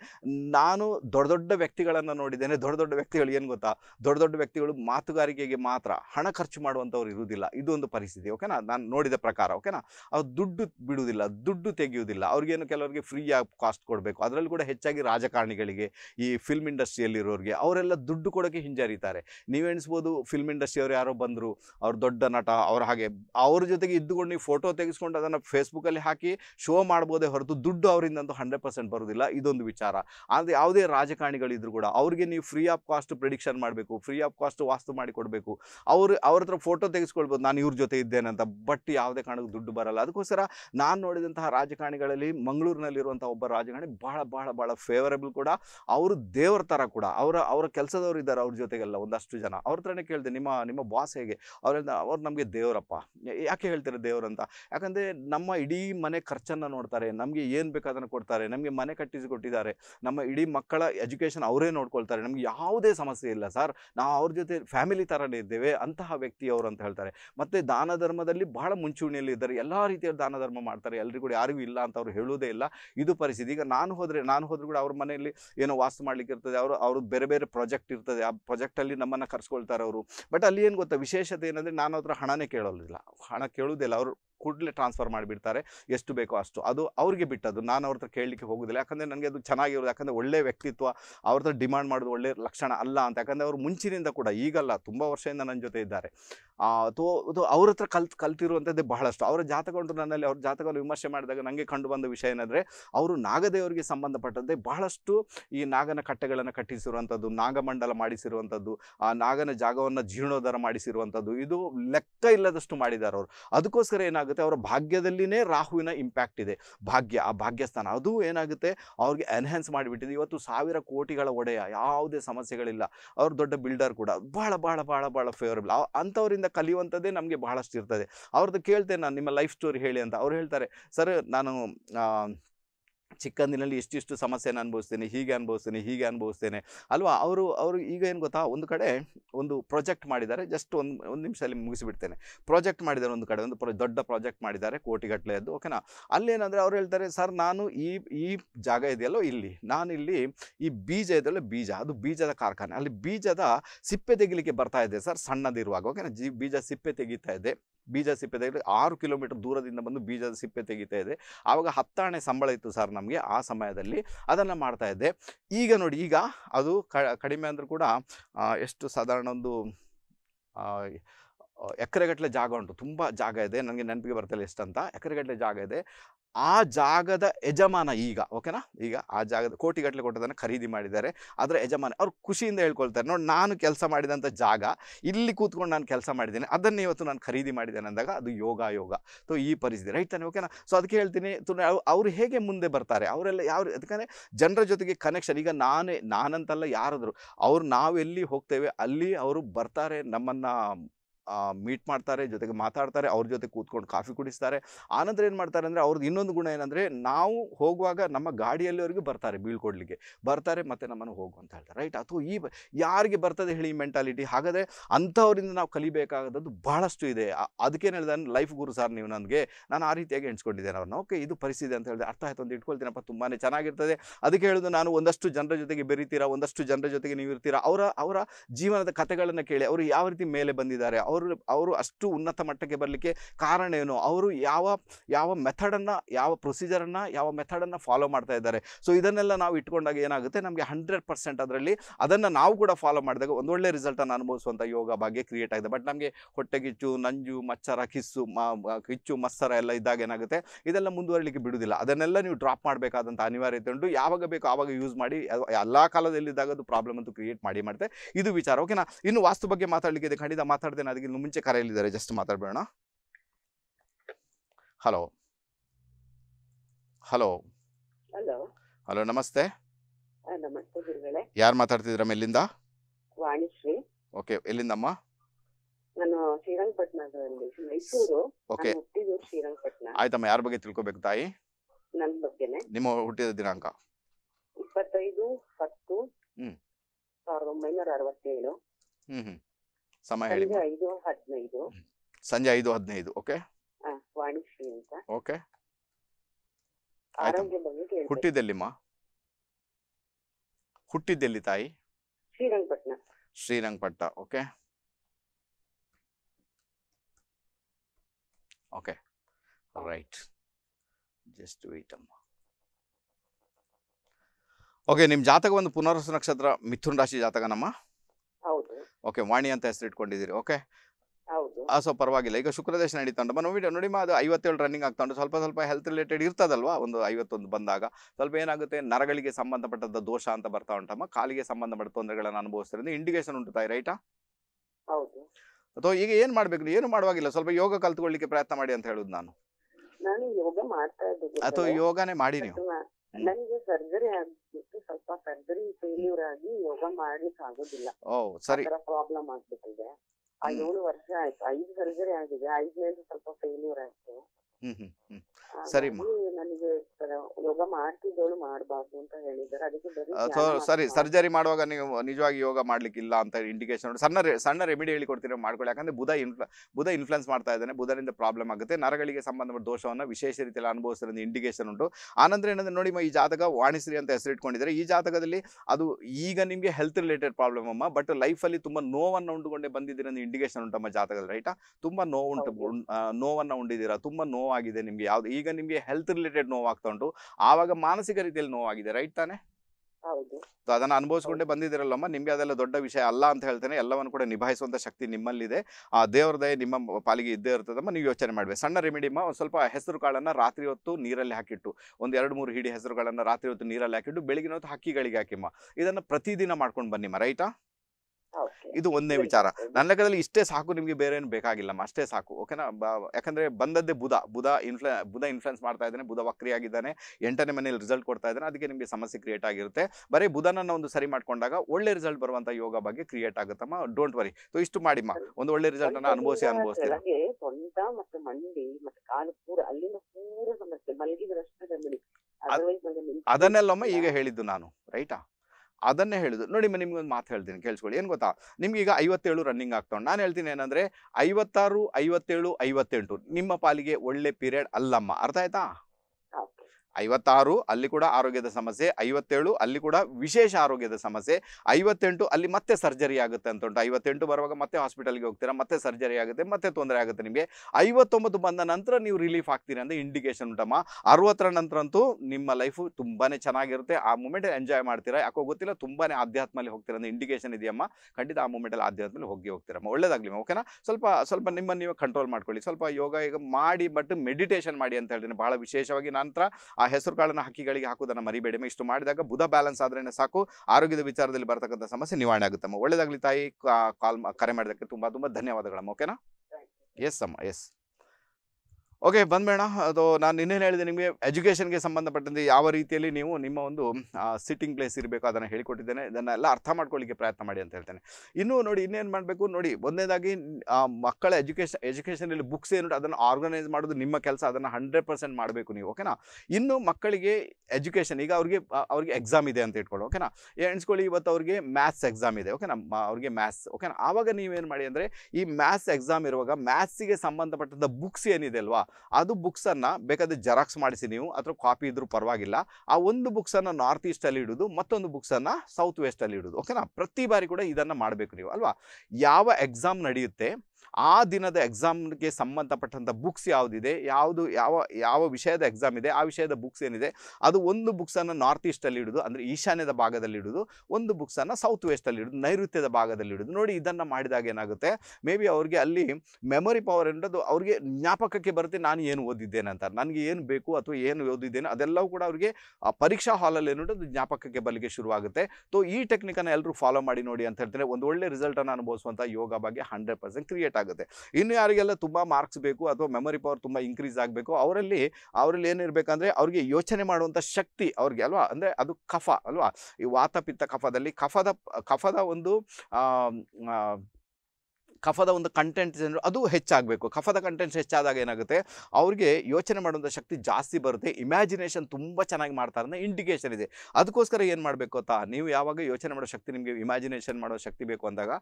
ನಾನು ದೊಡ್ಡ ದೊಡ್ಡ ವ್ಯಕ್ತಿಗಳನ್ನು ನೋಡಿದ್ದೇನೆ ದೊಡ್ಡ ದೊಡ್ಡ ವ್ಯಕ್ತಿಗಳು ಏನು ಗೊತ್ತಾ ದೊಡ್ಡ ದೊಡ್ಡ ವ್ಯಕ್ತಿಗಳು ಮಾತುಗಾರಿಕೆಗೆ ಮಾತ್ರ ಹಣ ಖರ್ಚು ಮಾಡುವಂಥವ್ರು ಇರುವುದಿಲ್ಲ ಇದೊಂದು ಪರಿಸ್ಥಿತಿ ಓಕೆನಾ ನಾನು ನೋಡಿದ ಪ್ರಕಾರ ಓಕೆನಾ ಅವ್ರು ದುಡ್ಡು ಬಿಡುವುದಿಲ್ಲ ದುಡ್ಡು ತೆಗೆಯುವುದಿಲ್ಲ ಅವ್ರಿಗೇನು ಕೆಲವರಿಗೆ ಆಗಿ ಕಾಸ್ಟ್ ಕೊಡಬೇಕು ಅದರಲ್ಲಿ ಕೂಡ ಹೆಚ್ಚಾಗಿ ರಾಜಕಾರಣಿಗಳಿಗೆ ಈ ಫಿಲ್ಮ್ ಇಂಡಸ್ಟ್ರಿಯಲ್ಲಿರೋರಿಗೆ ಅವರೆಲ್ಲ ದುಡ್ಡು ಕೊಡೋಕೆ ಹಿಂಜರಿತಾರೆ ನೀವೆಣಿಸ್ಬೋದು ಫಿಲ್ಮ್ ಇಂಡಸ್ಟ್ರಿಯವರು ಯಾರೋ ಬಂದರು ಅವ್ರು ದೊಡ್ಡ ನಟ ಅವ್ರ ಹಾಗೆ ಅವ್ರ ಜೊತೆಗೆ ಇದ್ದುಕೊಂಡು ನೀವು ಫೋಟೋ ತೆಗೆಸ್ಕೊಂಡು ಅದನ್ನು ಫೇಸ್ಬುಕ್ ಫೇಸ್ಬುಕ್ಕಲ್ಲಿ ಹಾಕಿ ಶೋ ಮಾಡ್ಬೋದೇ ಹೊರತು ದುಡ್ಡು ಅವರಿಂದ ಹಂಡ್ರೆಡ್ ಪರ್ಸೆಂಟ್ ಬರೋದಿಲ್ಲ ಇದೊಂದು ವಿಚಾರ ಆದ್ರೆ ಯಾವುದೇ ರಾಜಕಾರಣಿಗಳಿದ್ರು ಕೂಡ ಅವರಿಗೆ ನೀವು ಫ್ರೀ ಆಫ್ ಕಾಸ್ಟ್ ಪ್ರಿಡಿಕ್ಷನ್ ಮಾಡಬೇಕು ಫ್ರೀ ಆಫ್ ಕಾಸ್ಟ್ ವಾಸ್ತು ಮಾಡಿ ಕೊಡಬೇಕು ಅವರು ಅವ್ರ ಹತ್ರ ಫೋಟೋ ತೆಗೆಸ್ಕೊಳ್ಬೋದು ನಾನು ಇವ್ರ ಜೊತೆ ಇದ್ದೇನೆ ಅಂತ ಬಟ್ ಯಾವುದೇ ಕಾರಣಕ್ಕೂ ದುಡ್ಡು ಬರಲ್ಲ ಅದಕ್ಕೋಸ್ಕರ ನಾನು ನೋಡಿದಂತಹ ರಾಜಕಾರಣಿಗಳಲ್ಲಿ ಮಂಗಳೂರಿನಲ್ಲಿರುವಂಥ ಒಬ್ಬ ರಾಜಕಾರಣಿ ಬಹಳ ಬಹಳ ಬಹಳ ಫೇವರೇಬಲ್ ಕೂಡ ಅವರು ದೇವರ ಥರ ಕೂಡ ಅವರ ಅವರ ಕೆಲಸದವರು ಇದ್ದಾರೆ ಅವ್ರ ಜೊತೆಗೆಲ್ಲ ಒಂದಷ್ಟು ಜನ ಅವ್ರ ಹತ್ರನೇ ಕೇಳಿದೆ ನಿಮ್ಮ ನಿಮ್ಮ ಬಾಸ್ ಹೇಗೆ ಅವರಿಂದ ಅವ್ರು ನಮಗೆ ದೇವರಪ್ಪ ಯಾಕೆ ಹೇಳ್ತಾರೆ ದೇವರಂತ ಯಾಕಂದರೆ ನಮ್ಮ ಇಡೀ ಮನೆ ಖರ್ಚನ್ನು ನೋಡ್ತಾರೆ ನಮಗೆ ಏನು ಬೇಕಾದನ್ನು ಕೊಡ್ತಾರೆ ನಮಗೆ ಮನೆ ಕಟ್ಟಿಸಿ ಕೊಟ್ಟಿದ್ದಾರೆ ನಮ್ಮ ಇಡೀ ಮಕ್ಕಳ ಎಜುಕೇಷನ್ ಅವರೇ ನೋಡ್ಕೊಳ್ತಾರೆ ನಮಗೆ ಯಾವುದೇ ಸಮಸ್ಯೆ ಇಲ್ಲ ಸರ್ ನಾವು ಅವ್ರ ಜೊತೆ ಫ್ಯಾಮಿಲಿ ಥರನೇ ಇದ್ದೇವೆ ಅಂತಹ ವ್ಯಕ್ತಿ ಅವರು ಅಂತ ಹೇಳ್ತಾರೆ ಮತ್ತು ದಾನ ಧರ್ಮದಲ್ಲಿ ಬಹಳ ಮುಂಚೂಣಿಯಲ್ಲಿ ಇದ್ದಾರೆ ಎಲ್ಲ ರೀತಿಯ ದಾನ ಧರ್ಮ ಮಾಡ್ತಾರೆ ಎಲ್ಲರಿಗೂ ಕೂಡ ಯಾರಿಗೂ ಇಲ್ಲ ಅಂತ ಅವರು ಹೇಳುವುದೇ ಇಲ್ಲ ಇದು ಪರಿಸ್ಥಿತಿ ಈಗ ನಾನು ಹೋದರೆ ನಾನು ಹೋದ್ರೂ ಕೂಡ ಅವ್ರ ಮನೆಯಲ್ಲಿ ಏನೋ ವಾಸು ಮಾಡಲಿಕ್ಕೆ ಇರ್ತದೆ ಅವರು ಅವರು ಬೇರೆ ಬೇರೆ ಪ್ರಾಜೆಕ್ಟ್ ಇರ್ತದೆ ಆ ಪ್ರಾಜೆಕ್ಟಲ್ಲಿ ನಮ್ಮನ್ನು ಕರ್ಸ್ಕೊಳ್ತಾರೆ ಅವರು ಬಟ್ ಅಲ್ಲಿ ಏನು ಗೊತ್ತಾ ವಿಶೇಷತೆ ಏನಂದರೆ ನಾನು ಹತ್ರ ಹಣನೇ ಕೇಳೋದಿಲ್ಲ ಹಣ ಕೇಳುವುದಿಲ್ಲ ಅವರು ಕೂಡಲೇ ಟ್ರಾನ್ಸ್ಫರ್ ಮಾಡಿಬಿಡ್ತಾರೆ ಎಷ್ಟು ಬೇಕೋ ಅಷ್ಟು ಅದು ಅವ್ರಿಗೆ ಬಿಟ್ಟದ್ದು ನಾನು ಅವ್ರ ಹತ್ರ ಕೇಳಲಿಕ್ಕೆ ಹೋಗೋದಿಲ್ಲ ಯಾಕಂದರೆ ನನಗೆ ಅದು ಚೆನ್ನಾಗಿರೋದು ಯಾಕಂದರೆ ಒಳ್ಳೆ ವ್ಯಕ್ತಿತ್ವ ಅವ್ರ ಹತ್ರ ಡಿಮ್ಯಾಂಡ್ ಮಾಡೋದು ಒಳ್ಳೆ ಲಕ್ಷಣ ಅಲ್ಲ ಅಂತ ಯಾಕಂದರೆ ಅವರು ಮುಂಚಿನಿಂದ ಕೂಡ ಈಗಲ್ಲ ತುಂಬ ವರ್ಷದಿಂದ ನನ್ನ ಜೊತೆ ಇದ್ದಾರೆ ಅಥವಾ ಅವ್ರ ಹತ್ರ ಕಲ್ತು ಕಲ್ತಿರುವಂಥದ್ದೇ ಬಹಳಷ್ಟು ಅವರ ಜಾತಕೊಂಡ್ರು ನನ್ನಲ್ಲಿ ಅವ್ರ ಜಾತಕವನ್ನು ವಿಮರ್ಶೆ ಮಾಡಿದಾಗ ನನಗೆ ಕಂಡು ಬಂದ ವಿಷಯ ಏನಂದರೆ ಅವರು ನಾಗದೇವರಿಗೆ ಸಂಬಂಧಪಟ್ಟಂತೆ ಬಹಳಷ್ಟು ಈ ನಾಗನ ಕಟ್ಟೆಗಳನ್ನು ಕಟ್ಟಿಸಿರುವಂಥದ್ದು ನಾಗಮಂಡಲ ಮಾಡಿಸಿರುವಂಥದ್ದು ಆ ನಾಗನ ಜಾಗವನ್ನು ಜೀರ್ಣೋದ್ಧಾರ ಮಾಡಿಸಿರುವಂಥದ್ದು ಇದು ಲೆಕ್ಕ ಇಲ್ಲದಷ್ಟು ಮಾಡಿದ್ದಾರೆ ಅವರು ಅದಕ್ಕೋಸ್ಕರ ಏನಾಗುತ್ತೆ ಏನಾಗುತ್ತೆ ಅವರ ಭಾಗ್ಯದಲ್ಲಿನೇ ರಾಹುವಿನ ಇಂಪ್ಯಾಕ್ಟ್ ಇದೆ ಭಾಗ್ಯ ಆ ಭಾಗ್ಯಸ್ಥಾನ ಅದು ಏನಾಗುತ್ತೆ ಅವ್ರಿಗೆ ಎನ್ಹ್ಯಾನ್ಸ್ ಮಾಡಿಬಿಟ್ಟಿದೆ ಇವತ್ತು ಸಾವಿರ ಕೋಟಿಗಳ ಒಡೆಯ ಯಾವುದೇ ಸಮಸ್ಯೆಗಳಿಲ್ಲ ಅವ್ರ ದೊಡ್ಡ ಬಿಲ್ಡರ್ ಕೂಡ ಭಾಳ ಭಾಳ ಭಾಳ ಭಾಳ ಫೇವರಬಲ್ ಅಂಥವರಿಂದ ಕಲಿಯುವಂಥದ್ದೇ ನಮಗೆ ಬಹಳಷ್ಟು ಇರ್ತದೆ ಅವ್ರದ್ದು ಕೇಳ್ತೇನೆ ನಾನು ನಿಮ್ಮ ಲೈಫ್ ಸ್ಟೋರಿ ಹೇಳಿ ಅಂತ ಅವ್ರು ಹೇಳ್ತಾರೆ ಸರ್ ನಾನು ಚಿಕ್ಕಂದಿನಲ್ಲಿ ಇಷ್ಟಿಷ್ಟು ಸಮಸ್ಯೆನ ಅನುಭವಿಸ್ತೇನೆ ಹೀಗೆ ಅನುಭವಿಸ್ತೇನೆ ಹೀಗೆ ಅನುಭವಿಸ್ತೇನೆ ಅಲ್ವಾ ಅವರು ಅವರು ಈಗ ಏನು ಗೊತ್ತಾ ಒಂದು ಕಡೆ ಒಂದು ಪ್ರಾಜೆಕ್ಟ್ ಮಾಡಿದ್ದಾರೆ ಜಸ್ಟ್ ಒಂದು ಒಂದು ನಿಮಿಷದಲ್ಲಿ ಮುಗಿಸಿಬಿಡ್ತೇನೆ ಪ್ರಾಜೆಕ್ಟ್ ಮಾಡಿದ್ದಾರೆ ಒಂದು ಕಡೆ ಒಂದು ದೊಡ್ಡ ಪ್ರಾಜೆಕ್ಟ್ ಮಾಡಿದ್ದಾರೆ ಅದು ಓಕೆನಾ ಅಲ್ಲೇನಂದರೆ ಅವ್ರು ಹೇಳ್ತಾರೆ ಸರ್ ನಾನು ಈ ಈ ಜಾಗ ಇದೆಯಲ್ಲೋ ಇಲ್ಲಿ ನಾನಿಲ್ಲಿ ಈ ಬೀಜ ಇದೆಯಲ್ಲೋ ಬೀಜ ಅದು ಬೀಜದ ಕಾರ್ಖಾನೆ ಅಲ್ಲಿ ಬೀಜದ ಸಿಪ್ಪೆ ತೆಗಿಲಿಕ್ಕೆ ಬರ್ತಾ ಇದೆ ಸರ್ ಸಣ್ಣದಿರುವಾಗ ಓಕೆನಾ ಬೀಜ ಸಿಪ್ಪೆ ತೆಗಿತಾ ಇದೆ ಬೀಜ ಸಿಪ್ಪೆ ತೆಗೆದು ಆರು ಕಿಲೋಮೀಟರ್ ದೂರದಿಂದ ಬಂದು ಬೀಜದ ಸಿಪ್ಪೆ ತೆಗಿತಾ ಇದೆ ಆವಾಗ ಹತ್ತಾಣೆ ಸಂಬಳ ಇತ್ತು ಸರ್ ನಮಗೆ ಆ ಸಮಯದಲ್ಲಿ ಅದನ್ನು ಮಾಡ್ತಾ ಇದ್ದೆ ಈಗ ನೋಡಿ ಈಗ ಅದು ಕಡಿಮೆ ಅಂದರೂ ಕೂಡ ಎಷ್ಟು ಸಾಧಾರಣ ಒಂದು ಎಕರೆಗಟ್ಟಲೆ ಜಾಗ ಉಂಟು ತುಂಬ ಜಾಗ ಇದೆ ನನಗೆ ನೆನಪಿಗೆ ಬರ್ತಲ್ಲ ಎಷ್ಟಂತ ಎಕರೆಗಟ್ಟಲೆ ಜಾಗ ಇದೆ ಆ ಜಾಗದ ಯಜಮಾನ ಈಗ ಓಕೆನಾ ಈಗ ಆ ಜಾಗದ ಕೋಟಿಗಟ್ಟಲೆ ಕೊಟ್ಟದನ್ನು ಖರೀದಿ ಮಾಡಿದ್ದಾರೆ ಅದರ ಯಜಮಾನ ಅವ್ರು ಖುಷಿಯಿಂದ ಹೇಳ್ಕೊಳ್ತಾರೆ ನೋಡಿ ನಾನು ಕೆಲಸ ಮಾಡಿದಂಥ ಜಾಗ ಇಲ್ಲಿ ಕೂತ್ಕೊಂಡು ನಾನು ಕೆಲಸ ಮಾಡಿದ್ದೇನೆ ಅದನ್ನು ಇವತ್ತು ನಾನು ಖರೀದಿ ಮಾಡಿದ್ದೇನೆ ಅಂದಾಗ ಅದು ಯೋಗ ಯೋಗ ಸೊ ಈ ಪರಿಸ್ಥಿತಿ ರೈಟ್ ತಾನೆ ಓಕೆನಾ ಸೊ ಅದಕ್ಕೆ ಹೇಳ್ತೀನಿ ಅವರು ಹೇಗೆ ಮುಂದೆ ಬರ್ತಾರೆ ಅವರೆಲ್ಲ ಯಾರು ಯಾಕಂದರೆ ಜನರ ಜೊತೆಗೆ ಕನೆಕ್ಷನ್ ಈಗ ನಾನೇ ನಾನಂತಲ್ಲ ಯಾರಾದರೂ ಅವ್ರು ನಾವೆಲ್ಲಿ ಹೋಗ್ತೇವೆ ಅಲ್ಲಿ ಅವರು ಬರ್ತಾರೆ ನಮ್ಮನ್ನು ಮೀಟ್ ಮಾಡ್ತಾರೆ ಜೊತೆಗೆ ಮಾತಾಡ್ತಾರೆ ಅವ್ರ ಜೊತೆ ಕೂತ್ಕೊಂಡು ಕಾಫಿ ಕುಡಿಸ್ತಾರೆ ಆನಂತರ ಏನು ಮಾಡ್ತಾರೆ ಅಂದರೆ ಅವ್ರದ್ದು ಇನ್ನೊಂದು ಗುಣ ಏನಂದರೆ ನಾವು ಹೋಗುವಾಗ ನಮ್ಮ ಗಾಡಿಯಲ್ಲಿ ಅವ್ರಿಗೆ ಬರ್ತಾರೆ ಬೀಳ್ಕೊಡ್ಲಿಕ್ಕೆ ಬರ್ತಾರೆ ಮತ್ತು ನಮ್ಮನ್ನು ಹೋಗು ಅಂತ ಹೇಳ್ತಾರೆ ರೈಟ್ ಅಥವಾ ಈ ಯಾರಿಗೆ ಬರ್ತದೆ ಹೇಳಿ ಈ ಮೆಂಟಾಲಿಟಿ ಹಾಗಾದರೆ ಅಂಥವರಿಂದ ನಾವು ಕಲಿಬೇಕಾಗದ್ದು ಬಹಳಷ್ಟು ಇದೆ ಅದಕ್ಕೇನು ಹೇಳಿದೆ ನನ್ನ ಲೈಫ್ ಗುರು ಸರ್ ನೀವು ನನಗೆ ನಾನು ಆ ರೀತಿಯಾಗಿ ಎಣಿಸ್ಕೊಂಡಿದ್ದೇನೆ ಅವ್ರನ್ನ ಓಕೆ ಇದು ಪರಿಸ್ಥಿತಿ ಅಂತ ಹೇಳಿದೆ ಅರ್ಥ ಆಯ್ತು ಅಂತ ಇಟ್ಕೊಳ್ತೀನಪ್ಪ ತುಂಬಾ ಚೆನ್ನಾಗಿರ್ತದೆ ಅದಕ್ಕೆ ಹೇಳೋದು ನಾನು ಒಂದಷ್ಟು ಜನರ ಜೊತೆಗೆ ಬೆರಿತೀರಾ ಒಂದಷ್ಟು ಜನರ ಜೊತೆಗೆ ನೀವು ಇರ್ತೀರಾ ಅವರ ಅವರ ಜೀವನದ ಕಥೆಗಳನ್ನು ಕೇಳಿ ಅವರು ಯಾವ ರೀತಿ ಮೇಲೆ ಬಂದಿದ್ದಾರೆ ಅವರು ಅವರು ಅಷ್ಟು ಉನ್ನತ ಮಟ್ಟಕ್ಕೆ ಬರಲಿಕ್ಕೆ ಕಾರಣ ಏನು ಅವರು ಯಾವ ಯಾವ ಮೆಥಡನ್ನು ಯಾವ ಪ್ರೊಸೀಜರನ್ನು ಯಾವ ಮೆಥಡನ್ನು ಫಾಲೋ ಮಾಡ್ತಾ ಇದ್ದಾರೆ ಸೊ ಇದನ್ನೆಲ್ಲ ನಾವು ಇಟ್ಕೊಂಡಾಗ ಏನಾಗುತ್ತೆ ನಮಗೆ ಹಂಡ್ರೆಡ್ ಪರ್ಸೆಂಟ್ ಅದರಲ್ಲಿ ಅದನ್ನು ನಾವು ಕೂಡ ಫಾಲೋ ಮಾಡಿದಾಗ ಒಂದೊಳ್ಳೆ ರಿಸಲ್ಟನ್ನು ಅನುಭವಿಸುವಂಥ ಯೋಗ ಭಾಗ್ಯ ಕ್ರಿಯೇಟ್ ಆಗಿದೆ ಬಟ್ ನಮಗೆ ಹೊಟ್ಟೆಗಿಚ್ಚು ನಂಜು ಮಚ್ಚರ ಕಿಸ್ಸು ಕಿಚ್ಚು ಮಸ್ಸರ ಎಲ್ಲ ಇದ್ದಾಗ ಏನಾಗುತ್ತೆ ಇದೆಲ್ಲ ಮುಂದುವರಲಿಕ್ಕೆ ಬಿಡುವುದಿಲ್ಲ ಅದನ್ನೆಲ್ಲ ನೀವು ಡ್ರಾಪ್ ಮಾಡಬೇಕಾದಂಥ ಅನಿವಾರ್ಯತೆ ಉಂಟು ಯಾವಾಗ ಬೇಕು ಆವಾಗ ಯೂಸ್ ಮಾಡಿ ಎಲ್ಲ ಕಾಲದಲ್ಲಿದ್ದಾಗ ಅದು ಪ್ರಾಬ್ಲಮ್ ಅಂತೂ ಕ್ರಿಯೇಟ್ ಮಾಡಿ ಮಾಡುತ್ತೆ ಇದು ವಿಚಾರ ಓಕೆನಾ ಇನ್ನು ವಾಸ್ತು ಬಗ್ಗೆ ಮಾತಾಡಲಿಕ್ಕೆ ಇದೆ ಖಂಡಿತ ಮಾತಾಡ್ತೇನೆ ಅದಕ್ಕೆ ಅದಕ್ಕಿಂತ ಮುಂಚೆ ಕರೆಯಲ್ಲಿದ್ದಾರೆ ಜಸ್ಟ್ ಮಾತಾಡಬೇಡ ಹಲೋ ಹಲೋ ಹಲೋ ಹಲೋ ನಮಸ್ತೆ ನಮಸ್ತೆ ಯಾರು ಮಾತಾಡ್ತಿದ್ರಮ್ಮ ಎಲ್ಲಿಂದ ವಾಣಿಶ್ರೀ ಓಕೆ ಎಲ್ಲಿಂದಮ್ಮ ನಾನು ಶ್ರೀರಂಗಪಟ್ಟಣದಲ್ಲಿ ಮೈಸೂರು ಓಕೆ ಹುಟ್ಟಿದೂರು ಶ್ರೀರಂಗಪಟ್ಟಣ ಆಯ್ತಮ್ಮ ಯಾರ ಬಗ್ಗೆ ತಿಳ್ಕೊಬೇಕು ತಾಯಿ ನನ್ನ ಬಗ್ಗೆನೆ ನಿಮ್ಮ ಹುಟ್ಟಿದ ದಿನಾಂಕ ಇಪ್ಪತ್ತೈದು ಹತ್ತು ಹ್ಮ್ ಸಾವಿರದ ಒಂಬೈನೂರ ಅರವತ್ತೇಳು ಹ್ಮ್ ಹ್ಮ್ ಸಮಯ ಹೇಳಿ ಸಂಜೆ ಐದು ಹದಿನೈದು ಓಕೆ ಓಕೆ ಹುಟ್ಟಿದ್ದೆಲ್ಲಿಮ್ಮ ಹುಟ್ಟಿದ್ದೆಲ್ಲಿ ತಾಯಿ Srirangapatna Srirangapatna okay okay right just wait ಅಮ್ಮ ಓಕೆ ನಿಮ್ಮ ಜಾತಕ ಒಂದು ಪುನರ್ವಸು ನಕ್ಷತ್ರ ಮಿಥುನ್ ರಾಶಿ ಜಾತಕನಮ್ಮ ಓಕೆ ವಾಣಿ ಅಂತ ಹೆಸರು ಇಟ್ಕೊಂಡಿದ್ದೀರಿ ಓಕೆ ಸೊ ಪರವಾಗಿಲ್ಲ ಈಗ ಶುಕ್ರದೇಶ ನಡೀತಾ ಉಂಟು ನೋಡಿ ಮಾ ಅದು ಐವತ್ತೇಳು ರನ್ನಿಂಗ್ ಆಗ್ತಾ ಉಂಟು ಸ್ವಲ್ಪ ಸ್ವಲ್ಪ ಹೆಲ್ತ್ ರಿಲೇಟೆಡ್ ಇರ್ತದಲ್ವಾ ಒಂದು ಐವತ್ತೊಂದು ಬಂದಾಗ ಸ್ವಲ್ಪ ಏನಾಗುತ್ತೆ ನರಗಳಿಗೆ ಸಂಬಂಧಪಟ್ಟದ ದೋಷ ಅಂತ ಬರ್ತಾ ಉಂಟಮ್ಮ ಕಾಲಿಗೆ ಸಂಬಂಧಪಟ್ಟ ತೊಂದರೆಗಳನ್ನು ಅನುಭವಿಸ್ತಾರೆ ಇಂಡಿಕೇಶನ್ ಉಂಟು ತಾಯಿ ರೈಟಾ ಅಥವಾ ಈಗ ಏನ್ ಮಾಡ್ಬೇಕು ಏನು ಮಾಡುವಾಗಿಲ್ಲ ಸ್ವಲ್ಪ ಯೋಗ ಕಲ್ತ್ಕೊಳ್ಳಿಕ್ಕೆ ಪ್ರಯತ್ನ ಮಾಡಿ ಅಂತ ಹೇಳುದು ನಾನು ಅಥವಾ ಯೋಗನೇ ಮಾಡಿ ನೀವು ನನಗೆ ಸರ್ಜರಿ ಆಗ್ಬಿಟ್ಟು ಸ್ವಲ್ಪ ಸರ್ಜರಿ ಫೇಲ್ಯೂರ್ ಆಗಿ ಯೋಗ ಮಾಡ್ಲಿಕ್ಕೆ ಆಗೋದಿಲ್ಲ ಪ್ರಾಬ್ಲಮ್ ಆಗ್ಬಿಟ್ಟಿದೆ ಆ ಏಳು ವರ್ಷ ಆಯ್ತು ಐದು ಸರ್ಜರಿ ಆಗಿದೆ ಐದನೇದು ಸ್ವಲ್ಪ ಫೇಲ್ಯೂರ್ ಆಯ್ತು ಸರಿಮ್ಮ ಅಂತ ಅದಕ್ಕೆ ಸರಿ ಸರ್ಜರಿ ಮಾಡುವಾಗ ನೀವು ನಿಜವಾಗಿ ಯೋಗ ಮಾಡ್ಲಿಕ್ಕಿಲ್ಲ ಅಂತ ಇಂಡಿಕೇಶನ್ ಸಣ್ಣ ಸಣ್ಣ ರೆಮಿಡಿ ಹೇಳಿಕೊಡ್ತೀರಾ ಮಾಡ್ಕೊಳ್ಳಿ ಯಾಕಂದ್ರೆ ಬುಧ ಬುಧ ಇನ್ಫ್ಲುಯೆನ್ಸ್ ಮಾಡ್ತಾ ಇದ್ದಾನೆ ಬುಧನಿಂದ ಪ್ರಾಬ್ಲಮ್ ಆಗುತ್ತೆ ನರಗಳಿಗೆ ಸಂಬಂಧಪಟ್ಟ ದೋಷವನ್ನು ವಿಶೇಷ ರೀತಿಯಲ್ಲಿ ಅನುಭವಿಸಿರೋ ಇಂಡಿಕೇಶನ್ ಉಂಟು ಆನಂತರ ಏನಂದ್ರೆ ನೋಡಿ ಈ ಜಾತಕ ವಾಣಿಶ್ರೀ ಅಂತ ಹೆಸರಿಟ್ಕೊಂಡಿದ್ದಾರೆ ಈ ಜಾತಕದಲ್ಲಿ ಅದು ಈಗ ನಿಮಗೆ ಹೆಲ್ತ್ ರಿಲೇಟೆಡ್ ಪ್ರಾಬ್ಲಮ್ ಅಮ್ಮ ಬಟ್ ಲೈಫಲ್ಲಿ ತುಂಬಾ ನೋವನ್ನು ಉಂಟುಕೊಂಡೇ ಬಂದಿದ್ದೀರ ಇಂಡಿಕೇಶನ್ ಉಂಟಮ್ಮ ಜಾತಕದಲ್ಲಿ ರೈಟ್ ತುಂಬಾ ನೋವು ಉಂಟು ನೋವನ್ನು ಉಂಡಿದ್ದೀರಾ ತುಂಬಾ ನೋವಾಗಿದೆ ನಿಮಗೆ ಯಾವ್ದು ಈ ಈಗ ನಿಮ್ಗೆ ಹೆಲ್ತ್ ರಿಲೇಟೆಡ್ ನೋವಾಗ್ತಾ ಉಂಟು ಆವಾಗ ಮಾನಸಿಕ ರೀತಿಯಲ್ಲಿ ನೋವಾಗಿದೆ ರೈಟ್ ತಾನೆ ಅದನ್ನ ಅನುಭವಿಸ್ಕೊಂಡೇ ಬಂದಿದ್ದೀರಲ್ಲಮ್ಮ ನಿಮ್ಗೆ ಅದೆಲ್ಲ ದೊಡ್ಡ ವಿಷಯ ಅಲ್ಲ ಅಂತ ಹೇಳ್ತೇನೆ ಎಲ್ಲವನ್ನು ಕೂಡ ನಿಭಾಯಿಸುವಂತ ಶಕ್ತಿ ನಿಮ್ಮಲ್ಲಿದೆ ಆ ದೇವ್ರದಯ ನಿಮ್ಮ ಪಾಲಿಗೆ ಇದ್ದೇ ಇರ್ತದಮ್ಮ ನೀವು ಯೋಚನೆ ಮಾಡಬೇಕು ಸಣ್ಣ ರೆಮಿಡಿಮ್ಮ ಒಂದು ಸ್ವಲ್ಪ ಹೆಸರು ಕಾಳನ್ನ ರಾತ್ರಿ ಹೊತ್ತು ನೀರಲ್ಲಿ ಹಾಕಿಟ್ಟು ಒಂದು ಎರಡು ಮೂರು ಹಿಡಿ ಹೆಸರುಗಳನ್ನ ರಾತ್ರಿ ಹೊತ್ತು ನೀರಲ್ಲಿ ಹಾಕಿಟ್ಟು ಬೆಳಗಿನ ಹೊತ್ತು ಹಕ್ಕಿಗಳಿಗೆ ಹಾಕಿಮ್ಮ ಇದನ್ನ ಪ್ರತಿದಿನ ಮಾಡ್ಕೊಂಡು ಬನ್ನಿಮ್ಮ ರೈಟಾ ಇದು ಒಂದೇ ವಿಚಾರ ನನ್ನ ಲೆಕ್ಕದಲ್ಲಿ ಇಷ್ಟೇ ಸಾಕು ನಿಮ್ಗೆ ಬೇರೆ ಏನು ಬೇಕಾಗಿಲ್ಲ ಅಷ್ಟೇ ಸಾಕು ಓಕೆನಾ ಯಾಕಂದ್ರೆ ಬಂದದ್ದೇ ಬುಧ ಬುಧ ಇನ್ಫ್ಲ ಬುಧ ಇನ್ಫ್ಲುಯೆನ್ಸ್ ಮಾಡ್ತಾ ಇದ್ದಾನೆ ಬುಧ ವಕ್ರಿಯಾಗಿದ್ದಾನೆ ಎಂಟನೇ ಮನೆಯಲ್ಲಿ ರಿಸಲ್ಟ್ ಕೊಡ್ತಾ ಇದ್ದಾನೆ ಅದಕ್ಕೆ ನಿಮಗೆ ಸಮಸ್ಯೆ ಕ್ರಿಯೇಟ್ ಆಗಿರುತ್ತೆ ಬರೀ ಬುಧನನ್ನು ಒಂದು ಸರಿ ಮಾಡ್ಕೊಂಡಾಗ ಒಳ್ಳೆ ರಿಸಲ್ಟ್ ಬರುವಂತ ಯೋಗ ಬಗ್ಗೆ ಕ್ರಿಯೇಟ್ ಆಗುತ್ತಮ್ಮ ಡೋಂಟ್ ವರಿ ಸೊ ಇಷ್ಟು ಮಾಡಿಮ್ಮ ಒಂದು ಒಳ್ಳೆ ರಿಸಲ್ಟ್ ಅನ್ನ ಅನುಭವಿಸಿ ಅನುಭವಿಸ್ತೀನಿ ಅದನ್ನೆಲ್ಲಮ್ಮ ಈಗ ಹೇಳಿದ್ದು ನಾನು ರೈಟಾ ಅದನ್ನೇ ಹೇಳಿದ್ರು ನೋಡಿ ನಿಮ್ಗೆ ಒಂದು ಮಾತು ಹೇಳ್ತೀನಿ ಕೇಳಿಸ್ಕೊಳ್ಳಿ ಏನು ಗೊತ್ತಾ ನಿಮ್ಗೆ ಈಗ ಐವತ್ತೇಳು ರನ್ನಿಂಗ್ ಆಗ್ತಾವೆ ನಾನು ಹೇಳ್ತೀನಿ ಏನಂದರೆ ಐವತ್ತಾರು ಐವತ್ತೇಳು ಐವತ್ತೆಂಟು ನಿಮ್ಮ ಪಾಲಿಗೆ ಒಳ್ಳೆ ಪೀರಿಯಡ್ ಅಲ್ಲಮ್ಮ ಅರ್ಥ ಆಯ್ತಾ ಐವತ್ತಾರು ಅಲ್ಲಿ ಕೂಡ ಆರೋಗ್ಯದ ಸಮಸ್ಯೆ ಐವತ್ತೇಳು ಅಲ್ಲಿ ಕೂಡ ವಿಶೇಷ ಆರೋಗ್ಯದ ಸಮಸ್ಯೆ ಐವತ್ತೆಂಟು ಅಲ್ಲಿ ಮತ್ತೆ ಸರ್ಜರಿ ಆಗುತ್ತೆ ಅಂತ ಉಂಟು ಐವತ್ತೆಂಟು ಬರುವಾಗ ಮತ್ತೆ ಹಾಸ್ಪಿಟಲ್ಗೆ ಹೋಗ್ತೀರಾ ಮತ್ತೆ ಸರ್ಜರಿ ಆಗುತ್ತೆ ಮತ್ತೆ ತೊಂದರೆ ಆಗುತ್ತೆ ನಿಮಗೆ ಐವತ್ತೊಂಬತ್ತು ಬಂದ ನಂತರ ನೀವು ರಿಲೀಫ್ ಆಗ್ತೀರಿ ಅಂದರೆ ಇಂಡಿಕೇಶನ್ ಉಂಟಮ್ಮ ಅರುವತ್ತರ ನಂತರ ಅಂತೂ ನಿಮ್ಮ ಲೈಫು ತುಂಬಾನೇ ಚೆನ್ನಾಗಿರುತ್ತೆ ಆ ಮೂಮೆಂಟ್ ಎಂಜಾಯ್ ಮಾಡ್ತೀರಾ ಯಾಕೋ ಗೊತ್ತಿಲ್ಲ ತುಂಬಾ ಆಧ್ಯಾತ್ಮಲ್ಲಿ ಹೋಗ್ತೀರ ಅಂದರೆ ಇಂಡಿಕೇಶನ್ ಇದೆಯಮ್ಮ ಖಂಡಿತ ಆ ಮೂಮೆಂಟಲ್ಲಿ ಆಧ್ಯಾತ್ಮಲ್ಲಿ ಹೋಗಿ ಹೋಗ್ತೀರಮ್ಮ ಒಳ್ಳೇದಾಗಲಿ ಓಕೆನಾ ಸ್ವಲ್ಪ ಸ್ವಲ್ಪ ನಿಮ್ಮನ್ನು ನೀವು ಕಂಟ್ರೋಲ್ ಮಾಡ್ಕೊಳ್ಳಿ ಸ್ವಲ್ಪ ಯೋಗ ಈಗ ಮಾಡಿ ಬಟ್ ಮೆಡಿಟೇಷನ್ ಮಾಡಿ ಅಂತ ಹೇಳ್ತೀನಿ ಭಾಳ ವಿಶೇಷವಾಗಿ ನಂತರ ಆ ಹೆಸರುಗಳನ್ನು ಹಕ್ಕಿಗಳಿಗೆ ಹಾಕುವುದನ್ನು ಮರಿಬೇಡಿ ಇಷ್ಟು ಮಾಡಿದಾಗ ಬುಧ ಬ್ಯಾಲೆನ್ಸ್ ಆದ್ರೆ ಸಾಕು ಆರೋಗ್ಯದ ವಿಚಾರದಲ್ಲಿ ಬರ್ತಕ್ಕಂಥ ಸಮಸ್ಯೆ ನಿವಾರಣೆ ಆಗುತ್ತಮ್ಮ ಒಳ್ಳೇದಾಗಲಿ ತಾಯಿ ಕಾಲ್ ಕರೆ ಮಾಡಿದಕ್ಕೆ ತುಂಬಾ ತುಂಬಾ ಧನ್ಯವಾದಗಳಮ್ಮ ಓಕೆನಾ ಎಸ್ ಅಮ್ಮ ಎಸ್ ಓಕೆ ಬಂದ್ಬೇಡ ಅದು ನಾನು ಇನ್ನೇನು ಹೇಳಿದೆ ನಿಮಗೆ ಎಜುಕೇಷನ್ಗೆ ಸಂಬಂಧಪಟ್ಟಂತೆ ಯಾವ ರೀತಿಯಲ್ಲಿ ನೀವು ನಿಮ್ಮ ಒಂದು ಸಿಟ್ಟಿಂಗ್ ಪ್ಲೇಸ್ ಇರಬೇಕು ಅದನ್ನು ಹೇಳಿಕೊಟ್ಟಿದ್ದೇನೆ ಇದನ್ನೆಲ್ಲ ಅರ್ಥ ಮಾಡ್ಕೊಳ್ಳಿಕ್ಕೆ ಪ್ರಯತ್ನ ಮಾಡಿ ಅಂತ ಹೇಳ್ತೇನೆ ಇನ್ನೂ ನೋಡಿ ಇನ್ನೇನು ಮಾಡಬೇಕು ನೋಡಿ ಒಂದನೇದಾಗಿ ಮಕ್ಕಳ ಎಜುಕೇಷನ್ ಎಜುಕೇಷನಲ್ಲಿ ಬುಕ್ಸ್ ಏನು ಅದನ್ನು ಆರ್ಗನೈಸ್ ಮಾಡೋದು ನಿಮ್ಮ ಕೆಲಸ ಅದನ್ನು ಹಂಡ್ರೆಡ್ ಪರ್ಸೆಂಟ್ ಮಾಡಬೇಕು ನೀವು ಓಕೆನಾ ಇನ್ನು ಮಕ್ಕಳಿಗೆ ಎಜುಕೇಷನ್ ಈಗ ಅವ್ರಿಗೆ ಅವ್ರಿಗೆ ಎಕ್ಸಾಮ್ ಇದೆ ಅಂತ ಇಟ್ಕೊಳ್ಳಿ ಓಕೆನಾ ಎಣಿಸ್ಕೊಳ್ಳಿ ಇವತ್ತು ಅವ್ರಿಗೆ ಮ್ಯಾಥ್ಸ್ ಎಕ್ಸಾಮ್ ಇದೆ ಓಕೆನಾ ಅವ್ರಿಗೆ ಮ್ಯಾಥ್ಸ್ ಓಕೆನಾ ಆವಾಗ ನೀವೇನು ಮಾಡಿ ಅಂದರೆ ಈ ಮ್ಯಾಥ್ಸ್ ಎಕ್ಸಾಮ್ ಇರುವಾಗ ಮ್ಯಾಥ್ಸಿಗೆ ಸಂಬಂಧಪಟ್ಟಂಥ ಬುಕ್ಸ್ ಏನಿದೆ ಅಲ್ವಾ ಅದು ಬುಕ್ಸನ್ನು ಬೇಕಾದ್ರೆ ಜೆರಾಕ್ಸ್ ಮಾಡಿಸಿ ನೀವು ಅಥವಾ ಕಾಪಿ ಇದ್ರೂ ಪರವಾಗಿಲ್ಲ ಆ ಒಂದು ಬುಕ್ಸನ್ನು ನಾರ್ತ್ ಈಸ್ಟಲ್ಲಿ ಇಡೋದು ಮತ್ತೊಂದು ಬುಕ್ಸನ್ನು ಸೌತ್ ವೆಸ್ಟಲ್ಲಿ ಇಡೋದು ಓಕೆನಾ ಪ್ರತಿ ಬಾರಿ ಕೂಡ ಇದನ್ನು ಮಾಡಬೇಕು ನೀವು ಅಲ್ವಾ ಯಾವ ಎಕ್ಸಾಮ್ ನಡೆಯುತ್ತೆ ಆ ದಿನದ ಎಕ್ಸಾಮ್ಗೆ ಸಂಬಂಧಪಟ್ಟಂಥ ಬುಕ್ಸ್ ಯಾವುದಿದೆ ಯಾವುದು ಯಾವ ಯಾವ ವಿಷಯದ ಎಕ್ಸಾಮ್ ಇದೆ ಆ ವಿಷಯದ ಬುಕ್ಸ್ ಏನಿದೆ ಅದು ಒಂದು ಬುಕ್ಸನ್ನು ನಾರ್ತ್ ಈಸ್ಟಲ್ಲಿ ಇಡೋದು ಅಂದರೆ ಈಶಾನ್ಯದ ಭಾಗದಲ್ಲಿ ಇಡೋದು ಒಂದು ಬುಕ್ಸನ್ನು ಸೌತ್ ವೆಸ್ಟಲ್ಲಿ ಇಡೋದು ನೈಋತ್ಯದ ಭಾಗದಲ್ಲಿ ಇಡೋದು ನೋಡಿ ಇದನ್ನು ಮಾಡಿದಾಗ ಏನಾಗುತ್ತೆ ಮೇ ಬಿ ಅವ್ರಿಗೆ ಅಲ್ಲಿ ಮೆಮೊರಿ ಪವರ್ ಎನ್ನೋದು ಅವ್ರಿಗೆ ಜ್ಞಾಪಕಕ್ಕೆ ಬರುತ್ತೆ ನಾನು ಏನು ಓದಿದ್ದೇನೆ ಅಂತ ನನಗೆ ಏನು ಬೇಕು ಅಥವಾ ಏನು ಓದಿದ್ದೇನೆ ಅದೆಲ್ಲವೂ ಕೂಡ ಅವರಿಗೆ ಪರೀಕ್ಷಾ ಹಾಲಲ್ಲಿ ಅದು ಜ್ಞಾಪಕಕ್ಕೆ ಬಲಿಗೆ ಶುರುವಾಗುತ್ತೆ ತೋ ಈ ಟೆಕ್ನಿಕನ್ನು ಎಲ್ಲರೂ ಫಾಲೋ ಮಾಡಿ ನೋಡಿ ಅಂತ ಹೇಳ್ತಾರೆ ಒಂದು ಒಳ್ಳೆ ರಿಸಲ್ಟನ್ನು ಅನುಭವಿಸುವಂಥ ಯೋಗ ಬಗ್ಗೆ ಹಂಡ್ರೆಡ್ ಪರ್ಸೆಂಟ್ ಕ್ರಿಯೇಟ್ ಆಗುತ್ತೆ ಇನ್ನು ಯಾರಿಗೆಲ್ಲ ತುಂಬ ಮಾರ್ಕ್ಸ್ ಬೇಕು ಅಥವಾ ಮೆಮೊರಿ ಪವರ್ ತುಂಬ ಇನ್ಕ್ರೀಸ್ ಆಗಬೇಕು ಅವರಲ್ಲಿ ಅವರಲ್ಲಿ ಏನಿರಬೇಕಂದ್ರೆ ಅವ್ರಿಗೆ ಯೋಚನೆ ಮಾಡುವಂಥ ಶಕ್ತಿ ಅವ್ರಿಗೆ ಅಲ್ವಾ ಅಂದರೆ ಅದು ಕಫ ಅಲ್ವಾ ಈ ವಾತಪಿತ್ತ ಕಫದಲ್ಲಿ ಕಫದ ಕಫದ ಒಂದು ಕಫದ ಒಂದು ಕಂಟೆಂಟ್ ಜನರು ಅದು ಹೆಚ್ಚಾಗಬೇಕು ಕಫದ ಕಂಟೆಂಟ್ಸ್ ಹೆಚ್ಚಾದಾಗ ಏನಾಗುತ್ತೆ ಅವ್ರಿಗೆ ಯೋಚನೆ ಮಾಡುವಂಥ ಶಕ್ತಿ ಜಾಸ್ತಿ ಬರುತ್ತೆ ಇಮ್ಯಾಜಿನೇಷನ್ ತುಂಬ ಚೆನ್ನಾಗಿ ಮಾಡ್ತಾರೆ ಅನ್ನೋ ಇಂಡಿಕೇಷನ್ ಇದೆ ಅದಕ್ಕೋಸ್ಕರ ಏನು ಮಾಡಬೇಕು ಅಂತ ನೀವು ಯಾವಾಗ ಯೋಚನೆ ಮಾಡೋ ಶಕ್ತಿ ನಿಮಗೆ ಇಮ್ಯಾಜಿನೇಷನ್ ಮಾಡೋ ಶಕ್ತಿ ಬೇಕು ಅಂದಾಗ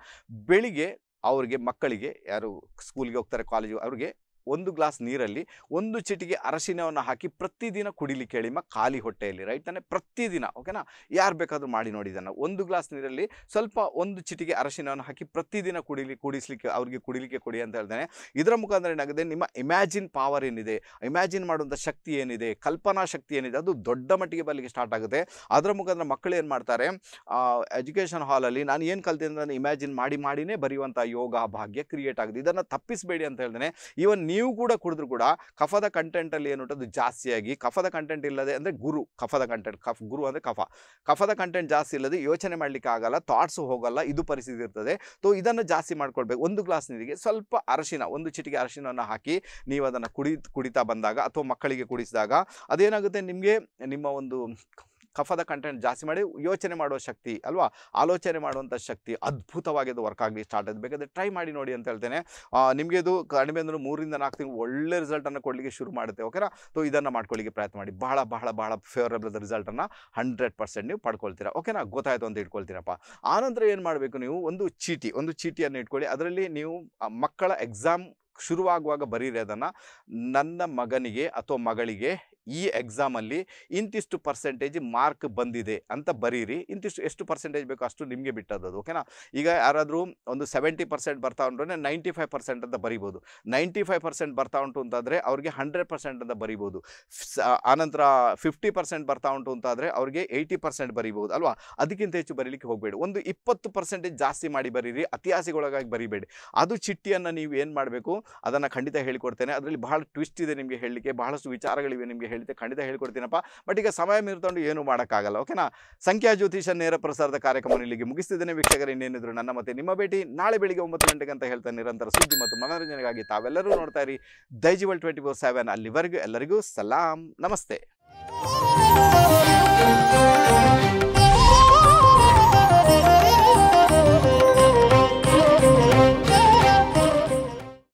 ಬೆಳಿಗ್ಗೆ ಅವ್ರಿಗೆ ಮಕ್ಕಳಿಗೆ ಯಾರು ಸ್ಕೂಲ್ಗೆ ಹೋಗ್ತಾರೆ ಕಾಲೇಜು ಅವ್ರಿಗೆ ಒಂದು ಗ್ಲಾಸ್ ನೀರಲ್ಲಿ ಒಂದು ಚಿಟಿಗೆ ಅರಶಿನವನ್ನು ಹಾಕಿ ಪ್ರತಿದಿನ ಕುಡಿಲಿಕ್ಕೆ ಹೇಳಿ ಮಾ ಖಾಲಿ ಹೊಟ್ಟೆಯಲ್ಲಿ ರೈಟ್ ತಾನೆ ಪ್ರತಿದಿನ ಓಕೆನಾ ಯಾರು ಬೇಕಾದರೂ ಮಾಡಿ ನೋಡಿ ಇದನ್ನು ಒಂದು ಗ್ಲಾಸ್ ನೀರಲ್ಲಿ ಸ್ವಲ್ಪ ಒಂದು ಚಿಟಿಗೆ ಅರಶಿನವನ್ನು ಹಾಕಿ ಪ್ರತಿದಿನ ಕುಡಿಲಿ ಕುಡಿಸ್ಲಿಕ್ಕೆ ಅವರಿಗೆ ಕುಡಿಲಿಕ್ಕೆ ಕೊಡಿ ಅಂತ ಹೇಳ್ತಾನೆ ಇದರ ಮುಖಾಂತರ ಏನಾಗಿದೆ ನಿಮ್ಮ ಇಮ್ಯಾಜಿನ್ ಪವರ್ ಏನಿದೆ ಇಮ್ಯಾಜಿನ್ ಮಾಡುವಂಥ ಶಕ್ತಿ ಏನಿದೆ ಕಲ್ಪನಾ ಶಕ್ತಿ ಏನಿದೆ ಅದು ದೊಡ್ಡ ಮಟ್ಟಿಗೆ ಬರಲಿಕ್ಕೆ ಸ್ಟಾರ್ಟ್ ಆಗುತ್ತೆ ಅದರ ಮುಖಾಂತರ ಮಕ್ಕಳು ಏನು ಮಾಡ್ತಾರೆ ಎಜುಕೇಷನ್ ಹಾಲಲ್ಲಿ ನಾನು ಏನು ಕಲಿತೆ ಅಂತ ಇಮ್ಯಾಜಿನ್ ಮಾಡಿ ಮಾಡಿನೇ ಬರೆಯುವಂಥ ಯೋಗ ಭಾಗ್ಯ ಕ್ರಿಯೇಟ್ ಆಗಿದೆ ಇದನ್ನು ತಪ್ಪಿಸಬೇಡಿ ಅಂತ ಹೇಳ್ತಾನೆ ಈವನ್ ನೀವು ನೀವು ಕೂಡ ಕುಡಿದ್ರು ಕೂಡ ಕಫದ ಕಂಟೆಂಟಲ್ಲಿ ಏನು ಅದು ಜಾಸ್ತಿಯಾಗಿ ಕಫದ ಕಂಟೆಂಟ್ ಇಲ್ಲದೆ ಅಂದರೆ ಗುರು ಕಫದ ಕಂಟೆಂಟ್ ಕಫ್ ಗುರು ಅಂದರೆ ಕಫ ಕಫದ ಕಂಟೆಂಟ್ ಜಾಸ್ತಿ ಇಲ್ಲದೆ ಯೋಚನೆ ಮಾಡಲಿಕ್ಕೆ ಆಗಲ್ಲ ಥಾಟ್ಸು ಹೋಗಲ್ಲ ಇದು ಪರಿಸ್ಥಿತಿ ಇರ್ತದೆ ಸೊ ಇದನ್ನು ಜಾಸ್ತಿ ಮಾಡ್ಕೊಳ್ಬೇಕು ಒಂದು ಗ್ಲಾಸ್ ನೀರಿಗೆ ಸ್ವಲ್ಪ ಅರಶಿನ ಒಂದು ಚಿಟಿಕೆ ಅರಶಿನವನ್ನು ಹಾಕಿ ನೀವು ಅದನ್ನು ಕುಡಿ ಕುಡಿತಾ ಬಂದಾಗ ಅಥವಾ ಮಕ್ಕಳಿಗೆ ಕುಡಿಸಿದಾಗ ಅದೇನಾಗುತ್ತೆ ನಿಮಗೆ ನಿಮ್ಮ ಒಂದು ಕಫದ ಕಂಟೆಂಟ್ ಜಾಸ್ತಿ ಮಾಡಿ ಯೋಚನೆ ಮಾಡುವ ಶಕ್ತಿ ಅಲ್ವಾ ಆಲೋಚನೆ ಮಾಡುವಂಥ ಶಕ್ತಿ ಅದ್ಭುತವಾಗಿ ಅದು ವರ್ಕ್ ಆಗಲಿ ಸ್ಟಾರ್ಟ್ ಆಯಿತು ಬೇಕಾದರೆ ಟ್ರೈ ಮಾಡಿ ನೋಡಿ ಅಂತ ಹೇಳ್ತೇನೆ ನಿಮಗೆ ಇದು ಕಡಿಮೆ ಅಂದರೆ ಮೂರಿಂದ ನಾಲ್ಕು ತಿಂಗಳು ಒಳ್ಳೆ ರಿಸಲ್ಟನ್ನು ಕೊಡಲಿಕ್ಕೆ ಶುರು ಮಾಡುತ್ತೆ ಓಕೆನಾ ಸೊ ಇದನ್ನು ಮಾಡ್ಕೊಳ್ಳಿಕ್ಕೆ ಪ್ರಯತ್ನ ಮಾಡಿ ಬಹಳ ಬಹಳ ಬಹಳ ಫೇವರೇಬಲ್ ರಿಸಲ್ಟನ್ನು ಹಂಡ್ರೆಡ್ ಪರ್ಸೆಂಟ್ ನೀವು ಪಡ್ಕೊಳ್ತೀರಾ ಓಕೆನಾ ಗೊತ್ತಾಯಿತು ಅಂತ ಇಟ್ಕೊಳ್ತೀರಪ್ಪ ಆನಂತರ ಏನು ಮಾಡಬೇಕು ನೀವು ಒಂದು ಚೀಟಿ ಒಂದು ಚೀಟಿಯನ್ನು ಇಟ್ಕೊಳ್ಳಿ ಅದರಲ್ಲಿ ನೀವು ಮಕ್ಕಳ ಎಕ್ಸಾಮ್ ಶುರುವಾಗುವಾಗ ಬರೀರಿ ಅದನ್ನು ನನ್ನ ಮಗನಿಗೆ ಅಥವಾ ಮಗಳಿಗೆ ಈ ಎಕ್ಸಾಮಲ್ಲಿ ಇಂತಿಷ್ಟು ಪರ್ಸೆಂಟೇಜ್ ಮಾರ್ಕ್ ಬಂದಿದೆ ಅಂತ ಬರೀರಿ ಇಂತಿಷ್ಟು ಎಷ್ಟು ಪರ್ಸೆಂಟೇಜ್ ಬೇಕು ಅಷ್ಟು ನಿಮಗೆ ಬಿಟ್ಟದ್ದು ಓಕೆನಾ ಈಗ ಯಾರಾದರೂ ಒಂದು ಸೆವೆಂಟಿ ಪರ್ಸೆಂಟ್ ಬರ್ತಾ ಉಂಟು ನೈಂಟಿ ಫೈವ್ ಪರ್ಸೆಂಟ್ ಅಂತ ಬರಿಬೋದು ನೈಂಟಿ ಫೈವ್ ಪರ್ಸೆಂಟ್ ಬರ್ತಾ ಉಂಟು ಅಂತಂದರೆ ಅವ್ರಿಗೆ ಹಂಡ್ರೆಡ್ ಪರ್ಸೆಂಟ್ ಅಂತ ಬರಿಬೋದು ಆನಂತರ ಫಿಫ್ಟಿ ಪರ್ಸೆಂಟ್ ಬರ್ತಾ ಉಂಟು ಅಂತಾದರೆ ಅವ್ರಿಗೆ ಏಯ್ಟಿ ಪರ್ಸೆಂಟ್ ಬರಿಬೋದು ಅಲ್ವಾ ಅದಕ್ಕಿಂತ ಹೆಚ್ಚು ಬರೀಲಿಕ್ಕೆ ಹೋಗಬೇಡಿ ಒಂದು ಇಪ್ಪತ್ತು ಪರ್ಸೆಂಟೇಜ್ ಜಾಸ್ತಿ ಮಾಡಿ ಬರೀರಿ ಅತಿಹಾಸಿಗೊಳಗಾಗಿ ಬರಿಬೇಡಿ ಅದು ಚಿಟ್ಟಿಯನ್ನು ನೀವು ಏನು ಮಾಡಬೇಕು ಅದನ್ನು ಖಂಡಿತ ಹೇಳಿಕೊಡ್ತೇನೆ ಅದರಲ್ಲಿ ಬಹಳ ಟ್ವಿಸ್ಟ್ ಇದೆ ನಿಮಗೆ ಹೇಳಲಿಕ್ಕೆ ಬಹಳಷ್ಟು ವಿಚಾರಗಳಿವೆ ನಿಮಗೆ ಹೇಳಿದ್ದೆ ಖಂಡಿತ ಹೇಳ್ಕೊಡ್ತೀನಪ್ಪ ಬಟ್ ಈಗ ಸಮಯ ಮೀರ್ತೊಂಡು ಏನೂ ಮಾಡೋಕ್ಕಾಗಲ್ಲ ಓಕೆನಾ ಸಂಖ್ಯಾ ಜ್ಯೋತಿಷ ನೇರ ಪ್ರಸಾರದ ಕಾರ್ಯಕ್ರಮ ಇಲ್ಲಿಗೆ ಮುಗಿಸ್ತಿದ್ದೇನೆ ವೀಕ್ಷಕರು ಇನ್ನೇನಿದ್ರು ನನ್ನ ಮತ್ತೆ ನಿಮ್ಮ ಭೇಟಿ ನಾಳೆ ಬೆಳಿಗ್ಗೆ ಒಂಬತ್ತು ಗಂಟೆಗೆ ಅಂತ ಹೇಳ್ತಾ ನಿರಂತರ ಸುದ್ದಿ ಮತ್ತು ಮನೋರಂಜನೆಗಾಗಿ ತಾವೆಲ್ಲರೂ ನೋಡ್ತಾ ಇರಿ ದೈಜಿವಲ್ ಟ್ವೆಂಟಿ ಫೋರ್ ಸೆವೆನ್ ಅಲ್ಲಿವರೆಗೂ ಎಲ್ಲರಿಗೂ ಸಲಾಂ ನಮಸ್ತೆ